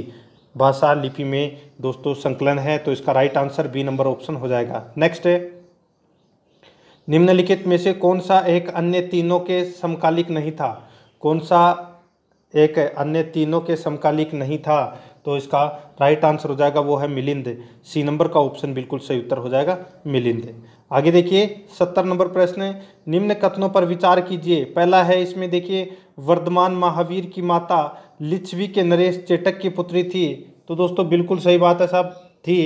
भाषा लिपि में दोस्तों संकलन है तो इसका right answer B number option हो जाएगा नेक्स्ट है निम्नलिखित में से कौन सा एक अन्य तीनों के समकालिक नहीं था कौन सा एक अन्य तीनों के समकालिक नहीं था तो इसका राइट आंसर हो जाएगा वो है मिलिंद सी नंबर का ऑप्शन बिल्कुल सही उत्तर हो जाएगा मिलिंद आगे देखिए सत्तर नंबर प्रश्न निम्न कथनों पर विचार कीजिए पहला है इसमें देखिए वर्धमान महावीर की माता लिच्छवी के नरेश चेटक की पुत्री थी तो दोस्तों बिल्कुल सही बात है साहब थी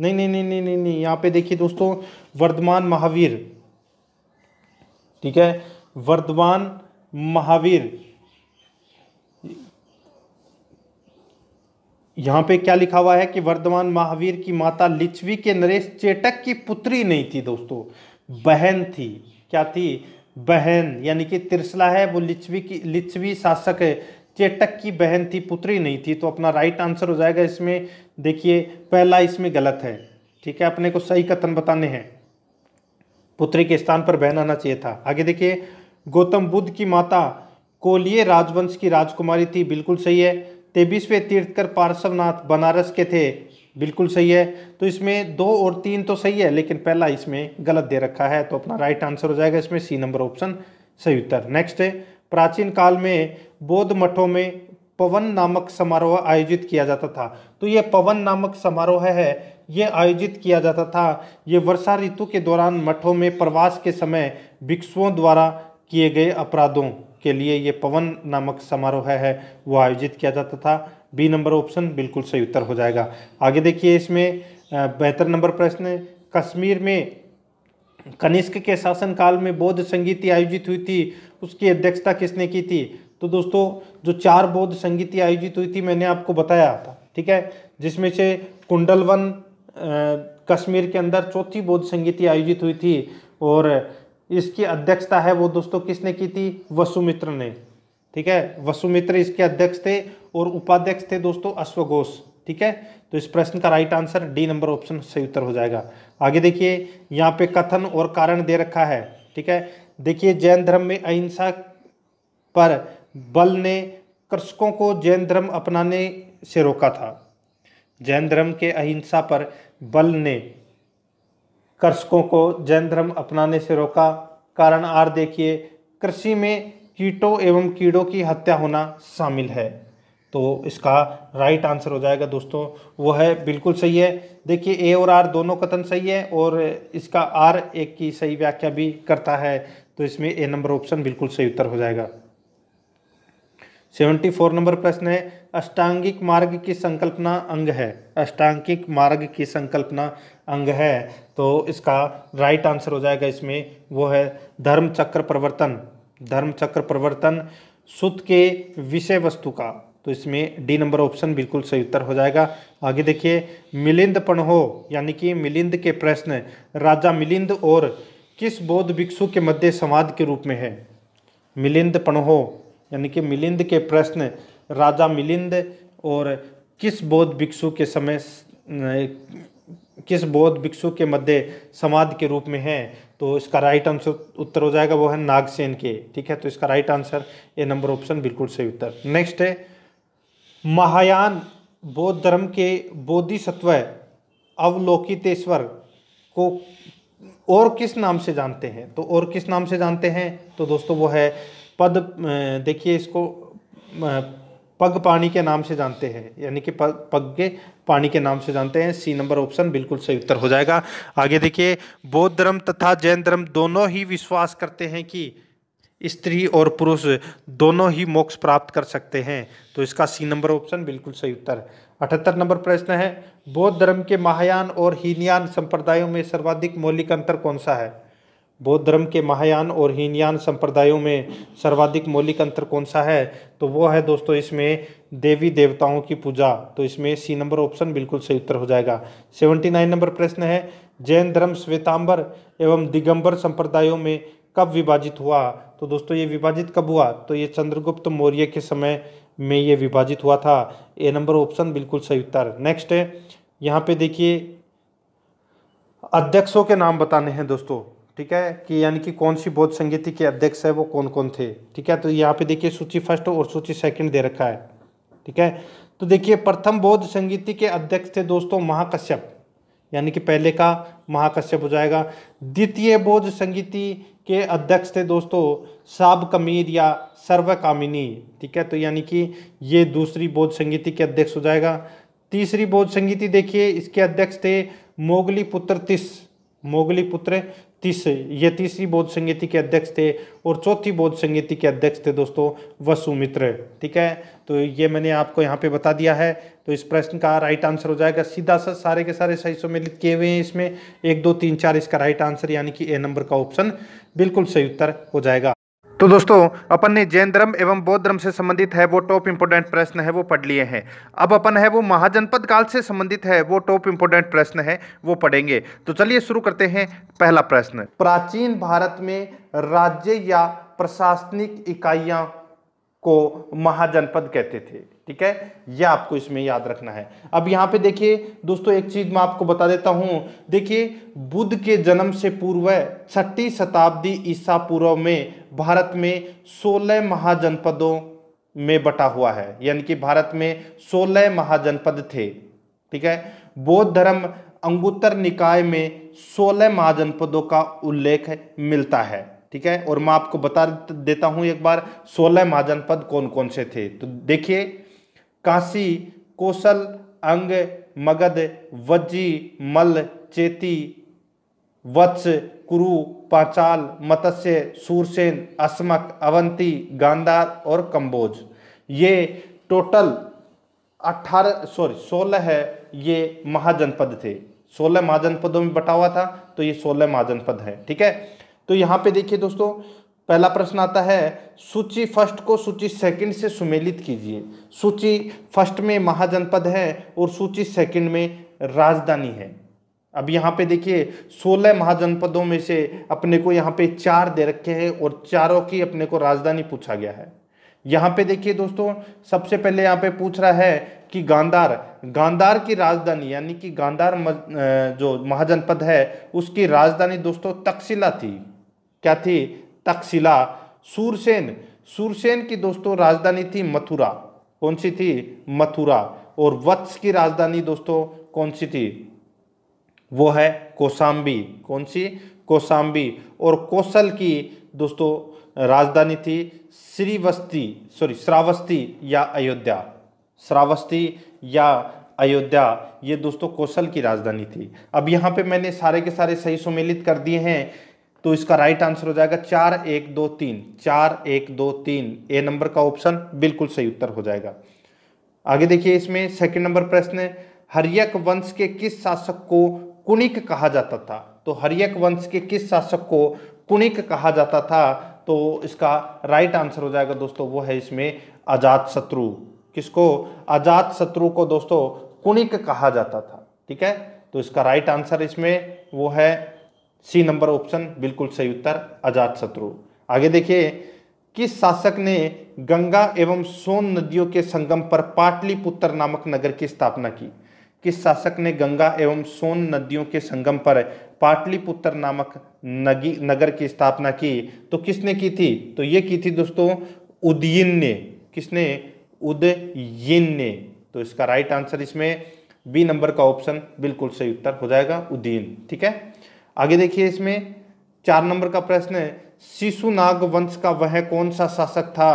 नहीं नहीं नहीं नहीं नहीं नहीं यहाँ पे देखिए दोस्तों वर्धमान महावीर ठीक है वर्धमान महावीर यहाँ पे क्या लिखा हुआ है कि वर्धमान महावीर की माता लिच्छवी के नरेश चेटक की पुत्री नहीं थी दोस्तों बहन थी क्या थी बहन यानी कि तिरसला है वो लिच्छवी की लिच्छवी शासक है चेटक की बहन थी पुत्री नहीं थी तो अपना राइट आंसर हो जाएगा इसमें देखिए पहला इसमें गलत है ठीक है अपने को सही कथन बताने हैं पुत्री के स्थान पर बहन आना चाहिए था आगे देखिए गौतम बुद्ध की माता कोलिये राजवंश की राजकुमारी थी बिल्कुल सही है तेबीसवें तीर्थकर पार्श्वनाथ बनारस के थे बिल्कुल सही है तो इसमें दो और तीन तो सही है लेकिन पहला इसमें गलत दे रखा है तो अपना राइट आंसर हो जाएगा इसमें सी नंबर ऑप्शन सही उत्तर नेक्स्ट है प्राचीन काल में बौद्ध मठों में पवन नामक समारोह आयोजित किया जाता था तो ये पवन नामक समारोह है ये आयोजित किया जाता था ये वर्षा ऋतु के दौरान मठों में प्रवास के समय भिक्षुओं द्वारा किए गए अपराधों के लिए ये पवन नामक समारोह है वो आयोजित किया जाता था बी नंबर ऑप्शन बिल्कुल सही उत्तर हो जाएगा आगे देखिए इसमें बेहतर नंबर प्रश्न कश्मीर में कनिष्क के शासनकाल में बौद्ध संगीति आयोजित हुई थी उसकी अध्यक्षता किसने की थी तो दोस्तों जो चार बौद्ध संगीति आयोजित हुई थी मैंने आपको बताया था ठीक है जिसमें से कुंडलवन कश्मीर के अंदर चौथी बौद्ध संगीति आयोजित हुई थी और इसकी अध्यक्षता है वो दोस्तों किसने की थी वसुमित्र ने ठीक है वसुमित्र इसके अध्यक्ष थे और उपाध्यक्ष थे दोस्तों अश्वघोष ठीक है तो इस प्रश्न का right answer D number option सही उत्तर हो जाएगा आगे देखिए यहाँ पे कथन और कारण दे रखा है ठीक है देखिए जैन धर्म में अहिंसा पर बल ने कृषकों को जैन धर्म अपनाने से रोका था जैन धर्म के अहिंसा पर बल ने कृषकों को जैन धर्म अपनाने से रोका कारण आर देखिए कृषि में कीटों एवं कीड़ों की हत्या होना शामिल है तो इसका राइट आंसर हो जाएगा दोस्तों वो है बिल्कुल सही है देखिए ए और आर दोनों कथन सही है और इसका आर एक की सही व्याख्या भी करता है तो इसमें ए नंबर ऑप्शन बिल्कुल सही उत्तर हो जाएगा सेवेंटी फोर नंबर प्रश्न है अष्टांगिक मार्ग की संकल्पना अंग है अष्टांगिक मार्ग की संकल्पना अंग है तो इसका राइट आंसर हो जाएगा इसमें वो है धर्म चक्र प्रवर्तन धर्म चक्र प्रवर्तन सुत के विषय वस्तु का तो इसमें डी नंबर ऑप्शन बिल्कुल सही उत्तर हो जाएगा आगे देखिए मिलिंद पणहो यानी कि मिलिंद के प्रश्न राजा मिलिंद और किस बौद्ध भिक्षु के मध्य संवाद के रूप में है मिलिंद पणहो यानी कि मिलिंद के प्रश्न राजा मिलिंद और किस बौद्ध भिक्षु के समय किस बौद्ध भिक्षु के मध्य समाधि के रूप में है तो इसका राइट आंसर उत्तर हो जाएगा वो है नागसेन के ठीक है तो इसका right answer A number option बिल्कुल सही उत्तर नेक्स्ट है महायान बौद्ध धर्म के बोधिसत्व अवलोकितेश्वर को और किस नाम से जानते हैं तो और किस नाम से जानते हैं तो दोस्तों वो है पद देखिए इसको पग पानी के नाम से जानते हैं यानी कि पग पग के पानी के नाम से जानते हैं सी नंबर ऑप्शन बिल्कुल सही उत्तर हो जाएगा आगे देखिए बौद्ध धर्म तथा जैन धर्म दोनों ही विश्वास करते हैं कि स्त्री और पुरुष दोनों ही मोक्ष प्राप्त कर सकते हैं तो इसका सी नंबर ऑप्शन बिल्कुल सही उत्तर अठहत्तर नंबर प्रश्न है बौद्ध धर्म के महायान और हीनयान संप्रदायों में सर्वाधिक मौलिक अंतर कौन सा है बौद्ध धर्म के महायान और हीनयान संप्रदायों में सर्वाधिक मौलिक अंतर कौन सा है तो वो है दोस्तों इसमें देवी देवताओं की पूजा तो इसमें सी नंबर ऑप्शन बिल्कुल सही उत्तर हो जाएगा सेवेंटी नाइन नंबर प्रश्न है जैन धर्म श्वेतांबर एवं दिगंबर संप्रदायों में कब विभाजित हुआ तो दोस्तों ये विभाजित कब हुआ तो ये चंद्रगुप्त मौर्य के समय में ये विभाजित हुआ था ए नंबर ऑप्शन बिल्कुल सही उत्तर नेक्स्ट है यहाँ पे देखिए अध्यक्षों के नाम बताने हैं दोस्तों ठीक है कि यानी कि कौन सी बौद्ध संगीति के अध्यक्ष है वो कौन कौन थे ठीक है तो यहाँ पे देखिए सूची फर्स्ट और सूची सेकंड दे रखा है ठीक है तो देखिए प्रथम बौद्ध संगीति के अध्यक्ष थे दोस्तों महाकश्यप यानी कि पहले का महाकश्यप हो जाएगा द्वितीय बौद्ध संगीति के अध्यक्ष थे दोस्तों साब कमीर या सर्वकामिनी ठीक है तो यानी कि ये दूसरी बौद्ध संगीति के अध्यक्ष हो जाएगा तीसरी बौद्ध संगीति देखिए इसके अध्यक्ष थे मोगली पुत्र तिस मोगली पुत्र तीस ये तीसरी बौद्ध संगीति के अध्यक्ष थे और चौथी बौद्ध संगीति के अध्यक्ष थे दोस्तों वसुमित्र ठीक है तो ये मैंने आपको यहाँ पे बता दिया है तो इस प्रश्न का राइट आंसर हो जाएगा सीधा सा सारे के सारे सही सम्मिलित किए हुए हैं इसमें एक दो तीन चार इसका राइट आंसर यानी कि ए नंबर का ऑप्शन बिल्कुल सही उत्तर हो जाएगा तो दोस्तों अपन ने जैन धर्म एवं बौद्ध धर्म से संबंधित है वो टॉप इंपोर्टेंट प्रश्न है वो पढ़ लिए हैं अब अपन है वो महाजनपद काल से संबंधित है वो टॉप इंपोर्टेंट प्रश्न है वो पढ़ेंगे तो चलिए शुरू करते हैं पहला प्रश्न प्राचीन भारत में राज्य या प्रशासनिक इकाइयां को महाजनपद कहते थे ठीक है यह आपको इसमें याद रखना है अब यहाँ पे देखिए दोस्तों एक चीज मैं आपको बता देता हूँ देखिए बुद्ध के जन्म से पूर्व छठी शताब्दी ईसा पूर्व में भारत में 16 महाजनपदों में बटा हुआ है यानी कि भारत में 16 महाजनपद थे ठीक है बौद्ध धर्म अंगुत्तर निकाय में 16 महाजनपदों का उल्लेख मिलता है ठीक है और मैं आपको बता देता हूं एक बार सोलह महाजनपद कौन कौन से थे तो देखिए काशी कोसल अंग मगध वज्जी मल चेती वत्स कुरु पाचाल मत्स्य सूरसेन अस्मक अवंती गांधार और कंबोज ये टोटल अट्ठारह सॉरी सोलह है ये महाजनपद थे सोलह महाजनपदों में बटा हुआ था तो ये सोलह महाजनपद है ठीक है तो यहाँ पे देखिए दोस्तों पहला प्रश्न आता है सूची फर्स्ट को सूची सेकंड से सुमेलित कीजिए सूची फर्स्ट में महाजनपद है और सूची सेकंड में राजधानी है अब यहाँ पे देखिए 16 महाजनपदों में से अपने को यहाँ पे चार दे रखे हैं और चारों की अपने को राजधानी पूछा गया है यहाँ पे देखिए दोस्तों सबसे पहले यहाँ पे पूछ रहा है कि गांधार गांधार की राजधानी यानी कि गांधार जो महाजनपद है उसकी राजधानी दोस्तों तकसीला थी क्या थी तक्षशिला सूरसेन सूरसेन की दोस्तों राजधानी थी मथुरा कौन सी थी मथुरा और वत्स की राजधानी दोस्तों कौन सी थी वो है कोसाम्बी कौन सी कोसाम्बी और कौशल की दोस्तों राजधानी थी श्रीवस्ती सॉरी श्रावस्ती या अयोध्या श्रावस्ती या अयोध्या ये दोस्तों कौशल की राजधानी थी अब यहाँ पे मैंने सारे के सारे सही सुमेलित कर दिए हैं तो इसका राइट आंसर हो जाएगा चार एक दो तीन चार एक दो तीन ए नंबर का ऑप्शन बिल्कुल सही उत्तर हो जाएगा आगे देखिए इसमें सेकंड नंबर प्रश्न है हरियक वंश के किस शासक को कुणिक कहा जाता था तो हरियक वंश के किस शासक को कुणिक कहा जाता था तो इसका राइट आंसर हो जाएगा दोस्तों वो है इसमें अजात शत्रु किसको अजात शत्रु को दोस्तों कुणिक कहा जाता था ठीक है तो इसका राइट आंसर इसमें वो है सी नंबर ऑप्शन बिल्कुल सही उत्तर अजात शत्रु आगे देखिए किस शासक ने गंगा एवं सोन नदियों के संगम पर पाटलिपुत्र नामक नगर की स्थापना की किस शासक ने गंगा एवं सोन नदियों के संगम पर पाटलिपुत्र नामक नगी नगर की स्थापना की तो किसने की थी तो ये की थी दोस्तों उदयन ने किसने उदयन ने तो इसका राइट आंसर इसमें बी नंबर का ऑप्शन बिल्कुल सही उत्तर हो जाएगा उदयन ठीक है आगे देखिए इसमें चार नंबर का प्रश्न है नाग वंश का वह कौन सा शासक था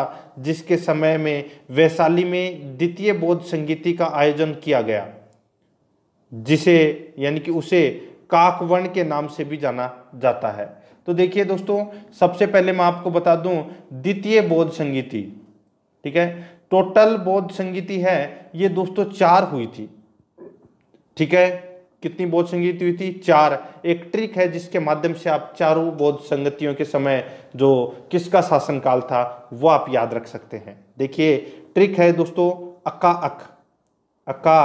जिसके समय में वैशाली में द्वितीय बौद्ध संगीति का आयोजन किया गया जिसे यानी कि उसे काकवर्ण के नाम से भी जाना जाता है तो देखिए दोस्तों सबसे पहले मैं आपको बता दूं द्वितीय बौद्ध संगीति ठीक है टोटल बौद्ध संगीति है ये दोस्तों चार हुई थी ठीक है कितनी बोध संगीति हुई थी चार एक ट्रिक है जिसके माध्यम से आप चारों बोध संगतियों के समय जो किसका शासनकाल था वो आप याद रख सकते हैं देखिए ट्रिक है दोस्तों अका अक अका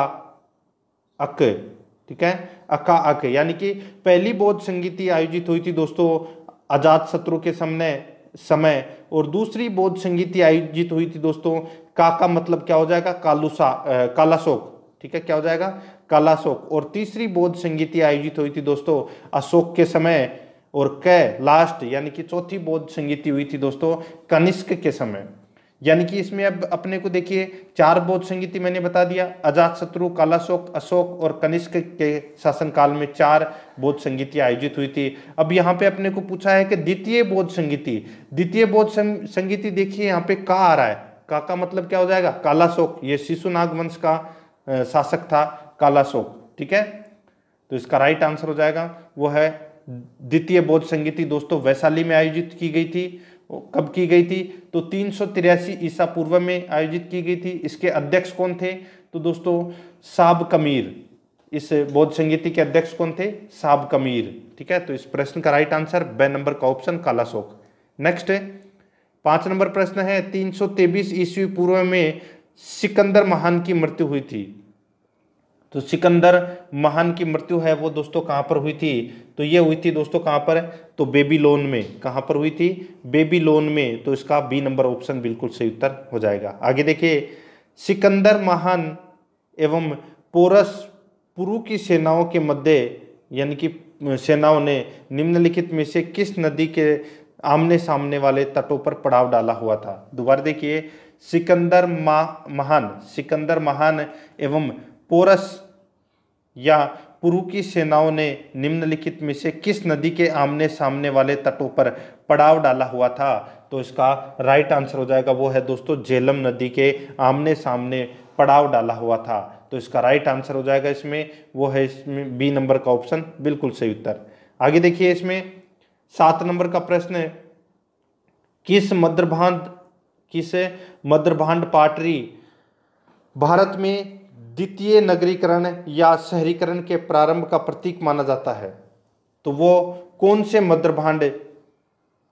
अक ठीक है अका अक यानी कि पहली बौद्ध संगीति आयोजित हुई थी दोस्तों आजाद शत्रु के सामने समय और दूसरी बौद्ध संगीति आयोजित हुई थी दोस्तों का का मतलब क्या हो जाएगा कालूसा कालाशोक ठीक है क्या हो जाएगा कालाशोक और तीसरी बौद्ध संगीति आयोजित हुई थी दोस्तों अशोक के समय और क लास्ट यानी कि चौथी बौद्ध संगीति हुई थी दोस्तों कनिष्क के समय यानी कि इसमें अब अपने को देखिए चार बौद्ध संगीति मैंने बता दिया अजात शत्रु कालाशोक अशोक और कनिष्क के शासनकाल में चार बौद्ध संगीति आयोजित हुई थी अब यहाँ पे अपने को पूछा है कि द्वितीय बौद्ध संगीति द्वितीय बौद्ध संगीति देखिए यहाँ पे का आ रहा है का का मतलब क्या हो जाएगा कालाशोक ये शिशुनाग वंश का शासक था काला शोक ठीक है तो इसका राइट आंसर हो जाएगा वो है द्वितीय बौद्ध संगीति दोस्तों वैशाली में आयोजित की गई थी कब की गई थी तो तीन सौ तिरासी ईसा पूर्व में आयोजित की गई थी इसके अध्यक्ष कौन थे तो दोस्तों साब कमीर इस बौद्ध संगीति के अध्यक्ष कौन थे साब कमीर ठीक है तो इस प्रश्न का राइट आंसर बे नंबर का ऑप्शन काला शोक नेक्स्ट पांच नंबर प्रश्न है तीन सौ तेईस ईस्वी पूर्व में सिकंदर महान की मृत्यु हुई थी तो सिकंदर महान की मृत्यु है वो दोस्तों कहाँ पर हुई थी तो ये हुई थी दोस्तों कहाँ पर तो बेबी लोन में कहाँ पर हुई थी बेबी लोन में तो इसका बी नंबर ऑप्शन बिल्कुल सही उत्तर हो जाएगा आगे देखिए सिकंदर महान एवं पोरस पुरु की सेनाओं के मध्य यानी कि सेनाओं ने निम्नलिखित में से किस नदी के आमने सामने वाले तटों पर पड़ाव डाला हुआ था दोबारा देखिए सिकंदर मा महान सिकंदर महान एवं पोरस या पुरु की सेनाओं ने निम्नलिखित में से किस नदी के आमने सामने वाले तटों पर पड़ाव डाला हुआ था तो इसका राइट आंसर हो जाएगा वो है दोस्तों झेलम नदी के आमने सामने पड़ाव डाला हुआ था तो इसका राइट आंसर हो जाएगा इसमें वो है इसमें बी नंबर का ऑप्शन बिल्कुल सही उत्तर आगे देखिए इसमें सात नंबर का प्रश्न है किस मद्रभांड किस मद्रभांड पाटरी भारत में द्वितीय नगरीकरण या शहरीकरण के प्रारंभ का प्रतीक माना जाता है तो वो कौन से मद्र भांड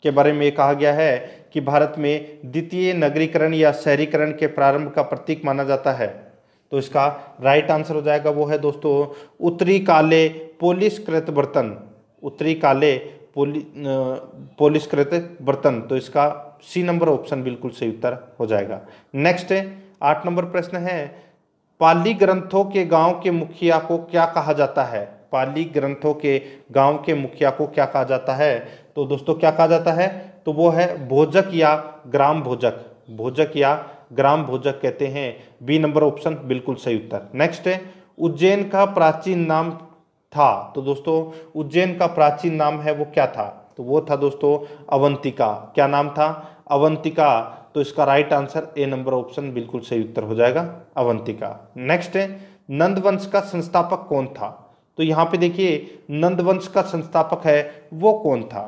के बारे में कहा गया है कि भारत में द्वितीय नगरीकरण या शहरीकरण के प्रारंभ का प्रतीक माना जाता है तो इसका राइट आंसर हो जाएगा वो है दोस्तों उत्तरी काले पोलिसकृत बर्तन उत्तरी काले पोलि पोलिसकृत बर्तन तो इसका सी नंबर ऑप्शन बिल्कुल सही उत्तर हो जाएगा नेक्स्ट आठ नंबर प्रश्न है पाली ग्रंथों के गांव के मुखिया को क्या कहा जाता है पाली ग्रंथों के गांव के मुखिया को क्या कहा जाता है तो दोस्तों क्या कहा जाता है तो वो है भोजक या ग्राम भोजक भोजक या ग्राम भोजक कहते हैं बी नंबर ऑप्शन बिल्कुल सही उत्तर नेक्स्ट है उज्जैन का प्राचीन नाम था तो दोस्तों उज्जैन का प्राचीन नाम है वो क्या था तो वो था दोस्तों अवंतिका क्या नाम था अवंतिका तो इसका right answer A number option बिल्कुल सही उत्तर हो जाएगा अवंतिका नेक्स्ट है नंदवंश का संस्थापक कौन था तो यहाँ पे देखिए नंदवंश का संस्थापक है वो कौन था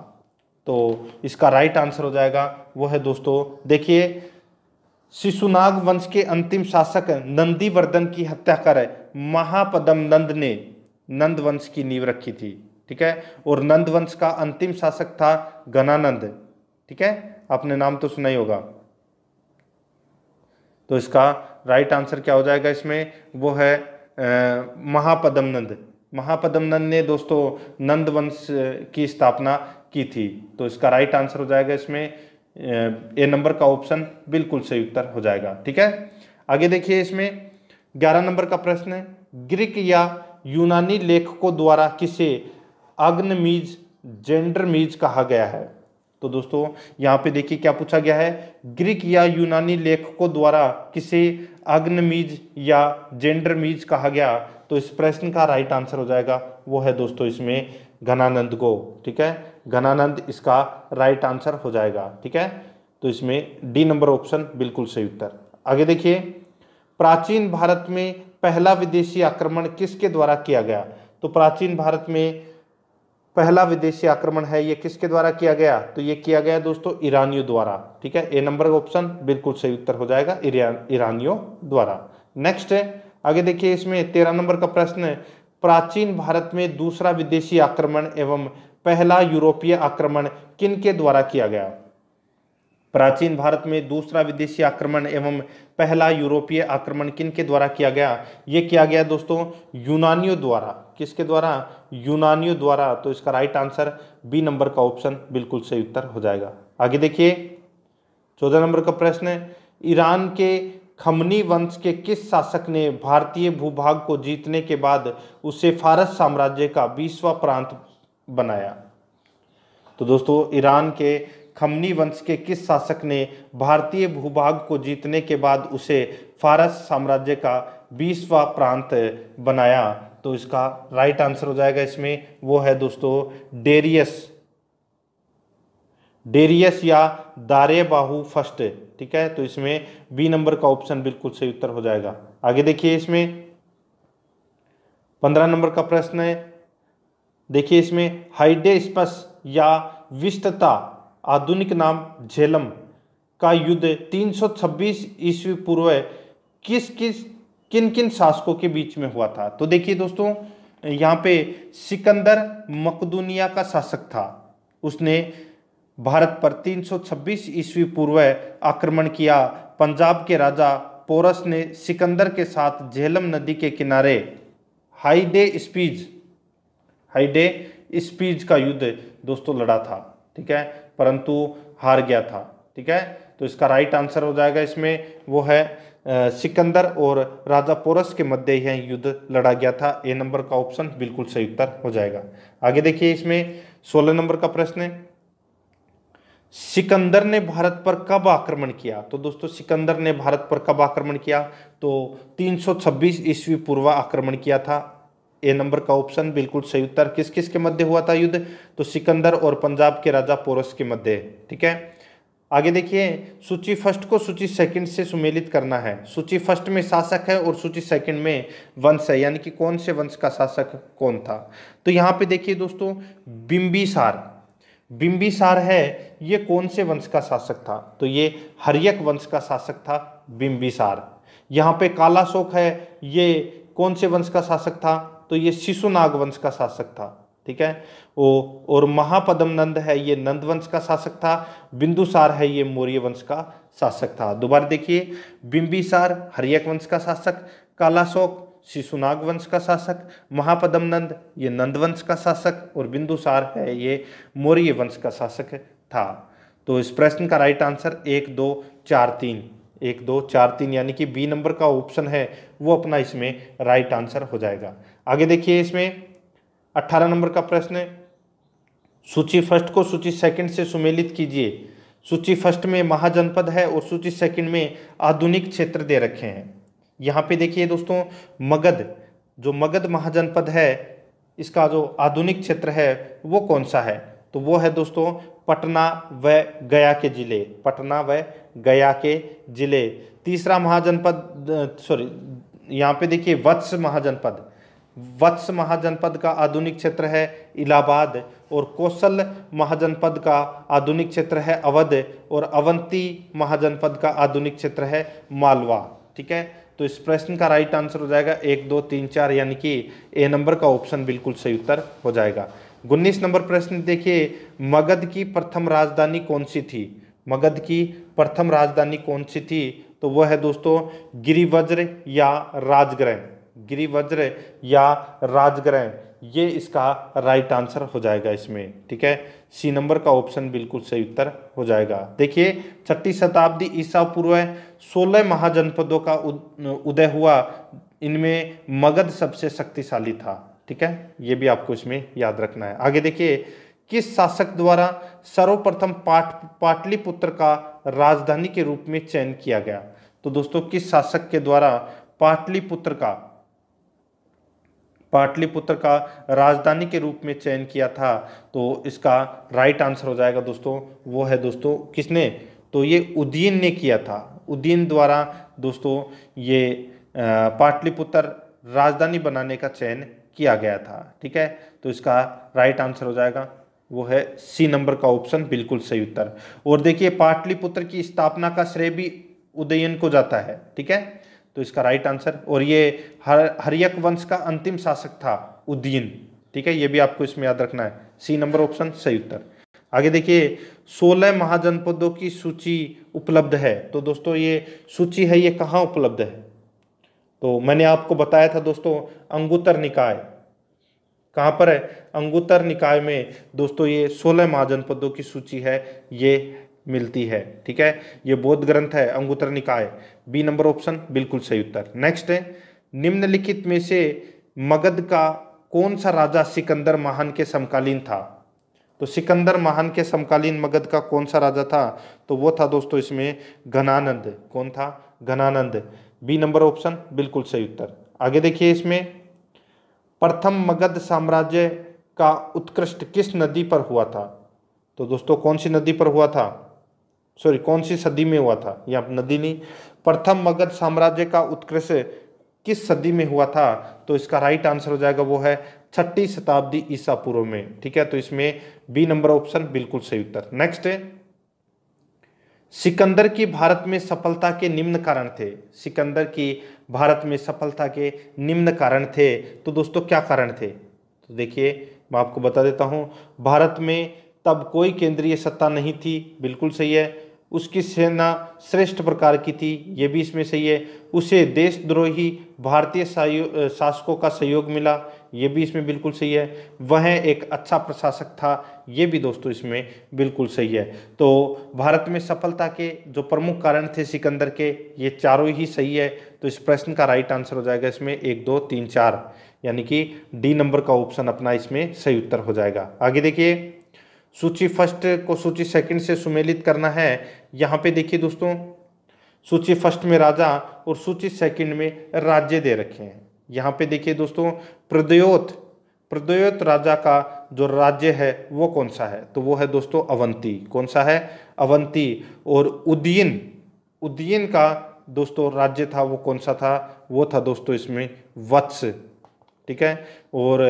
तो इसका राइट आंसर हो जाएगा वो है दोस्तों देखिए शिशुनाग वंश के अंतिम शासक नंदीवर्धन की हत्या कर महापदम नंद ने नंद वंश की नींव रखी थी ठीक है और नंद वंश का अंतिम शासक था घनानंद ठीक है आपने नाम तो सुना ही होगा तो इसका राइट आंसर क्या हो जाएगा इसमें वो है महापदमनंद महापदमनंद ने दोस्तों नंद वंश की स्थापना की थी तो इसका राइट आंसर हो जाएगा इसमें ए नंबर का ऑप्शन बिल्कुल सही उत्तर हो जाएगा ठीक है आगे देखिए इसमें ग्यारह नंबर का प्रश्न है ग्रीक या यूनानी लेखकों द्वारा किसे अग्नमीज मीज कहा गया है तो दोस्तों यहाँ पे देखिए क्या पूछा गया है ग्रीक या यूनानी लेखकों द्वारा किसे अग्नमीज या मीज कहा गया तो इस प्रश्न का राइट आंसर हो जाएगा वो है दोस्तों इसमें घनानंद को ठीक है घनानंद इसका राइट आंसर हो जाएगा ठीक है तो इसमें डी नंबर ऑप्शन बिल्कुल सही उत्तर आगे देखिए प्राचीन भारत में पहला विदेशी आक्रमण किसके द्वारा किया गया तो प्राचीन भारत में पहला विदेशी आक्रमण है ये किसके द्वारा किया गया तो ये किया गया दोस्तों ईरानियों द्वारा ठीक है ए नंबर का ऑप्शन बिल्कुल सही उत्तर हो जाएगा ईरानियों द्वारा नेक्स्ट है आगे देखिए इसमें तेरह नंबर का प्रश्न है प्राचीन भारत में दूसरा विदेशी आक्रमण एवं पहला यूरोपीय आक्रमण किन के द्वारा किया गया प्राचीन भारत में दूसरा विदेशी आक्रमण एवं पहला यूरोपीय आक्रमण किन के द्वारा किया गया ये किया गया दोस्तों यूनानियों द्वारा किसके द्वारा यूनानियों द्वारा तो इसका राइट आंसर बी नंबर का ऑप्शन बिल्कुल सही उत्तर हो जाएगा आगे देखिए चौदह नंबर का प्रश्न है ईरान के खमनी वंश के किस शासक ने भारतीय भूभाग को जीतने के बाद उसे फारस साम्राज्य का बीसवा प्रांत बनाया तो दोस्तों ईरान के खमनी वंश के किस शासक ने भारतीय भूभाग को जीतने के बाद उसे फारस साम्राज्य का बीसवा प्रांत बनाया तो इसका राइट आंसर हो जाएगा इसमें वो है दोस्तों डेरियस डेरियस या दारे बाहू फर्स्ट ठीक है तो इसमें बी नंबर का ऑप्शन बिल्कुल सही उत्तर हो जाएगा आगे देखिए इसमें पंद्रह नंबर का प्रश्न है देखिए इसमें हाइडे स्पस या विस्तता आधुनिक नाम झेलम का युद्ध 326 ईस्वी पूर्व किस किस किन किन शासकों के बीच में हुआ था तो देखिए दोस्तों यहाँ पे सिकंदर मकदूनिया का शासक था उसने भारत पर 326 ईस्वी पूर्व आक्रमण किया पंजाब के राजा पोरस ने सिकंदर के साथ झेलम नदी के किनारे हाइडे स्पीज हाईडे स्पीज का युद्ध दोस्तों लड़ा था ठीक है परंतु हार गया था ठीक है तो इसका राइट आंसर हो जाएगा इसमें वो है सिकंदर और राजा पोरस के मध्य यह युद्ध लड़ा गया था ए नंबर का ऑप्शन बिल्कुल सही उत्तर हो जाएगा आगे देखिए इसमें सोलह नंबर का प्रश्न है सिकंदर ने भारत पर कब आक्रमण किया तो दोस्तों सिकंदर ने भारत पर कब आक्रमण किया तो 326 ईस्वी पूर्व आक्रमण किया था ए नंबर का ऑप्शन बिल्कुल सही उत्तर किस किस के मध्य हुआ था युद्ध तो सिकंदर और पंजाब के राजा पोरस के मध्य ठीक है आगे देखिए सूची फर्स्ट को सूची सेकंड से सुमेलित करना है सूची फर्स्ट में शासक है और सूची सेकंड में वंश है यानी कि कौन से वंश का शासक कौन था तो यहाँ पे देखिए दोस्तों बिंबिसार बिंबिसार है ये कौन से वंश का शासक था तो ये हरियक वंश का शासक था बिंबिसार यहाँ पे काला शोक है ये कौन से वंश का शासक था तो ये शिशु नागवंश का शासक था ठीक है ओ और महापदम नंद है ये नंद वंश का शासक था बिंदुसार है ये मौर्य वंश का शासक था दोबारा देखिए बिंबिसार हरियक वंश का शासक कालाशोक शिशुनाग वंश का शासक महापदम नंद ये नंद वंश का शासक और बिंदुसार है ये मौर्य वंश का शासक था तो इस प्रश्न का राइट आंसर एक दो चार तीन एक दो चार तीन यानी कि बी नंबर का ऑप्शन है वो अपना इसमें राइट आंसर हो जाएगा आगे देखिए इसमें अट्ठारह नंबर का प्रश्न है सूची फर्स्ट को सूची सेकंड से सुमेलित कीजिए सूची फर्स्ट में महाजनपद है और सूची सेकंड में आधुनिक क्षेत्र दे रखे हैं यहाँ पे देखिए दोस्तों मगध जो मगध महाजनपद है इसका जो आधुनिक क्षेत्र है वो कौन सा है तो वो है दोस्तों पटना व गया के जिले पटना व गया के जिले तीसरा महाजनपद सॉरी यहाँ पे देखिए वत्स महाजनपद वत्स महाजनपद का आधुनिक क्षेत्र है इलाहाबाद और कौशल महाजनपद का आधुनिक क्षेत्र है अवध और अवंती महाजनपद का आधुनिक क्षेत्र है मालवा ठीक है तो इस प्रश्न का राइट आंसर हो जाएगा एक दो तीन चार यानी कि ए नंबर का ऑप्शन बिल्कुल सही उत्तर हो जाएगा उन्नीस नंबर प्रश्न देखिए मगध की प्रथम राजधानी कौन सी थी मगध की प्रथम राजधानी कौन सी थी तो वह है दोस्तों गिरिवज्र या राजग्रह गिरिवज्र या राजग्रह ये इसका राइट आंसर हो जाएगा इसमें ठीक है सी नंबर का ऑप्शन बिल्कुल सही उत्तर हो जाएगा देखिए छठी शताब्दी ईसा पूर्व सोलह महाजनपदों का उदय हुआ इनमें मगध सबसे शक्तिशाली था ठीक है ये भी आपको इसमें याद रखना है आगे देखिए किस शासक द्वारा सर्वप्रथम पाट पाटलिपुत्र का राजधानी के रूप में चयन किया गया तो दोस्तों किस शासक के द्वारा पाटलिपुत्र का पाटलिपुत्र का राजधानी के रूप में चयन किया था तो इसका राइट आंसर हो जाएगा दोस्तों वो है दोस्तों किसने तो ये उदयन ने किया था उदयन द्वारा दोस्तों ये पाटलिपुत्र राजधानी बनाने का चयन किया गया था ठीक है तो इसका राइट आंसर हो जाएगा वो है सी नंबर का ऑप्शन बिल्कुल सही उत्तर और देखिए पाटलिपुत्र की स्थापना का श्रेय भी उदयन को जाता है ठीक है तो इसका राइट आंसर और ये हर हरियक वंश का अंतिम शासक था उद्दीन ठीक है ये भी आपको इसमें याद रखना है सी नंबर ऑप्शन सही उत्तर आगे देखिए सोलह महाजनपदों की सूची उपलब्ध है तो दोस्तों ये सूची है ये कहाँ उपलब्ध है तो मैंने आपको बताया था दोस्तों अंगुतर निकाय कहाँ पर है अंगुतर निकाय में दोस्तों ये सोलह महाजनपदों की सूची है ये मिलती है ठीक है ये बौद्ध ग्रंथ है अंगुतर निकाय बी नंबर ऑप्शन बिल्कुल सही उत्तर नेक्स्ट है निम्नलिखित में से मगध का कौन सा राजा सिकंदर महान के समकालीन था तो सिकंदर महान के समकालीन मगध का कौन सा राजा था तो वो था दोस्तों इसमें घनानंद कौन था घनानंद बी नंबर ऑप्शन बिल्कुल सही उत्तर आगे देखिए इसमें प्रथम मगध साम्राज्य का उत्कृष्ट किस नदी पर हुआ था तो दोस्तों कौन सी नदी पर हुआ था सॉरी कौन सी सदी में हुआ था या नदी नहीं प्रथम मगध साम्राज्य का उत्कृष किस सदी में हुआ था तो इसका राइट आंसर हो जाएगा वो है छठी शताब्दी ईसा पूर्व में ठीक है तो इसमें बी नंबर ऑप्शन बिल्कुल सही उत्तर नेक्स्ट है सिकंदर की भारत में सफलता के निम्न कारण थे सिकंदर की भारत में सफलता के निम्न कारण थे तो दोस्तों क्या कारण थे तो देखिए मैं आपको बता देता हूँ भारत में तब कोई केंद्रीय सत्ता नहीं थी बिल्कुल सही है उसकी सेना श्रेष्ठ प्रकार की थी ये भी इसमें सही है उसे देशद्रोही भारतीय शासकों का सहयोग मिला ये भी इसमें बिल्कुल सही है वह एक अच्छा प्रशासक था ये भी दोस्तों इसमें बिल्कुल सही है तो भारत में सफलता के जो प्रमुख कारण थे सिकंदर के ये चारों ही सही है तो इस प्रश्न का राइट आंसर हो जाएगा इसमें एक दो तीन चार यानी कि डी नंबर का ऑप्शन अपना इसमें सही उत्तर हो जाएगा आगे देखिए सूची फर्स्ट को सूची सेकंड से सुमेलित करना है यहाँ पे देखिए दोस्तों सूची फर्स्ट में राजा और सूची सेकंड में राज्य दे रखे हैं यहाँ पे देखिए दोस्तों प्रदयोत प्रदयोत राजा का जो राज्य है वो कौन सा है तो वो है दोस्तों अवंती कौन सा है अवंती और उदयन उदयन का दोस्तों राज्य था वो कौन सा था वो था दोस्तों इसमें वत्स ठीक है और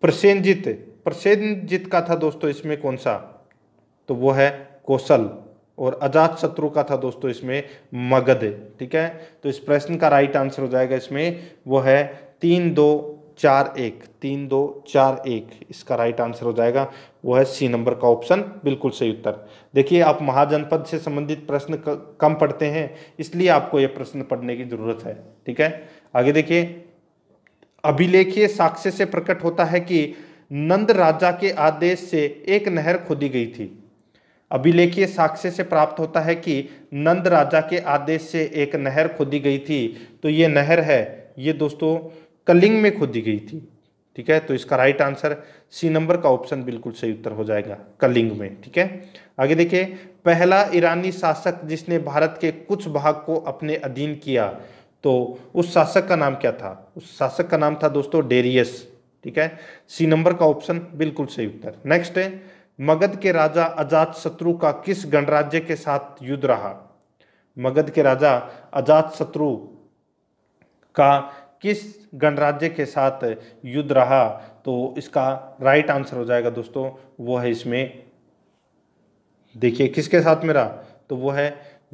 प्रसेंजित प्रसेनजीत का था दोस्तों इसमें कौन सा तो वो है कौशल और अजात शत्रु का था दोस्तों इसमें मगध ठीक है तो इस प्रश्न का राइट आंसर हो जाएगा इसमें वो है तीन दो चार एक तीन दो चार एक इसका राइट आंसर हो जाएगा वो है सी नंबर का ऑप्शन बिल्कुल सही उत्तर देखिए आप महाजनपद से संबंधित प्रश्न कम पढ़ते हैं इसलिए आपको यह प्रश्न पढ़ने की जरूरत है ठीक है आगे देखिए अभिलेखीय साक्ष्य से प्रकट होता है कि नंद राजा के आदेश से एक नहर खोदी गई थी अभिलेखीय साक्ष्य से प्राप्त होता है कि नंद राजा के आदेश से एक नहर खोदी गई थी तो ये नहर है ये दोस्तों कलिंग में खोदी गई थी ठीक है तो इसका राइट आंसर सी नंबर का ऑप्शन बिल्कुल सही उत्तर हो जाएगा कलिंग में ठीक है आगे देखिए पहला ईरानी शासक जिसने भारत के कुछ भाग को अपने अधीन किया तो उस शासक का नाम क्या था उस शासक का नाम था दोस्तों डेरियस ठीक है सी नंबर का ऑप्शन बिल्कुल सही उत्तर नेक्स्ट है मगध के राजा अजात शत्रु का किस गणराज्य के साथ युद्ध रहा मगध के राजा अजात शत्रु का किस गणराज्य के साथ युद्ध रहा तो इसका राइट आंसर हो जाएगा दोस्तों वो है इसमें देखिए किसके साथ में रहा तो वो है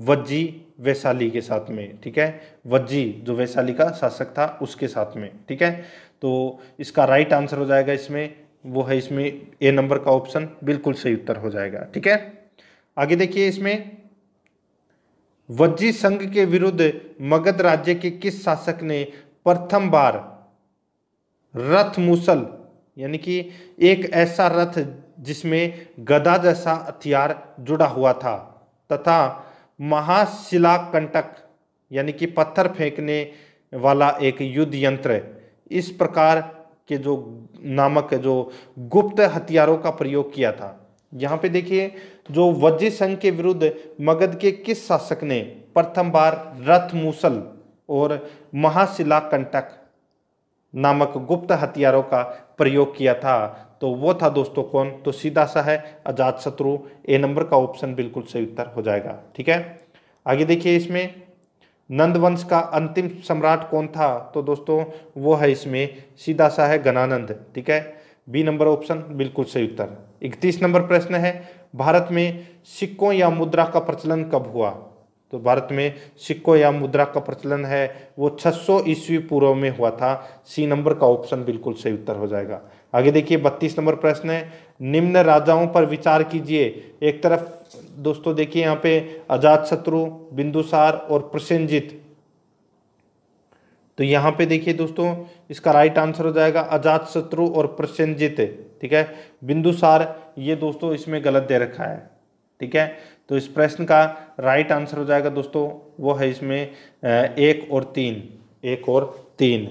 वज्जी वैशाली के साथ में ठीक है वज्जी जो वैशाली का शासक था उसके साथ में ठीक है तो इसका राइट आंसर हो जाएगा इसमें वो है इसमें ए नंबर का ऑप्शन बिल्कुल सही उत्तर हो जाएगा ठीक है आगे देखिए इसमें वज्जी संघ के विरुद्ध मगध राज्य के किस शासक ने प्रथम बार रथ मुसल यानी कि एक ऐसा रथ जिसमें गदा जैसा हथियार जुड़ा हुआ था तथा महाशिला कंटक यानी कि पत्थर फेंकने वाला एक युद्ध यंत्र इस प्रकार के जो नामक जो गुप्त हथियारों का प्रयोग किया था यहाँ पे देखिए जो वज्र संघ के विरुद्ध मगध के किस शासक ने प्रथम बार रथ मूसल और महाशिला कंटक नामक गुप्त हथियारों का प्रयोग किया था तो वो था दोस्तों कौन तो सीधा सा है अजात शत्रु ए नंबर का ऑप्शन बिल्कुल सही उत्तर हो जाएगा ठीक है आगे देखिए इसमें नंदवंश का अंतिम सम्राट कौन था तो दोस्तों वो है इसमें सीधा सा है गणानंद ठीक है बी नंबर ऑप्शन बिल्कुल सही उत्तर इकतीस नंबर प्रश्न है भारत में सिक्कों या मुद्रा का प्रचलन कब हुआ तो भारत में सिक्कों या मुद्रा का प्रचलन है वो 600 ईस्वी पूर्व में हुआ था सी नंबर का ऑप्शन बिल्कुल सही उत्तर हो जाएगा आगे देखिए बत्तीस नंबर प्रश्न है निम्न राजाओं पर विचार कीजिए एक तरफ दोस्तों देखिए यहाँ पे अजात शत्रु बिंदुसार और प्रसेंजित तो यहाँ पे देखिए दोस्तों इसका राइट आंसर हो जाएगा अजात शत्रु और प्रसेंजित ठीक है बिंदुसार ये दोस्तों इसमें गलत दे रखा है ठीक है तो इस प्रश्न का राइट आंसर हो जाएगा दोस्तों वो है इसमें एक और तीन एक और तीन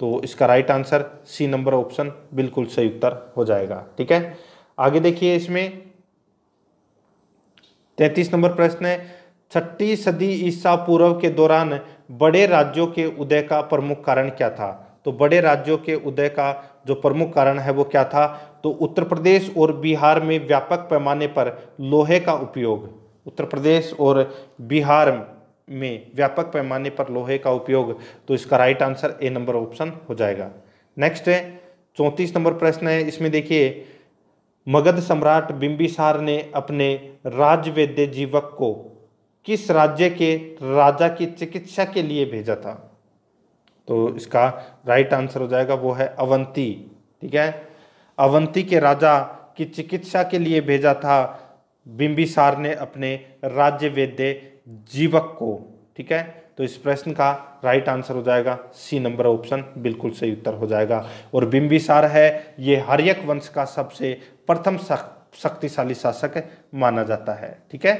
तो इसका right answer C number option बिल्कुल सही उत्तर हो जाएगा ठीक है आगे देखिए इसमें तैतीस नंबर प्रश्न है छठी सदी ईसा पूर्व के दौरान बड़े राज्यों के उदय का प्रमुख कारण क्या था तो बड़े राज्यों के उदय का जो प्रमुख कारण है वो क्या था तो उत्तर प्रदेश और बिहार में व्यापक पैमाने पर लोहे का उपयोग उत्तर प्रदेश और बिहार में व्यापक पैमाने पर लोहे का उपयोग तो इसका right answer A number option हो जाएगा नेक्स्ट है चौंतीस नंबर प्रश्न है इसमें देखिए मगध सम्राट बिंबिसार ने अपने राजवेद्य जीवक को किस राज्य के राजा की चिकित्सा के लिए भेजा था तो इसका राइट आंसर हो जाएगा वो है अवंती ठीक है अवंती के राजा की चिकित्सा के लिए भेजा था बिंबिसार ने अपने राज्य वेद्य जीवक को ठीक है तो इस प्रश्न का राइट आंसर हो जाएगा सी नंबर ऑप्शन बिल्कुल सही उत्तर हो जाएगा और बिंबिसार है ये हरियक वंश का सबसे प्रथम शक्तिशाली शासक माना जाता है ठीक है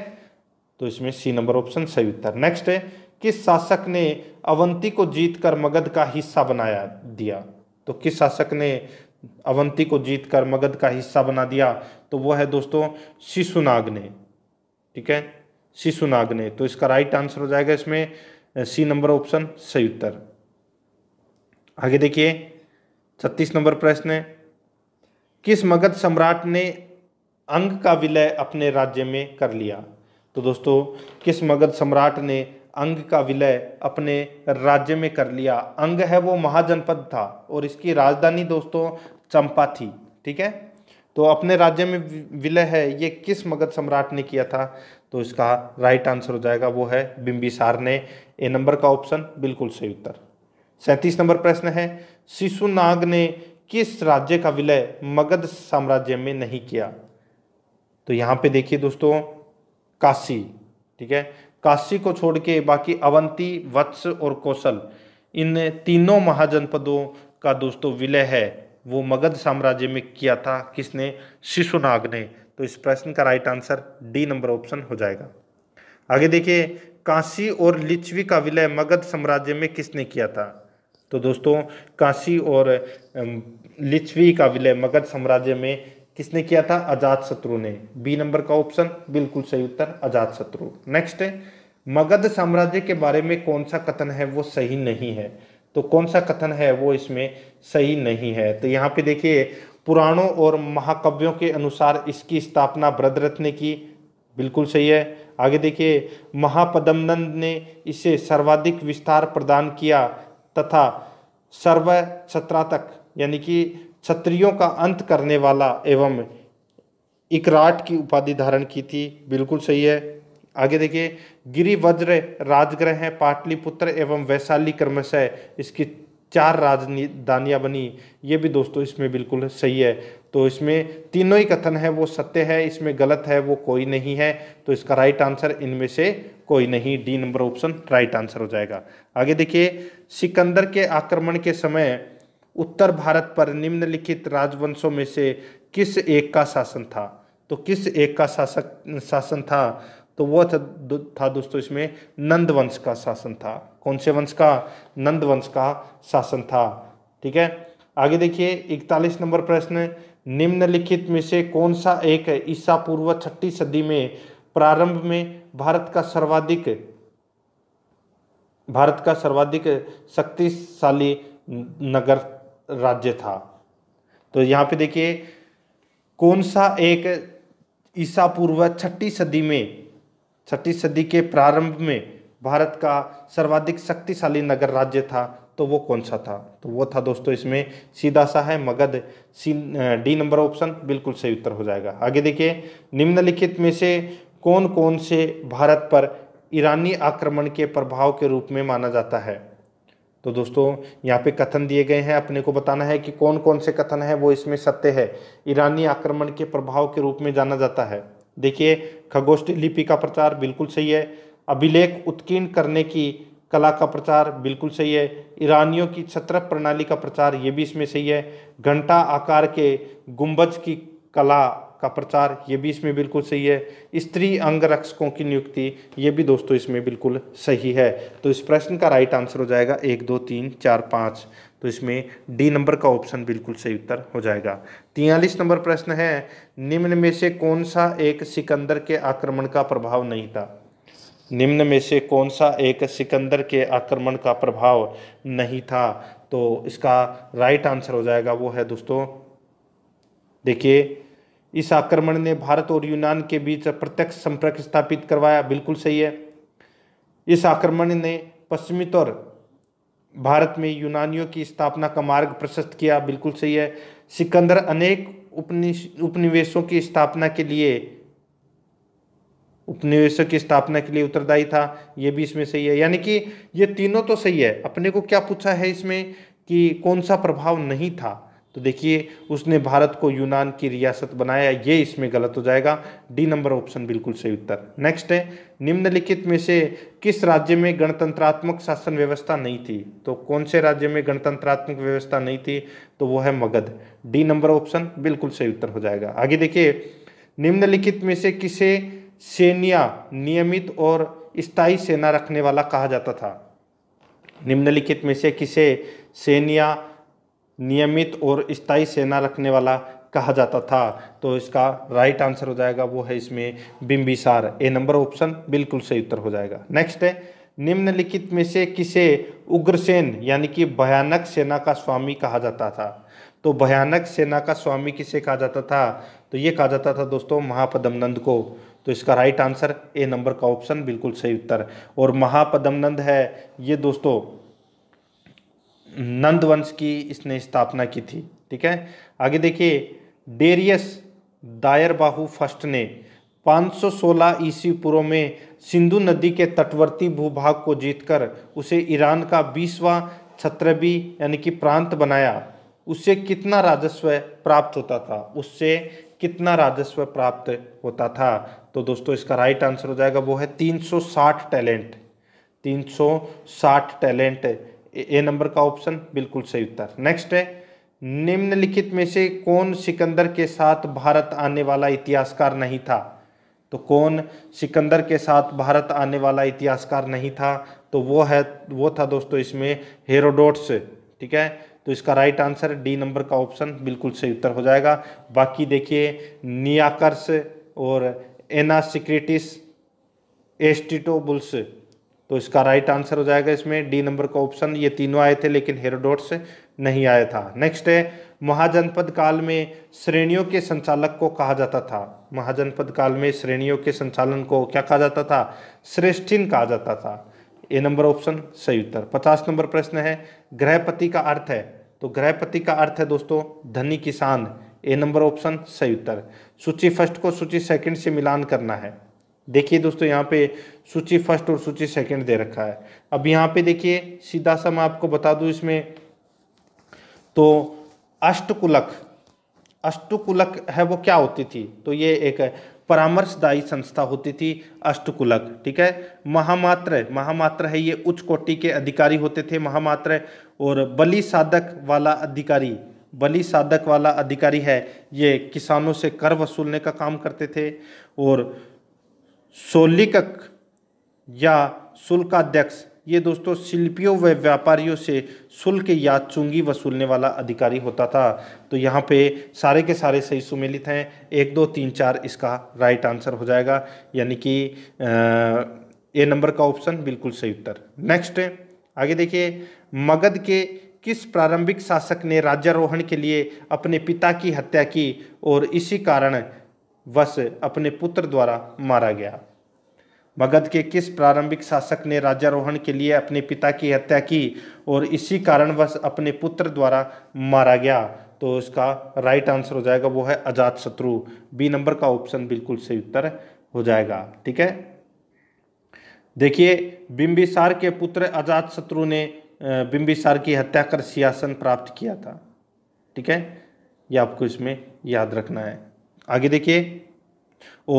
तो इसमें सी नंबर ऑप्शन सही उत्तर नेक्स्ट है किस शासक ने अवंती को जीतकर मगध का हिस्सा बनाया दिया तो किस शासक ने अवंती को जीतकर मगध का हिस्सा बना दिया तो वह है दोस्तों शिशुनाग ने ठीक है शिशुनाग ने तो इसका राइट आंसर हो जाएगा इसमें सी नंबर ऑप्शन सही उत्तर आगे देखिए छत्तीस नंबर प्रश्न है किस मगध सम्राट ने अंग का विलय अपने राज्य में कर लिया तो दोस्तों किस मगध सम्राट ने अंग का विलय अपने राज्य में कर लिया अंग है वो महाजनपद था और इसकी राजधानी दोस्तों चंपा थी ठीक है तो अपने राज्य में विलय है ये किस मगध सम्राट ने किया था तो इसका राइट आंसर हो जाएगा वो है बिंबिसार ने ए नंबर का ऑप्शन बिल्कुल सही उत्तर सैंतीस नंबर प्रश्न है शिशुनाग ने किस राज्य का विलय मगध साम्राज्य में नहीं किया तो यहाँ पे देखिए दोस्तों काशी ठीक है काशी को छोड़ के बाकी अवंती वत्स और कौशल इन तीनों महाजनपदों का दोस्तों विलय है वो मगध साम्राज्य में किया था किसने शिशुनाग ने तो इस प्रश्न का right answer D number option हो जाएगा आगे देखिए काशी और लिच्छवी का विलय मगध साम्राज्य में किसने किया था तो दोस्तों काशी और लिच्वी का विलय मगध साम्राज्य में किसने किया था अजात शत्रु ने बी नंबर का ऑप्शन बिल्कुल सही उत्तर अजात शत्रु नेक्स्ट है मगध साम्राज्य के बारे में कौन सा कथन है वो सही नहीं है तो कौन सा कथन है वो इसमें सही नहीं है तो यहाँ पे देखिए पुराणों और महाकाव्यों के अनुसार इसकी स्थापना भ्रदरथ ने की बिल्कुल सही है आगे देखिए महापदमनंद ने इसे सर्वाधिक विस्तार प्रदान किया तथा सर्व छत्रा तक यानी कि क्षत्रियों का अंत करने वाला एवं इकराट की उपाधि धारण की थी बिल्कुल सही है आगे देखिए गिरिवज्र राजग्रह हैं पाटलिपुत्र एवं वैशाली क्रमशः इसकी चार राजधानियाँ बनी ये भी दोस्तों इसमें बिल्कुल सही है तो इसमें तीनों ही कथन है वो सत्य है इसमें गलत है वो कोई नहीं है तो इसका राइट आंसर इनमें से कोई नहीं D number option right answer हो जाएगा आगे देखिए सिकंदर के आक्रमण के समय उत्तर भारत पर निम्नलिखित राजवंशों में से किस एक का शासन था तो किस एक का शासक शासन था तो वह था, था दोस्तों इसमें नंद वंश का शासन था कौन से वंश का नंद वंश का शासन था ठीक है आगे देखिए इकतालीस नंबर प्रश्न निम्नलिखित में से कौन सा एक ईसा पूर्व छठी सदी में प्रारंभ में भारत का सर्वाधिक भारत का सर्वाधिक शक्तिशाली नगर राज्य था तो यहाँ पे देखिए कौन सा एक ईसा पूर्व छठी सदी में छठी सदी के प्रारंभ में भारत का सर्वाधिक शक्तिशाली नगर राज्य था तो वो कौन सा था तो वो था दोस्तों इसमें सीधा सा है Magadh C D number option बिल्कुल सही उत्तर हो जाएगा आगे देखिए निम्नलिखित में से कौन कौन से भारत पर ईरानी आक्रमण के प्रभाव के रूप में माना जाता है तो दोस्तों यहाँ पे कथन दिए गए हैं अपने को बताना है कि कौन कौन से कथन है वो इसमें सत्य है ईरानी आक्रमण के प्रभाव के रूप में जाना जाता है देखिए खगोष्ठ लिपि का प्रचार बिल्कुल सही है अभिलेख उत्कीर्ण करने की कला का प्रचार बिल्कुल सही है ईरानियों की छत्र प्रणाली का प्रचार ये भी इसमें सही है घंटा आकार के गुंबज की कला का प्रचार ये भी इसमें बिल्कुल सही है स्त्री अंगरक्षकों की नियुक्ति ये भी दोस्तों इसमें बिल्कुल सही है तो इस प्रश्न का राइट आंसर हो जाएगा एक दो तीन चार पाँच तो इसमें डी नंबर का ऑप्शन बिल्कुल सही उत्तर हो जाएगा तियालीस नंबर प्रश्न है निम्न में से कौन सा एक सिकंदर के आक्रमण का प्रभाव नहीं था निम्न में से कौन सा एक सिकंदर के आक्रमण का प्रभाव नहीं था तो इसका राइट आंसर हो जाएगा वो है दोस्तों देखिए इस आक्रमण ने भारत और यूनान के बीच प्रत्यक्ष संपर्क स्थापित करवाया बिल्कुल सही है इस आक्रमण ने पश्चिमी तौर भारत में यूनानियों की स्थापना का मार्ग प्रशस्त किया बिल्कुल सही है सिकंदर अनेक उपनिवेशों की स्थापना के लिए उपनिवेशों की स्थापना के लिए उत्तरदायी था ये भी इसमें सही है यानी कि ये तीनों तो सही है अपने को क्या पूछा है इसमें कि कौन सा प्रभाव नहीं था तो देखिए उसने भारत को यूनान की रियासत बनाया ये इसमें गलत हो जाएगा डी नंबर ऑप्शन बिल्कुल सही उत्तर नेक्स्ट है निम्नलिखित में से किस राज्य में गणतंत्रात्मक शासन व्यवस्था नहीं थी तो कौन से राज्य में गणतंत्रात्मक व्यवस्था नहीं थी तो वो है मगध डी नंबर ऑप्शन बिल्कुल सही उत्तर हो जाएगा आगे देखिए निम्नलिखित में से किसे सेनिया नियमित और स्थायी सेना रखने वाला कहा जाता था निम्नलिखित में से किसे सेनिया नियमित और स्थायी सेना रखने वाला कहा जाता था तो इसका राइट आंसर हो जाएगा वो है इसमें बिंबिसार ए नंबर ऑप्शन बिल्कुल सही उत्तर हो जाएगा नेक्स्ट है निम्नलिखित में से किसे उग्रसेन यानी कि भयानक सेना का स्वामी कहा जाता था तो भयानक सेना का स्वामी किसे कहा जाता था तो ये कहा जाता था दोस्तों महापदमनंद को तो इसका राइट आंसर ए नंबर का ऑप्शन बिल्कुल सही उत्तर और महापदमनंद है ये दोस्तों नंद वंश की इसने स्थापना की थी ठीक है आगे देखिए डेरियस दायर बाहू फर्स्ट ने 516 ईस्वी पूर्व में सिंधु नदी के तटवर्ती भूभाग को जीतकर उसे ईरान का बीसवां छत्रबी यानी कि प्रांत बनाया उससे कितना राजस्व प्राप्त होता था उससे कितना राजस्व प्राप्त होता था तो दोस्तों इसका राइट आंसर हो जाएगा वो है 360 टैलेंट 360 टैलेंट ए नंबर का ऑप्शन बिल्कुल सही उत्तर नेक्स्ट है निम्नलिखित में से कौन सिकंदर के साथ भारत आने वाला इतिहासकार नहीं था तो कौन सिकंदर के साथ भारत आने वाला इतिहासकार नहीं था तो वो है वो था दोस्तों इसमें हेरोडोट्स ठीक है तो इसका राइट आंसर डी नंबर का ऑप्शन बिल्कुल सही उत्तर हो जाएगा बाकी देखिए नियाकर्स और एनासिक्रिटिस एस्टिटोबुल्स तो इसका राइट आंसर हो जाएगा इसमें डी नंबर का ऑप्शन ये तीनों आए थे लेकिन हेरोडोट्स नहीं आया था नेक्स्ट है महाजनपद काल में श्रेणियों के संचालक को कहा जाता था महाजनपद काल में श्रेणियों के संचालन को क्या कहा जाता था श्रेष्ठिन कहा जाता था ए नंबर ऑप्शन सही उत्तर पचास नंबर प्रश्न है ग्रहपति का अर्थ है तो ग्रहपति का अर्थ है दोस्तों धनी किसान ए नंबर ऑप्शन सही उत्तर सूची फर्स्ट को सूची सेकंड से मिलान करना है देखिए दोस्तों यहाँ पे सूची फर्स्ट और सूची सेकंड दे रखा है अब यहाँ पे देखिए सीधा सा मैं आपको बता दूँ इसमें तो अष्टकुलक अष्टकुलक है वो क्या होती थी तो ये एक परामर्शदायी संस्था होती थी अष्टकुलक ठीक है महामात्र महामात्र है ये उच्च कोटि के अधिकारी होते थे महामात्र और बलि साधक वाला अधिकारी बलि साधक वाला अधिकारी है ये किसानों से कर वसूलने का काम करते थे और सोलिकक या शुल्काध्यक्ष ये दोस्तों शिल्पियों व व्यापारियों से शुल्क या चुंगी वसूलने वाला अधिकारी होता था तो यहाँ पे सारे के सारे सही सुमेलित हैं एक दो तीन चार इसका राइट आंसर हो जाएगा यानी कि ए नंबर का ऑप्शन बिल्कुल सही उत्तर नेक्स्ट आगे देखिए मगध के किस प्रारंभिक शासक ने राज्यारोहण के लिए अपने पिता की हत्या की और इसी कारण वश अपने पुत्र द्वारा मारा गया मगध के किस प्रारंभिक शासक ने राजारोहण के लिए अपने पिता की हत्या की और इसी कारणवश अपने पुत्र द्वारा मारा गया तो इसका राइट आंसर हो जाएगा वो है अजात शत्रु बी नंबर का ऑप्शन बिल्कुल सही उत्तर हो जाएगा ठीक है देखिए बिंबिसार के पुत्र अजात शत्रु ने बिंबिसार की हत्या कर सियासन प्राप्त किया था ठीक है ये आपको इसमें याद रखना है आगे देखिए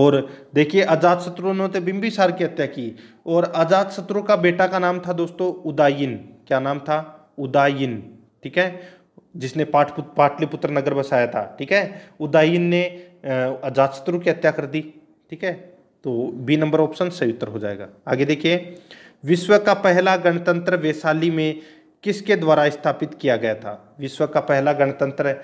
और देखिए अजात शत्रु ने बिंबिसार की हत्या की और अजात शत्रु का बेटा का नाम था दोस्तों उदायन क्या नाम था उदायन ठीक है जिसने पाठ पाटलिपुत्र नगर बसाया था ठीक है उदायन ने शत्रु की हत्या कर दी ठीक है तो बी नंबर ऑप्शन सही उत्तर हो जाएगा आगे देखिए विश्व का पहला गणतंत्र वैशाली में किसके द्वारा स्थापित किया गया था विश्व का पहला गणतंत्र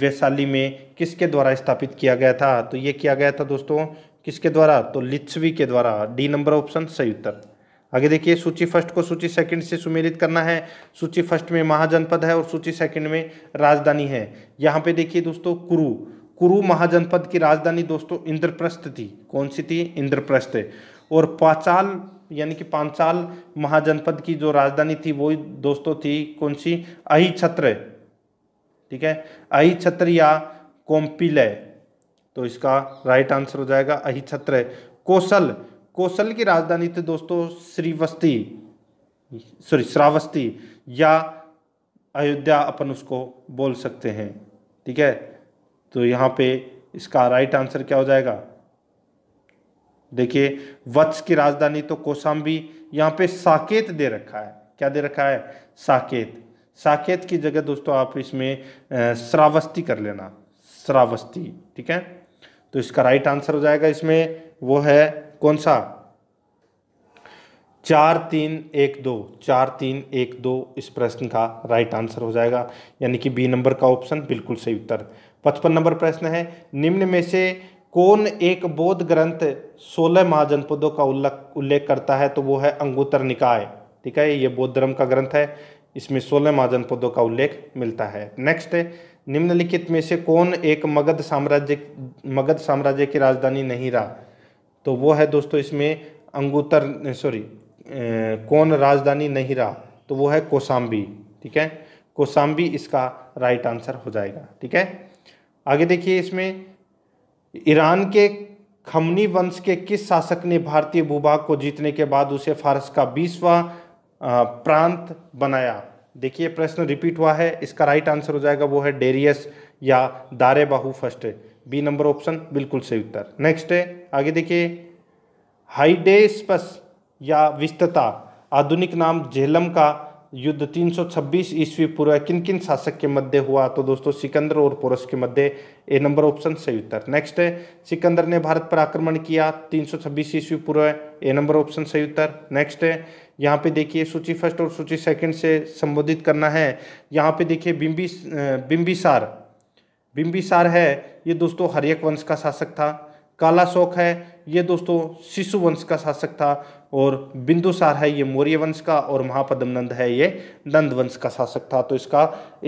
वैशाली में किसके द्वारा स्थापित किया गया था तो ये किया गया था दोस्तों किसके द्वारा तो लिच्छवी के द्वारा डी नंबर ऑप्शन सही उत्तर आगे देखिए सूची फर्स्ट को सूची सेकंड से सुमेलित करना है सूची फर्स्ट में महाजनपद है और सूची सेकंड में राजधानी है यहाँ पे देखिए दोस्तों कुरु कुरु महाजनपद की राजधानी दोस्तों इंद्रप्रस्थ थी कौन सी थी इंद्रप्रस्थ और पाचाल यानी कि पांचाल साल महाजनपद की जो राजधानी थी वो दोस्तों थी कौन सी अहि छत्र ठीक है अहि छत्र या कोम्पिले तो इसका राइट आंसर हो जाएगा अहि छत्र कौशल कौशल की राजधानी थी दोस्तों श्रीवस्ती सॉरी श्रावस्ती या अयोध्या अपन उसको बोल सकते हैं ठीक है तो यहाँ पे इसका राइट आंसर क्या हो जाएगा देखिए वत्स की राजधानी तो कोसाम्बी यहाँ पे साकेत दे रखा है क्या दे रखा है साकेत साकेत की जगह दोस्तों आप इसमें श्रावस्ती कर लेना श्रावस्ती ठीक है तो इसका राइट आंसर हो जाएगा इसमें वो है कौन सा चार तीन एक दो चार तीन एक दो इस प्रश्न का राइट आंसर हो जाएगा यानी कि बी नंबर का ऑप्शन बिल्कुल सही उत्तर पचपन नंबर प्रश्न है निम्न में से कौन एक बोध ग्रंथ सोलह महाजनपदों का उल्लेख करता है तो वो है अंगुतर निकाय ठीक है ये बौद्ध धर्म का ग्रंथ है इसमें सोलह महाजनपदों का उल्लेख मिलता है नेक्स्ट है निम्नलिखित में से कौन एक मगध साम्राज्य मगध साम्राज्य की राजधानी नहीं रहा तो वो है दोस्तों इसमें अंगुतर सॉरी कौन राजधानी नहीं रहा तो वो है कोसाम्बी ठीक है कोसाम्बी इसका राइट आंसर हो जाएगा ठीक है आगे देखिए इसमें ईरान के खमनी वंश के किस शासक ने भारतीय भूभाग को जीतने के बाद उसे फारस का बीसवा प्रांत बनाया देखिए प्रश्न रिपीट हुआ है इसका राइट आंसर हो जाएगा वो है डेरियस या दारे बाहू फर्स्ट बी नंबर ऑप्शन बिल्कुल सही उत्तर नेक्स्ट है आगे देखिए हाइडेस्पस या विस्तता आधुनिक नाम झेलम का युद्ध 326 ईस्वी पूर्व किन किन शासक के मध्य हुआ तो दोस्तों सिकंदर और पोरस के मध्य ए नंबर ऑप्शन सही उत्तर नेक्स्ट है सिकंदर ने भारत पर आक्रमण किया 326 ईस्वी पूर्व ए नंबर ऑप्शन सही उत्तर नेक्स्ट है यहाँ पे देखिए सूची फर्स्ट और सूची सेकंड से संबोधित करना है यहाँ पे देखिए बिम्बी बिम्बिसार बिम्बिसार है ये दोस्तों हरियक वंश का शासक था काला शोक है ये दोस्तों शिशु वंश का शासक था और बिंदुसार है ये मौर्य वंश का और महापद्म नंद है ये नंद वंश का शासक था तो इसका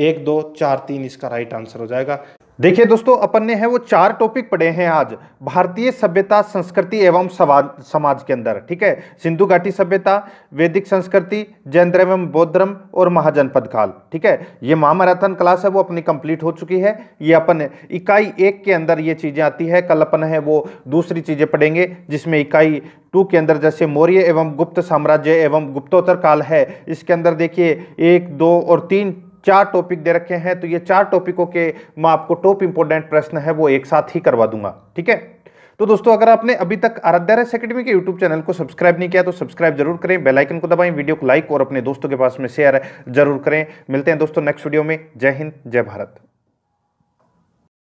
एक दो चार तीन इसका राइट आंसर हो जाएगा देखिए दोस्तों अपन ने है वो चार टॉपिक पढ़े हैं आज भारतीय सभ्यता संस्कृति एवं समाज के अंदर ठीक है सिंधु घाटी सभ्यता वैदिक संस्कृति जैन धर्म एवं बौद्ध धर्म और महाजनपद काल ठीक है ये महामैराथन क्लास है वो अपनी कंप्लीट हो चुकी है ये अपन इकाई एक के अंदर ये चीज़ें आती है कल अपन है वो दूसरी चीज़ें पढ़ेंगे जिसमें इकाई टू के अंदर जैसे मौर्य एवं गुप्त साम्राज्य एवं गुप्तोत्तर काल है इसके अंदर देखिए एक दो और तीन चार टॉपिक दे रखे हैं तो ये चार टॉपिकों के मैं आपको टॉप इंपोर्टेंट प्रश्न है वो एक साथ ही करवा दूंगा ठीक है तो दोस्तों अगर आपने अभी तक आराध्या रस अकेडमी के यूट्यूब चैनल को सब्सक्राइब नहीं किया तो सब्सक्राइब जरूर करें बेल आइकन को दबाएं वीडियो को लाइक और अपने दोस्तों के पास में शेयर जरूर करें मिलते हैं दोस्तों नेक्स्ट वीडियो में जय हिंद जय भारत